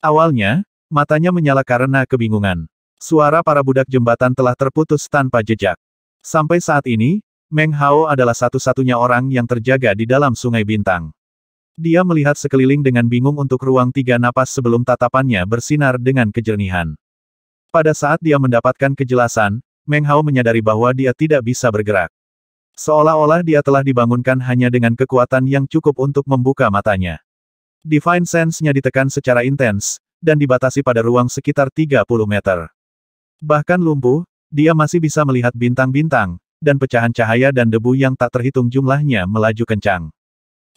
A: Awalnya, matanya menyala karena kebingungan. Suara para budak jembatan telah terputus tanpa jejak. Sampai saat ini, Meng Hao adalah satu-satunya orang yang terjaga di dalam Sungai Bintang. Dia melihat sekeliling dengan bingung untuk ruang tiga napas sebelum tatapannya bersinar dengan kejernihan. Pada saat dia mendapatkan kejelasan, Meng Hao menyadari bahwa dia tidak bisa bergerak. Seolah-olah dia telah dibangunkan hanya dengan kekuatan yang cukup untuk membuka matanya. Divine Sense-nya ditekan secara intens, dan dibatasi pada ruang sekitar 30 meter. Bahkan lumpuh, dia masih bisa melihat bintang-bintang, dan pecahan cahaya dan debu yang tak terhitung jumlahnya melaju kencang.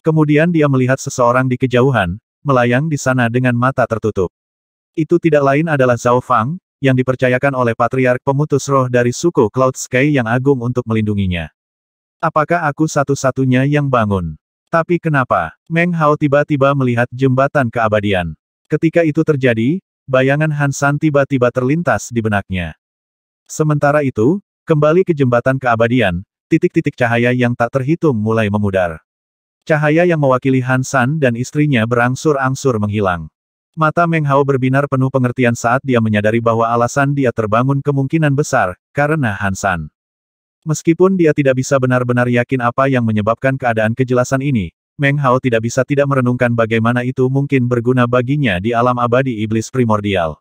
A: Kemudian dia melihat seseorang di kejauhan, melayang di sana dengan mata tertutup. Itu tidak lain adalah Zhao Fang, yang dipercayakan oleh Patriark Pemutus Roh dari suku Cloud Sky yang agung untuk melindunginya. Apakah aku satu-satunya yang bangun? Tapi kenapa? Meng Hao tiba-tiba melihat jembatan keabadian. Ketika itu terjadi, bayangan Hansan tiba-tiba terlintas di benaknya. Sementara itu, kembali ke jembatan keabadian, titik-titik cahaya yang tak terhitung mulai memudar. Cahaya yang mewakili Hansan dan istrinya berangsur-angsur menghilang. Mata Meng Hao berbinar penuh pengertian saat dia menyadari bahwa alasan dia terbangun kemungkinan besar, karena Han Meskipun dia tidak bisa benar-benar yakin apa yang menyebabkan keadaan kejelasan ini, Meng Hao tidak bisa tidak merenungkan bagaimana itu mungkin berguna baginya di alam abadi iblis primordial.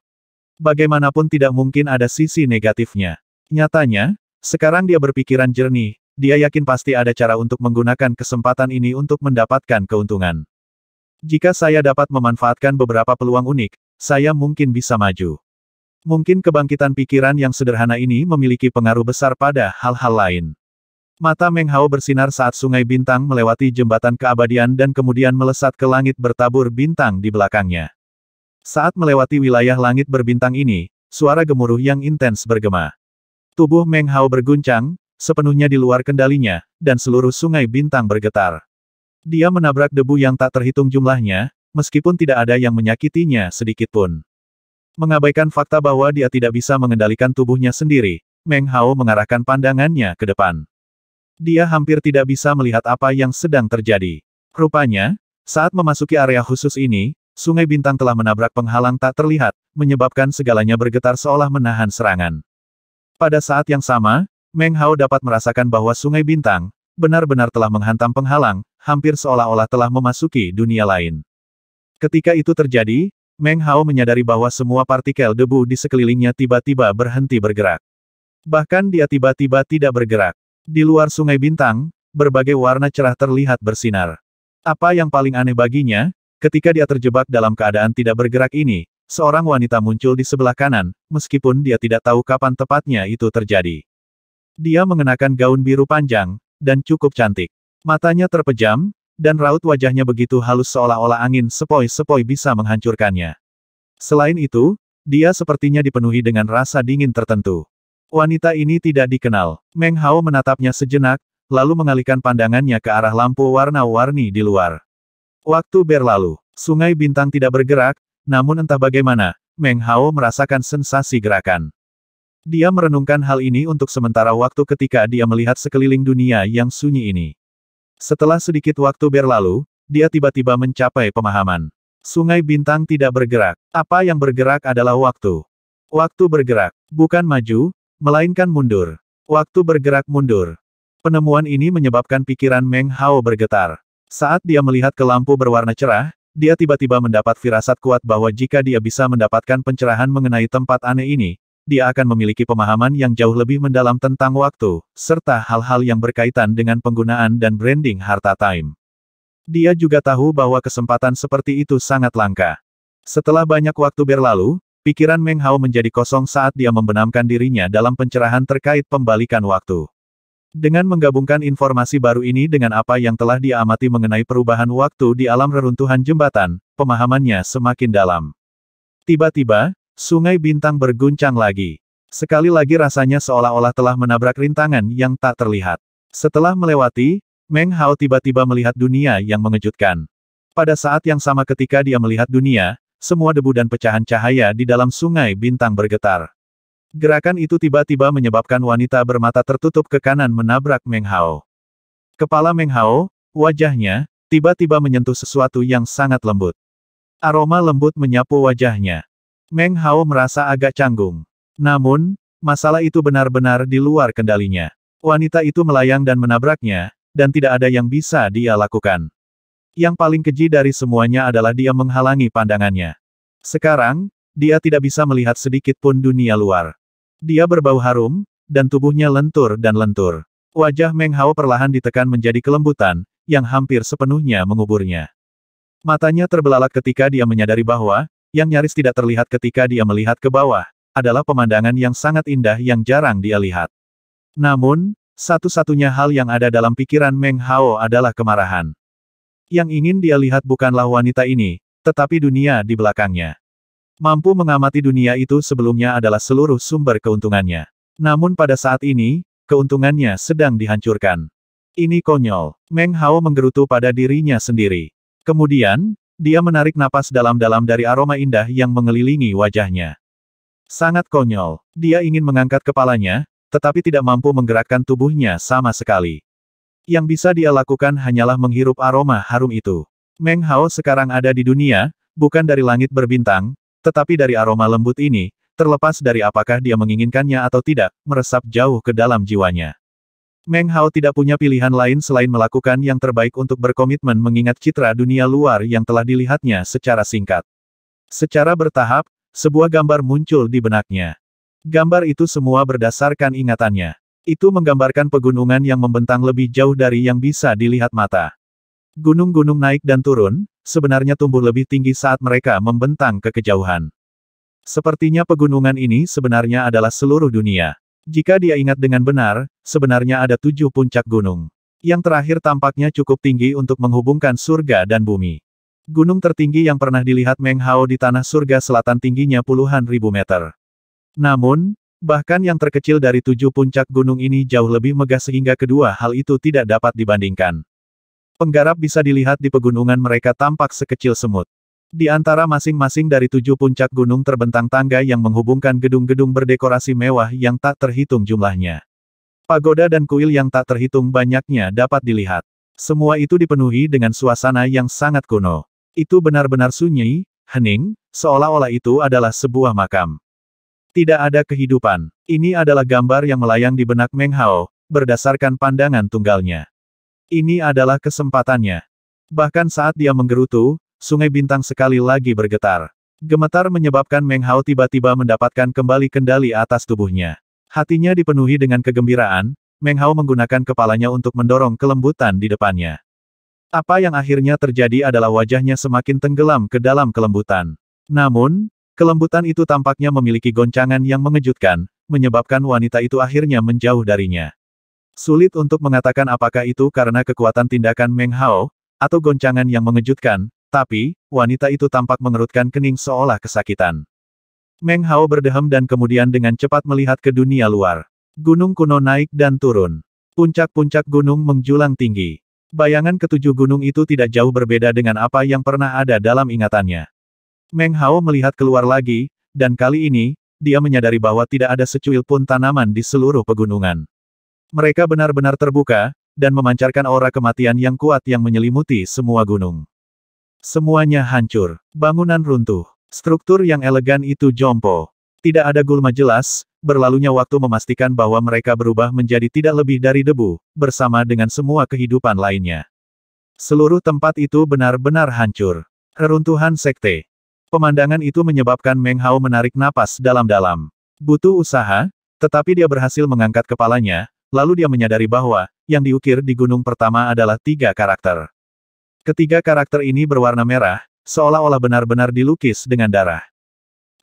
A: Bagaimanapun tidak mungkin ada sisi negatifnya. Nyatanya, sekarang dia berpikiran jernih, dia yakin pasti ada cara untuk menggunakan kesempatan ini untuk mendapatkan keuntungan. Jika saya dapat memanfaatkan beberapa peluang unik, saya mungkin bisa maju. Mungkin kebangkitan pikiran yang sederhana ini memiliki pengaruh besar pada hal-hal lain. Mata Meng Hao bersinar saat sungai bintang melewati jembatan keabadian dan kemudian melesat ke langit bertabur bintang di belakangnya. Saat melewati wilayah langit berbintang ini, suara gemuruh yang intens bergema. Tubuh Meng Hao berguncang, sepenuhnya di luar kendalinya, dan seluruh sungai bintang bergetar. Dia menabrak debu yang tak terhitung jumlahnya, meskipun tidak ada yang menyakitinya sedikitpun. Mengabaikan fakta bahwa dia tidak bisa mengendalikan tubuhnya sendiri, Meng Hao mengarahkan pandangannya ke depan. Dia hampir tidak bisa melihat apa yang sedang terjadi. Rupanya, saat memasuki area khusus ini, Sungai Bintang telah menabrak penghalang tak terlihat, menyebabkan segalanya bergetar seolah menahan serangan. Pada saat yang sama, Meng Hao dapat merasakan bahwa Sungai Bintang benar-benar telah menghantam penghalang, hampir seolah-olah telah memasuki dunia lain. Ketika itu terjadi, Meng Hao menyadari bahwa semua partikel debu di sekelilingnya tiba-tiba berhenti bergerak. Bahkan dia tiba-tiba tidak bergerak. Di luar sungai bintang, berbagai warna cerah terlihat bersinar. Apa yang paling aneh baginya, ketika dia terjebak dalam keadaan tidak bergerak ini, seorang wanita muncul di sebelah kanan, meskipun dia tidak tahu kapan tepatnya itu terjadi. Dia mengenakan gaun biru panjang, dan cukup cantik. Matanya terpejam, dan raut wajahnya begitu halus seolah-olah angin sepoi-sepoi bisa menghancurkannya. Selain itu, dia sepertinya dipenuhi dengan rasa dingin tertentu. Wanita ini tidak dikenal. Meng Hao menatapnya sejenak, lalu mengalihkan pandangannya ke arah lampu warna-warni di luar. Waktu berlalu, sungai bintang tidak bergerak, namun entah bagaimana, Meng Hao merasakan sensasi gerakan. Dia merenungkan hal ini untuk sementara waktu ketika dia melihat sekeliling dunia yang sunyi ini. Setelah sedikit waktu berlalu, dia tiba-tiba mencapai pemahaman. Sungai Bintang tidak bergerak. Apa yang bergerak adalah waktu. Waktu bergerak, bukan maju, melainkan mundur. Waktu bergerak mundur. Penemuan ini menyebabkan pikiran Meng Hao bergetar. Saat dia melihat ke lampu berwarna cerah, dia tiba-tiba mendapat firasat kuat bahwa jika dia bisa mendapatkan pencerahan mengenai tempat aneh ini, dia akan memiliki pemahaman yang jauh lebih mendalam tentang waktu, serta hal-hal yang berkaitan dengan penggunaan dan branding harta time. Dia juga tahu bahwa kesempatan seperti itu sangat langka. Setelah banyak waktu berlalu, pikiran Meng Hao menjadi kosong saat dia membenamkan dirinya dalam pencerahan terkait pembalikan waktu. Dengan menggabungkan informasi baru ini dengan apa yang telah dia amati mengenai perubahan waktu di alam reruntuhan jembatan, pemahamannya semakin dalam. Tiba-tiba, Sungai Bintang berguncang lagi. Sekali lagi rasanya seolah-olah telah menabrak rintangan yang tak terlihat. Setelah melewati, Meng Hao tiba-tiba melihat dunia yang mengejutkan. Pada saat yang sama ketika dia melihat dunia, semua debu dan pecahan cahaya di dalam sungai bintang bergetar. Gerakan itu tiba-tiba menyebabkan wanita bermata tertutup ke kanan menabrak Meng Hao. Kepala Meng Hao, wajahnya, tiba-tiba menyentuh sesuatu yang sangat lembut. Aroma lembut menyapu wajahnya. Meng Hao merasa agak canggung. Namun, masalah itu benar-benar di luar kendalinya. Wanita itu melayang dan menabraknya, dan tidak ada yang bisa dia lakukan. Yang paling keji dari semuanya adalah dia menghalangi pandangannya. Sekarang, dia tidak bisa melihat sedikit pun dunia luar. Dia berbau harum, dan tubuhnya lentur dan lentur. Wajah Meng Hao perlahan ditekan menjadi kelembutan, yang hampir sepenuhnya menguburnya. Matanya terbelalak ketika dia menyadari bahwa, yang nyaris tidak terlihat ketika dia melihat ke bawah, adalah pemandangan yang sangat indah yang jarang dia lihat. Namun, satu-satunya hal yang ada dalam pikiran Meng Hao adalah kemarahan. Yang ingin dia lihat bukanlah wanita ini, tetapi dunia di belakangnya. Mampu mengamati dunia itu sebelumnya adalah seluruh sumber keuntungannya. Namun pada saat ini, keuntungannya sedang dihancurkan. Ini konyol. Meng Hao menggerutu pada dirinya sendiri. Kemudian, dia menarik napas dalam-dalam dari aroma indah yang mengelilingi wajahnya. Sangat konyol. Dia ingin mengangkat kepalanya, tetapi tidak mampu menggerakkan tubuhnya sama sekali. Yang bisa dia lakukan hanyalah menghirup aroma harum itu. Meng Hao sekarang ada di dunia, bukan dari langit berbintang, tetapi dari aroma lembut ini, terlepas dari apakah dia menginginkannya atau tidak, meresap jauh ke dalam jiwanya. Meng Hao tidak punya pilihan lain selain melakukan yang terbaik untuk berkomitmen mengingat citra dunia luar yang telah dilihatnya secara singkat. Secara bertahap, sebuah gambar muncul di benaknya. Gambar itu semua berdasarkan ingatannya. Itu menggambarkan pegunungan yang membentang lebih jauh dari yang bisa dilihat mata. Gunung-gunung naik dan turun, sebenarnya tumbuh lebih tinggi saat mereka membentang ke kejauhan. Sepertinya pegunungan ini sebenarnya adalah seluruh dunia. Jika dia ingat dengan benar, sebenarnya ada tujuh puncak gunung. Yang terakhir tampaknya cukup tinggi untuk menghubungkan surga dan bumi. Gunung tertinggi yang pernah dilihat Meng Hao di tanah surga selatan tingginya puluhan ribu meter. Namun, bahkan yang terkecil dari tujuh puncak gunung ini jauh lebih megah sehingga kedua hal itu tidak dapat dibandingkan. Penggarap bisa dilihat di pegunungan mereka tampak sekecil semut. Di antara masing-masing dari tujuh puncak gunung terbentang tangga yang menghubungkan gedung-gedung berdekorasi mewah yang tak terhitung jumlahnya. Pagoda dan kuil yang tak terhitung banyaknya dapat dilihat. Semua itu dipenuhi dengan suasana yang sangat kuno. Itu benar-benar sunyi, hening, seolah-olah itu adalah sebuah makam. Tidak ada kehidupan. Ini adalah gambar yang melayang di benak Meng Hao, berdasarkan pandangan tunggalnya. Ini adalah kesempatannya. Bahkan saat dia menggerutu, Sungai Bintang sekali lagi bergetar. Gemetar menyebabkan Meng Hao tiba-tiba mendapatkan kembali kendali atas tubuhnya. Hatinya dipenuhi dengan kegembiraan, Meng Hao menggunakan kepalanya untuk mendorong kelembutan di depannya. Apa yang akhirnya terjadi adalah wajahnya semakin tenggelam ke dalam kelembutan. Namun, kelembutan itu tampaknya memiliki goncangan yang mengejutkan, menyebabkan wanita itu akhirnya menjauh darinya. Sulit untuk mengatakan apakah itu karena kekuatan tindakan Meng Hao, atau goncangan yang mengejutkan, tapi, wanita itu tampak mengerutkan kening seolah kesakitan. Meng Hao berdehem dan kemudian dengan cepat melihat ke dunia luar. Gunung kuno naik dan turun. Puncak-puncak gunung menjulang tinggi. Bayangan ketujuh gunung itu tidak jauh berbeda dengan apa yang pernah ada dalam ingatannya. Meng Hao melihat keluar lagi, dan kali ini, dia menyadari bahwa tidak ada secuil pun tanaman di seluruh pegunungan. Mereka benar-benar terbuka, dan memancarkan aura kematian yang kuat yang menyelimuti semua gunung. Semuanya hancur. Bangunan runtuh. Struktur yang elegan itu jompo. Tidak ada gulma jelas, berlalunya waktu memastikan bahwa mereka berubah menjadi tidak lebih dari debu, bersama dengan semua kehidupan lainnya. Seluruh tempat itu benar-benar hancur. Reruntuhan sekte. Pemandangan itu menyebabkan Meng Hao menarik napas dalam-dalam. Butuh usaha, tetapi dia berhasil mengangkat kepalanya, lalu dia menyadari bahwa, yang diukir di gunung pertama adalah tiga karakter. Ketiga karakter ini berwarna merah, seolah-olah benar-benar dilukis dengan darah.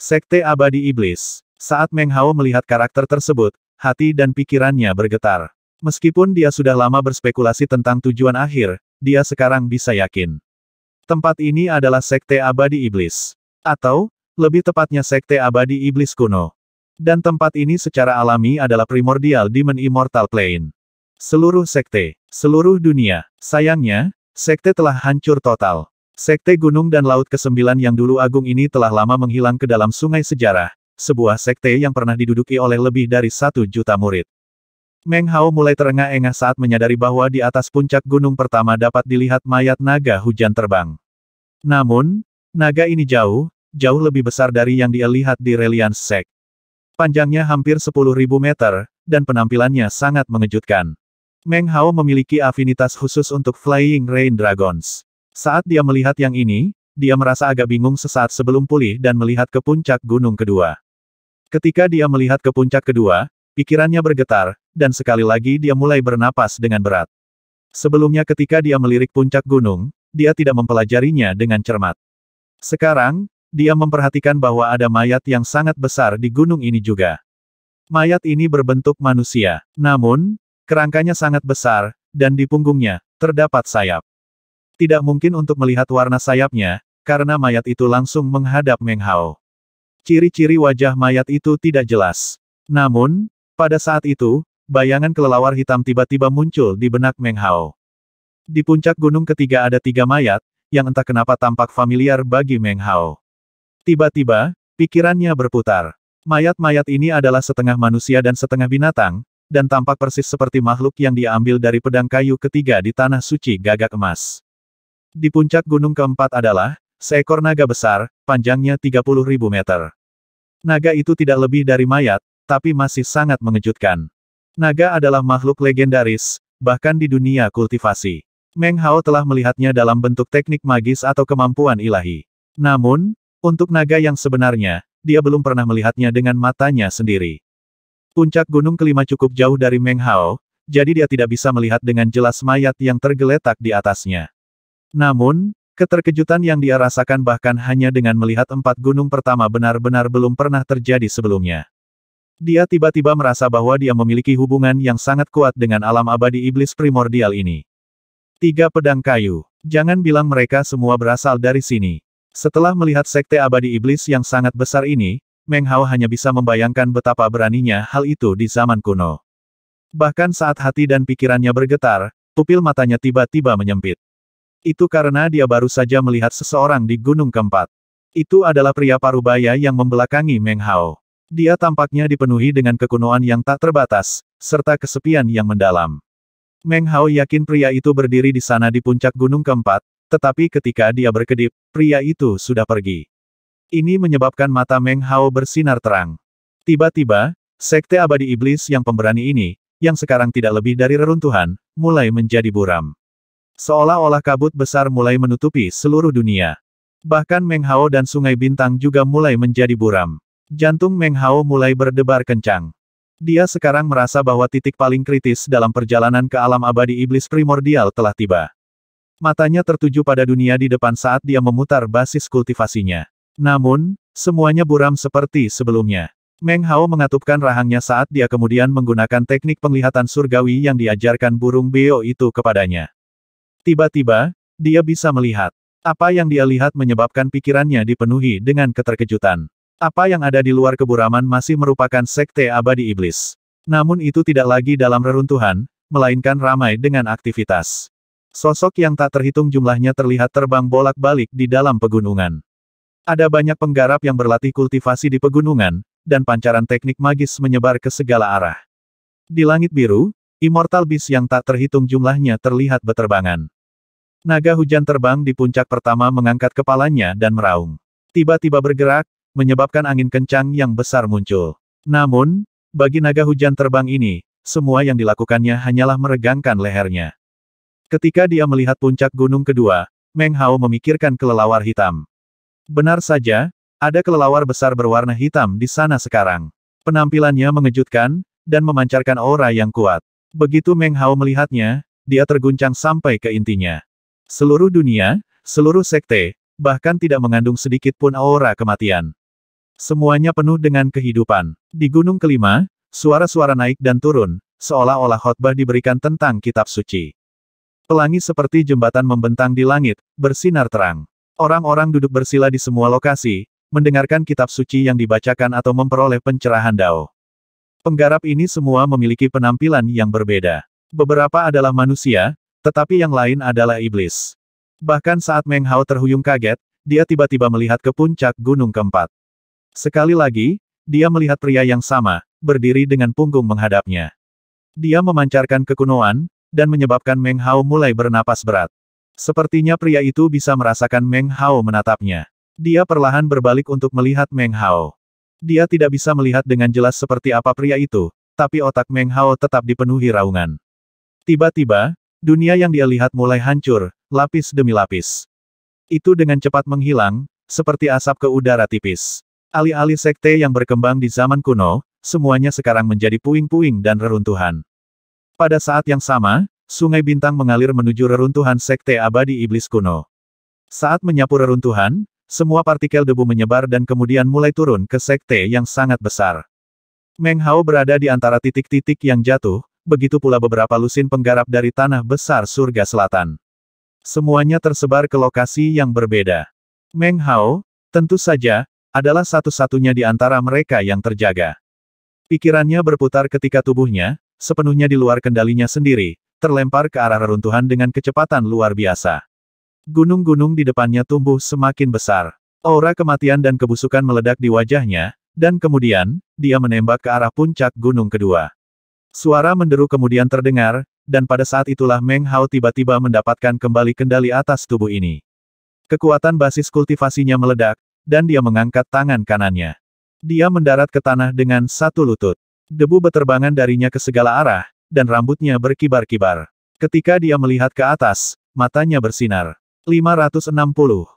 A: Sekte Abadi Iblis. Saat Meng Hao melihat karakter tersebut, hati dan pikirannya bergetar. Meskipun dia sudah lama berspekulasi tentang tujuan akhir, dia sekarang bisa yakin. Tempat ini adalah Sekte Abadi Iblis. Atau, lebih tepatnya Sekte Abadi Iblis kuno. Dan tempat ini secara alami adalah primordial Demon Immortal Plane. Seluruh sekte, seluruh dunia, sayangnya, Sekte telah hancur total. Sekte Gunung dan Laut Kesembilan yang dulu agung ini telah lama menghilang ke dalam sungai sejarah, sebuah sekte yang pernah diduduki oleh lebih dari satu juta murid. Meng Hao mulai terengah-engah saat menyadari bahwa di atas puncak gunung pertama dapat dilihat mayat naga hujan terbang. Namun, naga ini jauh, jauh lebih besar dari yang dia lihat di Reliance Sek. Panjangnya hampir 10.000 meter, dan penampilannya sangat mengejutkan. Meng Hao memiliki afinitas khusus untuk Flying Rain Dragons. Saat dia melihat yang ini, dia merasa agak bingung sesaat sebelum pulih dan melihat ke puncak gunung kedua. Ketika dia melihat ke puncak kedua, pikirannya bergetar, dan sekali lagi dia mulai bernapas dengan berat. Sebelumnya ketika dia melirik puncak gunung, dia tidak mempelajarinya dengan cermat. Sekarang, dia memperhatikan bahwa ada mayat yang sangat besar di gunung ini juga. Mayat ini berbentuk manusia, namun, Kerangkanya sangat besar, dan di punggungnya, terdapat sayap. Tidak mungkin untuk melihat warna sayapnya, karena mayat itu langsung menghadap Meng Hao. Ciri-ciri wajah mayat itu tidak jelas. Namun, pada saat itu, bayangan kelelawar hitam tiba-tiba muncul di benak Meng Hao. Di puncak gunung ketiga ada tiga mayat, yang entah kenapa tampak familiar bagi Meng Hao. Tiba-tiba, pikirannya berputar. Mayat-mayat ini adalah setengah manusia dan setengah binatang, dan tampak persis seperti makhluk yang diambil dari pedang kayu ketiga di Tanah Suci Gagak Emas. Di puncak gunung keempat adalah, seekor naga besar, panjangnya 30.000 meter. Naga itu tidak lebih dari mayat, tapi masih sangat mengejutkan. Naga adalah makhluk legendaris, bahkan di dunia kultivasi. Meng Hao telah melihatnya dalam bentuk teknik magis atau kemampuan ilahi. Namun, untuk naga yang sebenarnya, dia belum pernah melihatnya dengan matanya sendiri. Puncak gunung kelima cukup jauh dari Meng Hao, jadi dia tidak bisa melihat dengan jelas mayat yang tergeletak di atasnya. Namun, keterkejutan yang dia rasakan bahkan hanya dengan melihat empat gunung pertama benar-benar belum pernah terjadi sebelumnya. Dia tiba-tiba merasa bahwa dia memiliki hubungan yang sangat kuat dengan alam abadi iblis primordial ini. Tiga pedang kayu. Jangan bilang mereka semua berasal dari sini. Setelah melihat sekte abadi iblis yang sangat besar ini, Meng Hao hanya bisa membayangkan betapa beraninya hal itu di zaman kuno. Bahkan saat hati dan pikirannya bergetar, pupil matanya tiba-tiba menyempit. Itu karena dia baru saja melihat seseorang di gunung keempat. Itu adalah pria parubaya yang membelakangi Meng Hao. Dia tampaknya dipenuhi dengan kekunoan yang tak terbatas, serta kesepian yang mendalam. Meng Hao yakin pria itu berdiri di sana di puncak gunung keempat, tetapi ketika dia berkedip, pria itu sudah pergi. Ini menyebabkan mata Meng Hao bersinar terang. Tiba-tiba, sekte abadi iblis yang pemberani ini, yang sekarang tidak lebih dari reruntuhan, mulai menjadi buram. Seolah-olah kabut besar mulai menutupi seluruh dunia. Bahkan Meng Hao dan Sungai Bintang juga mulai menjadi buram. Jantung Meng Hao mulai berdebar kencang. Dia sekarang merasa bahwa titik paling kritis dalam perjalanan ke alam abadi iblis primordial telah tiba. Matanya tertuju pada dunia di depan saat dia memutar basis kultivasinya. Namun, semuanya buram seperti sebelumnya. Meng Hao mengatupkan rahangnya saat dia kemudian menggunakan teknik penglihatan surgawi yang diajarkan burung beo itu kepadanya. Tiba-tiba, dia bisa melihat. Apa yang dia lihat menyebabkan pikirannya dipenuhi dengan keterkejutan. Apa yang ada di luar keburaman masih merupakan sekte abadi iblis. Namun itu tidak lagi dalam reruntuhan, melainkan ramai dengan aktivitas. Sosok yang tak terhitung jumlahnya terlihat terbang bolak-balik di dalam pegunungan. Ada banyak penggarap yang berlatih kultivasi di pegunungan, dan pancaran teknik magis menyebar ke segala arah. Di langit biru, immortal beast yang tak terhitung jumlahnya terlihat beterbangan. Naga hujan terbang di puncak pertama mengangkat kepalanya dan meraung. Tiba-tiba bergerak, menyebabkan angin kencang yang besar muncul. Namun, bagi naga hujan terbang ini, semua yang dilakukannya hanyalah meregangkan lehernya. Ketika dia melihat puncak gunung kedua, Meng Hao memikirkan kelelawar hitam. Benar saja, ada kelelawar besar berwarna hitam di sana sekarang. Penampilannya mengejutkan, dan memancarkan aura yang kuat. Begitu Meng Hao melihatnya, dia terguncang sampai ke intinya. Seluruh dunia, seluruh sekte, bahkan tidak mengandung sedikit pun aura kematian. Semuanya penuh dengan kehidupan. Di gunung kelima, suara-suara naik dan turun, seolah-olah khotbah diberikan tentang kitab suci. Pelangi seperti jembatan membentang di langit, bersinar terang. Orang-orang duduk bersila di semua lokasi, mendengarkan kitab suci yang dibacakan atau memperoleh pencerahan dao. Penggarap ini semua memiliki penampilan yang berbeda. Beberapa adalah manusia, tetapi yang lain adalah iblis. Bahkan saat Meng Hao terhuyung kaget, dia tiba-tiba melihat ke puncak gunung keempat. Sekali lagi, dia melihat pria yang sama, berdiri dengan punggung menghadapnya. Dia memancarkan kekunoan, dan menyebabkan Meng Hao mulai bernapas berat. Sepertinya pria itu bisa merasakan Meng Hao menatapnya. Dia perlahan berbalik untuk melihat Meng Hao. Dia tidak bisa melihat dengan jelas seperti apa pria itu, tapi otak Meng Hao tetap dipenuhi raungan. Tiba-tiba, dunia yang dia lihat mulai hancur, lapis demi lapis. Itu dengan cepat menghilang, seperti asap ke udara tipis. Alih-alih sekte yang berkembang di zaman kuno, semuanya sekarang menjadi puing-puing dan reruntuhan. Pada saat yang sama, sungai bintang mengalir menuju reruntuhan sekte abadi iblis kuno. Saat menyapu reruntuhan, semua partikel debu menyebar dan kemudian mulai turun ke sekte yang sangat besar. Meng Hao berada di antara titik-titik yang jatuh, begitu pula beberapa lusin penggarap dari tanah besar surga selatan. Semuanya tersebar ke lokasi yang berbeda. Meng Hao, tentu saja, adalah satu-satunya di antara mereka yang terjaga. Pikirannya berputar ketika tubuhnya, sepenuhnya di luar kendalinya sendiri, terlempar ke arah reruntuhan dengan kecepatan luar biasa. Gunung-gunung di depannya tumbuh semakin besar. Aura kematian dan kebusukan meledak di wajahnya, dan kemudian, dia menembak ke arah puncak gunung kedua. Suara menderu kemudian terdengar, dan pada saat itulah Meng Hao tiba-tiba mendapatkan kembali kendali atas tubuh ini. Kekuatan basis kultivasinya meledak, dan dia mengangkat tangan kanannya. Dia mendarat ke tanah dengan satu lutut. Debu beterbangan darinya ke segala arah, dan rambutnya berkibar-kibar. Ketika dia melihat ke atas, matanya bersinar. 560.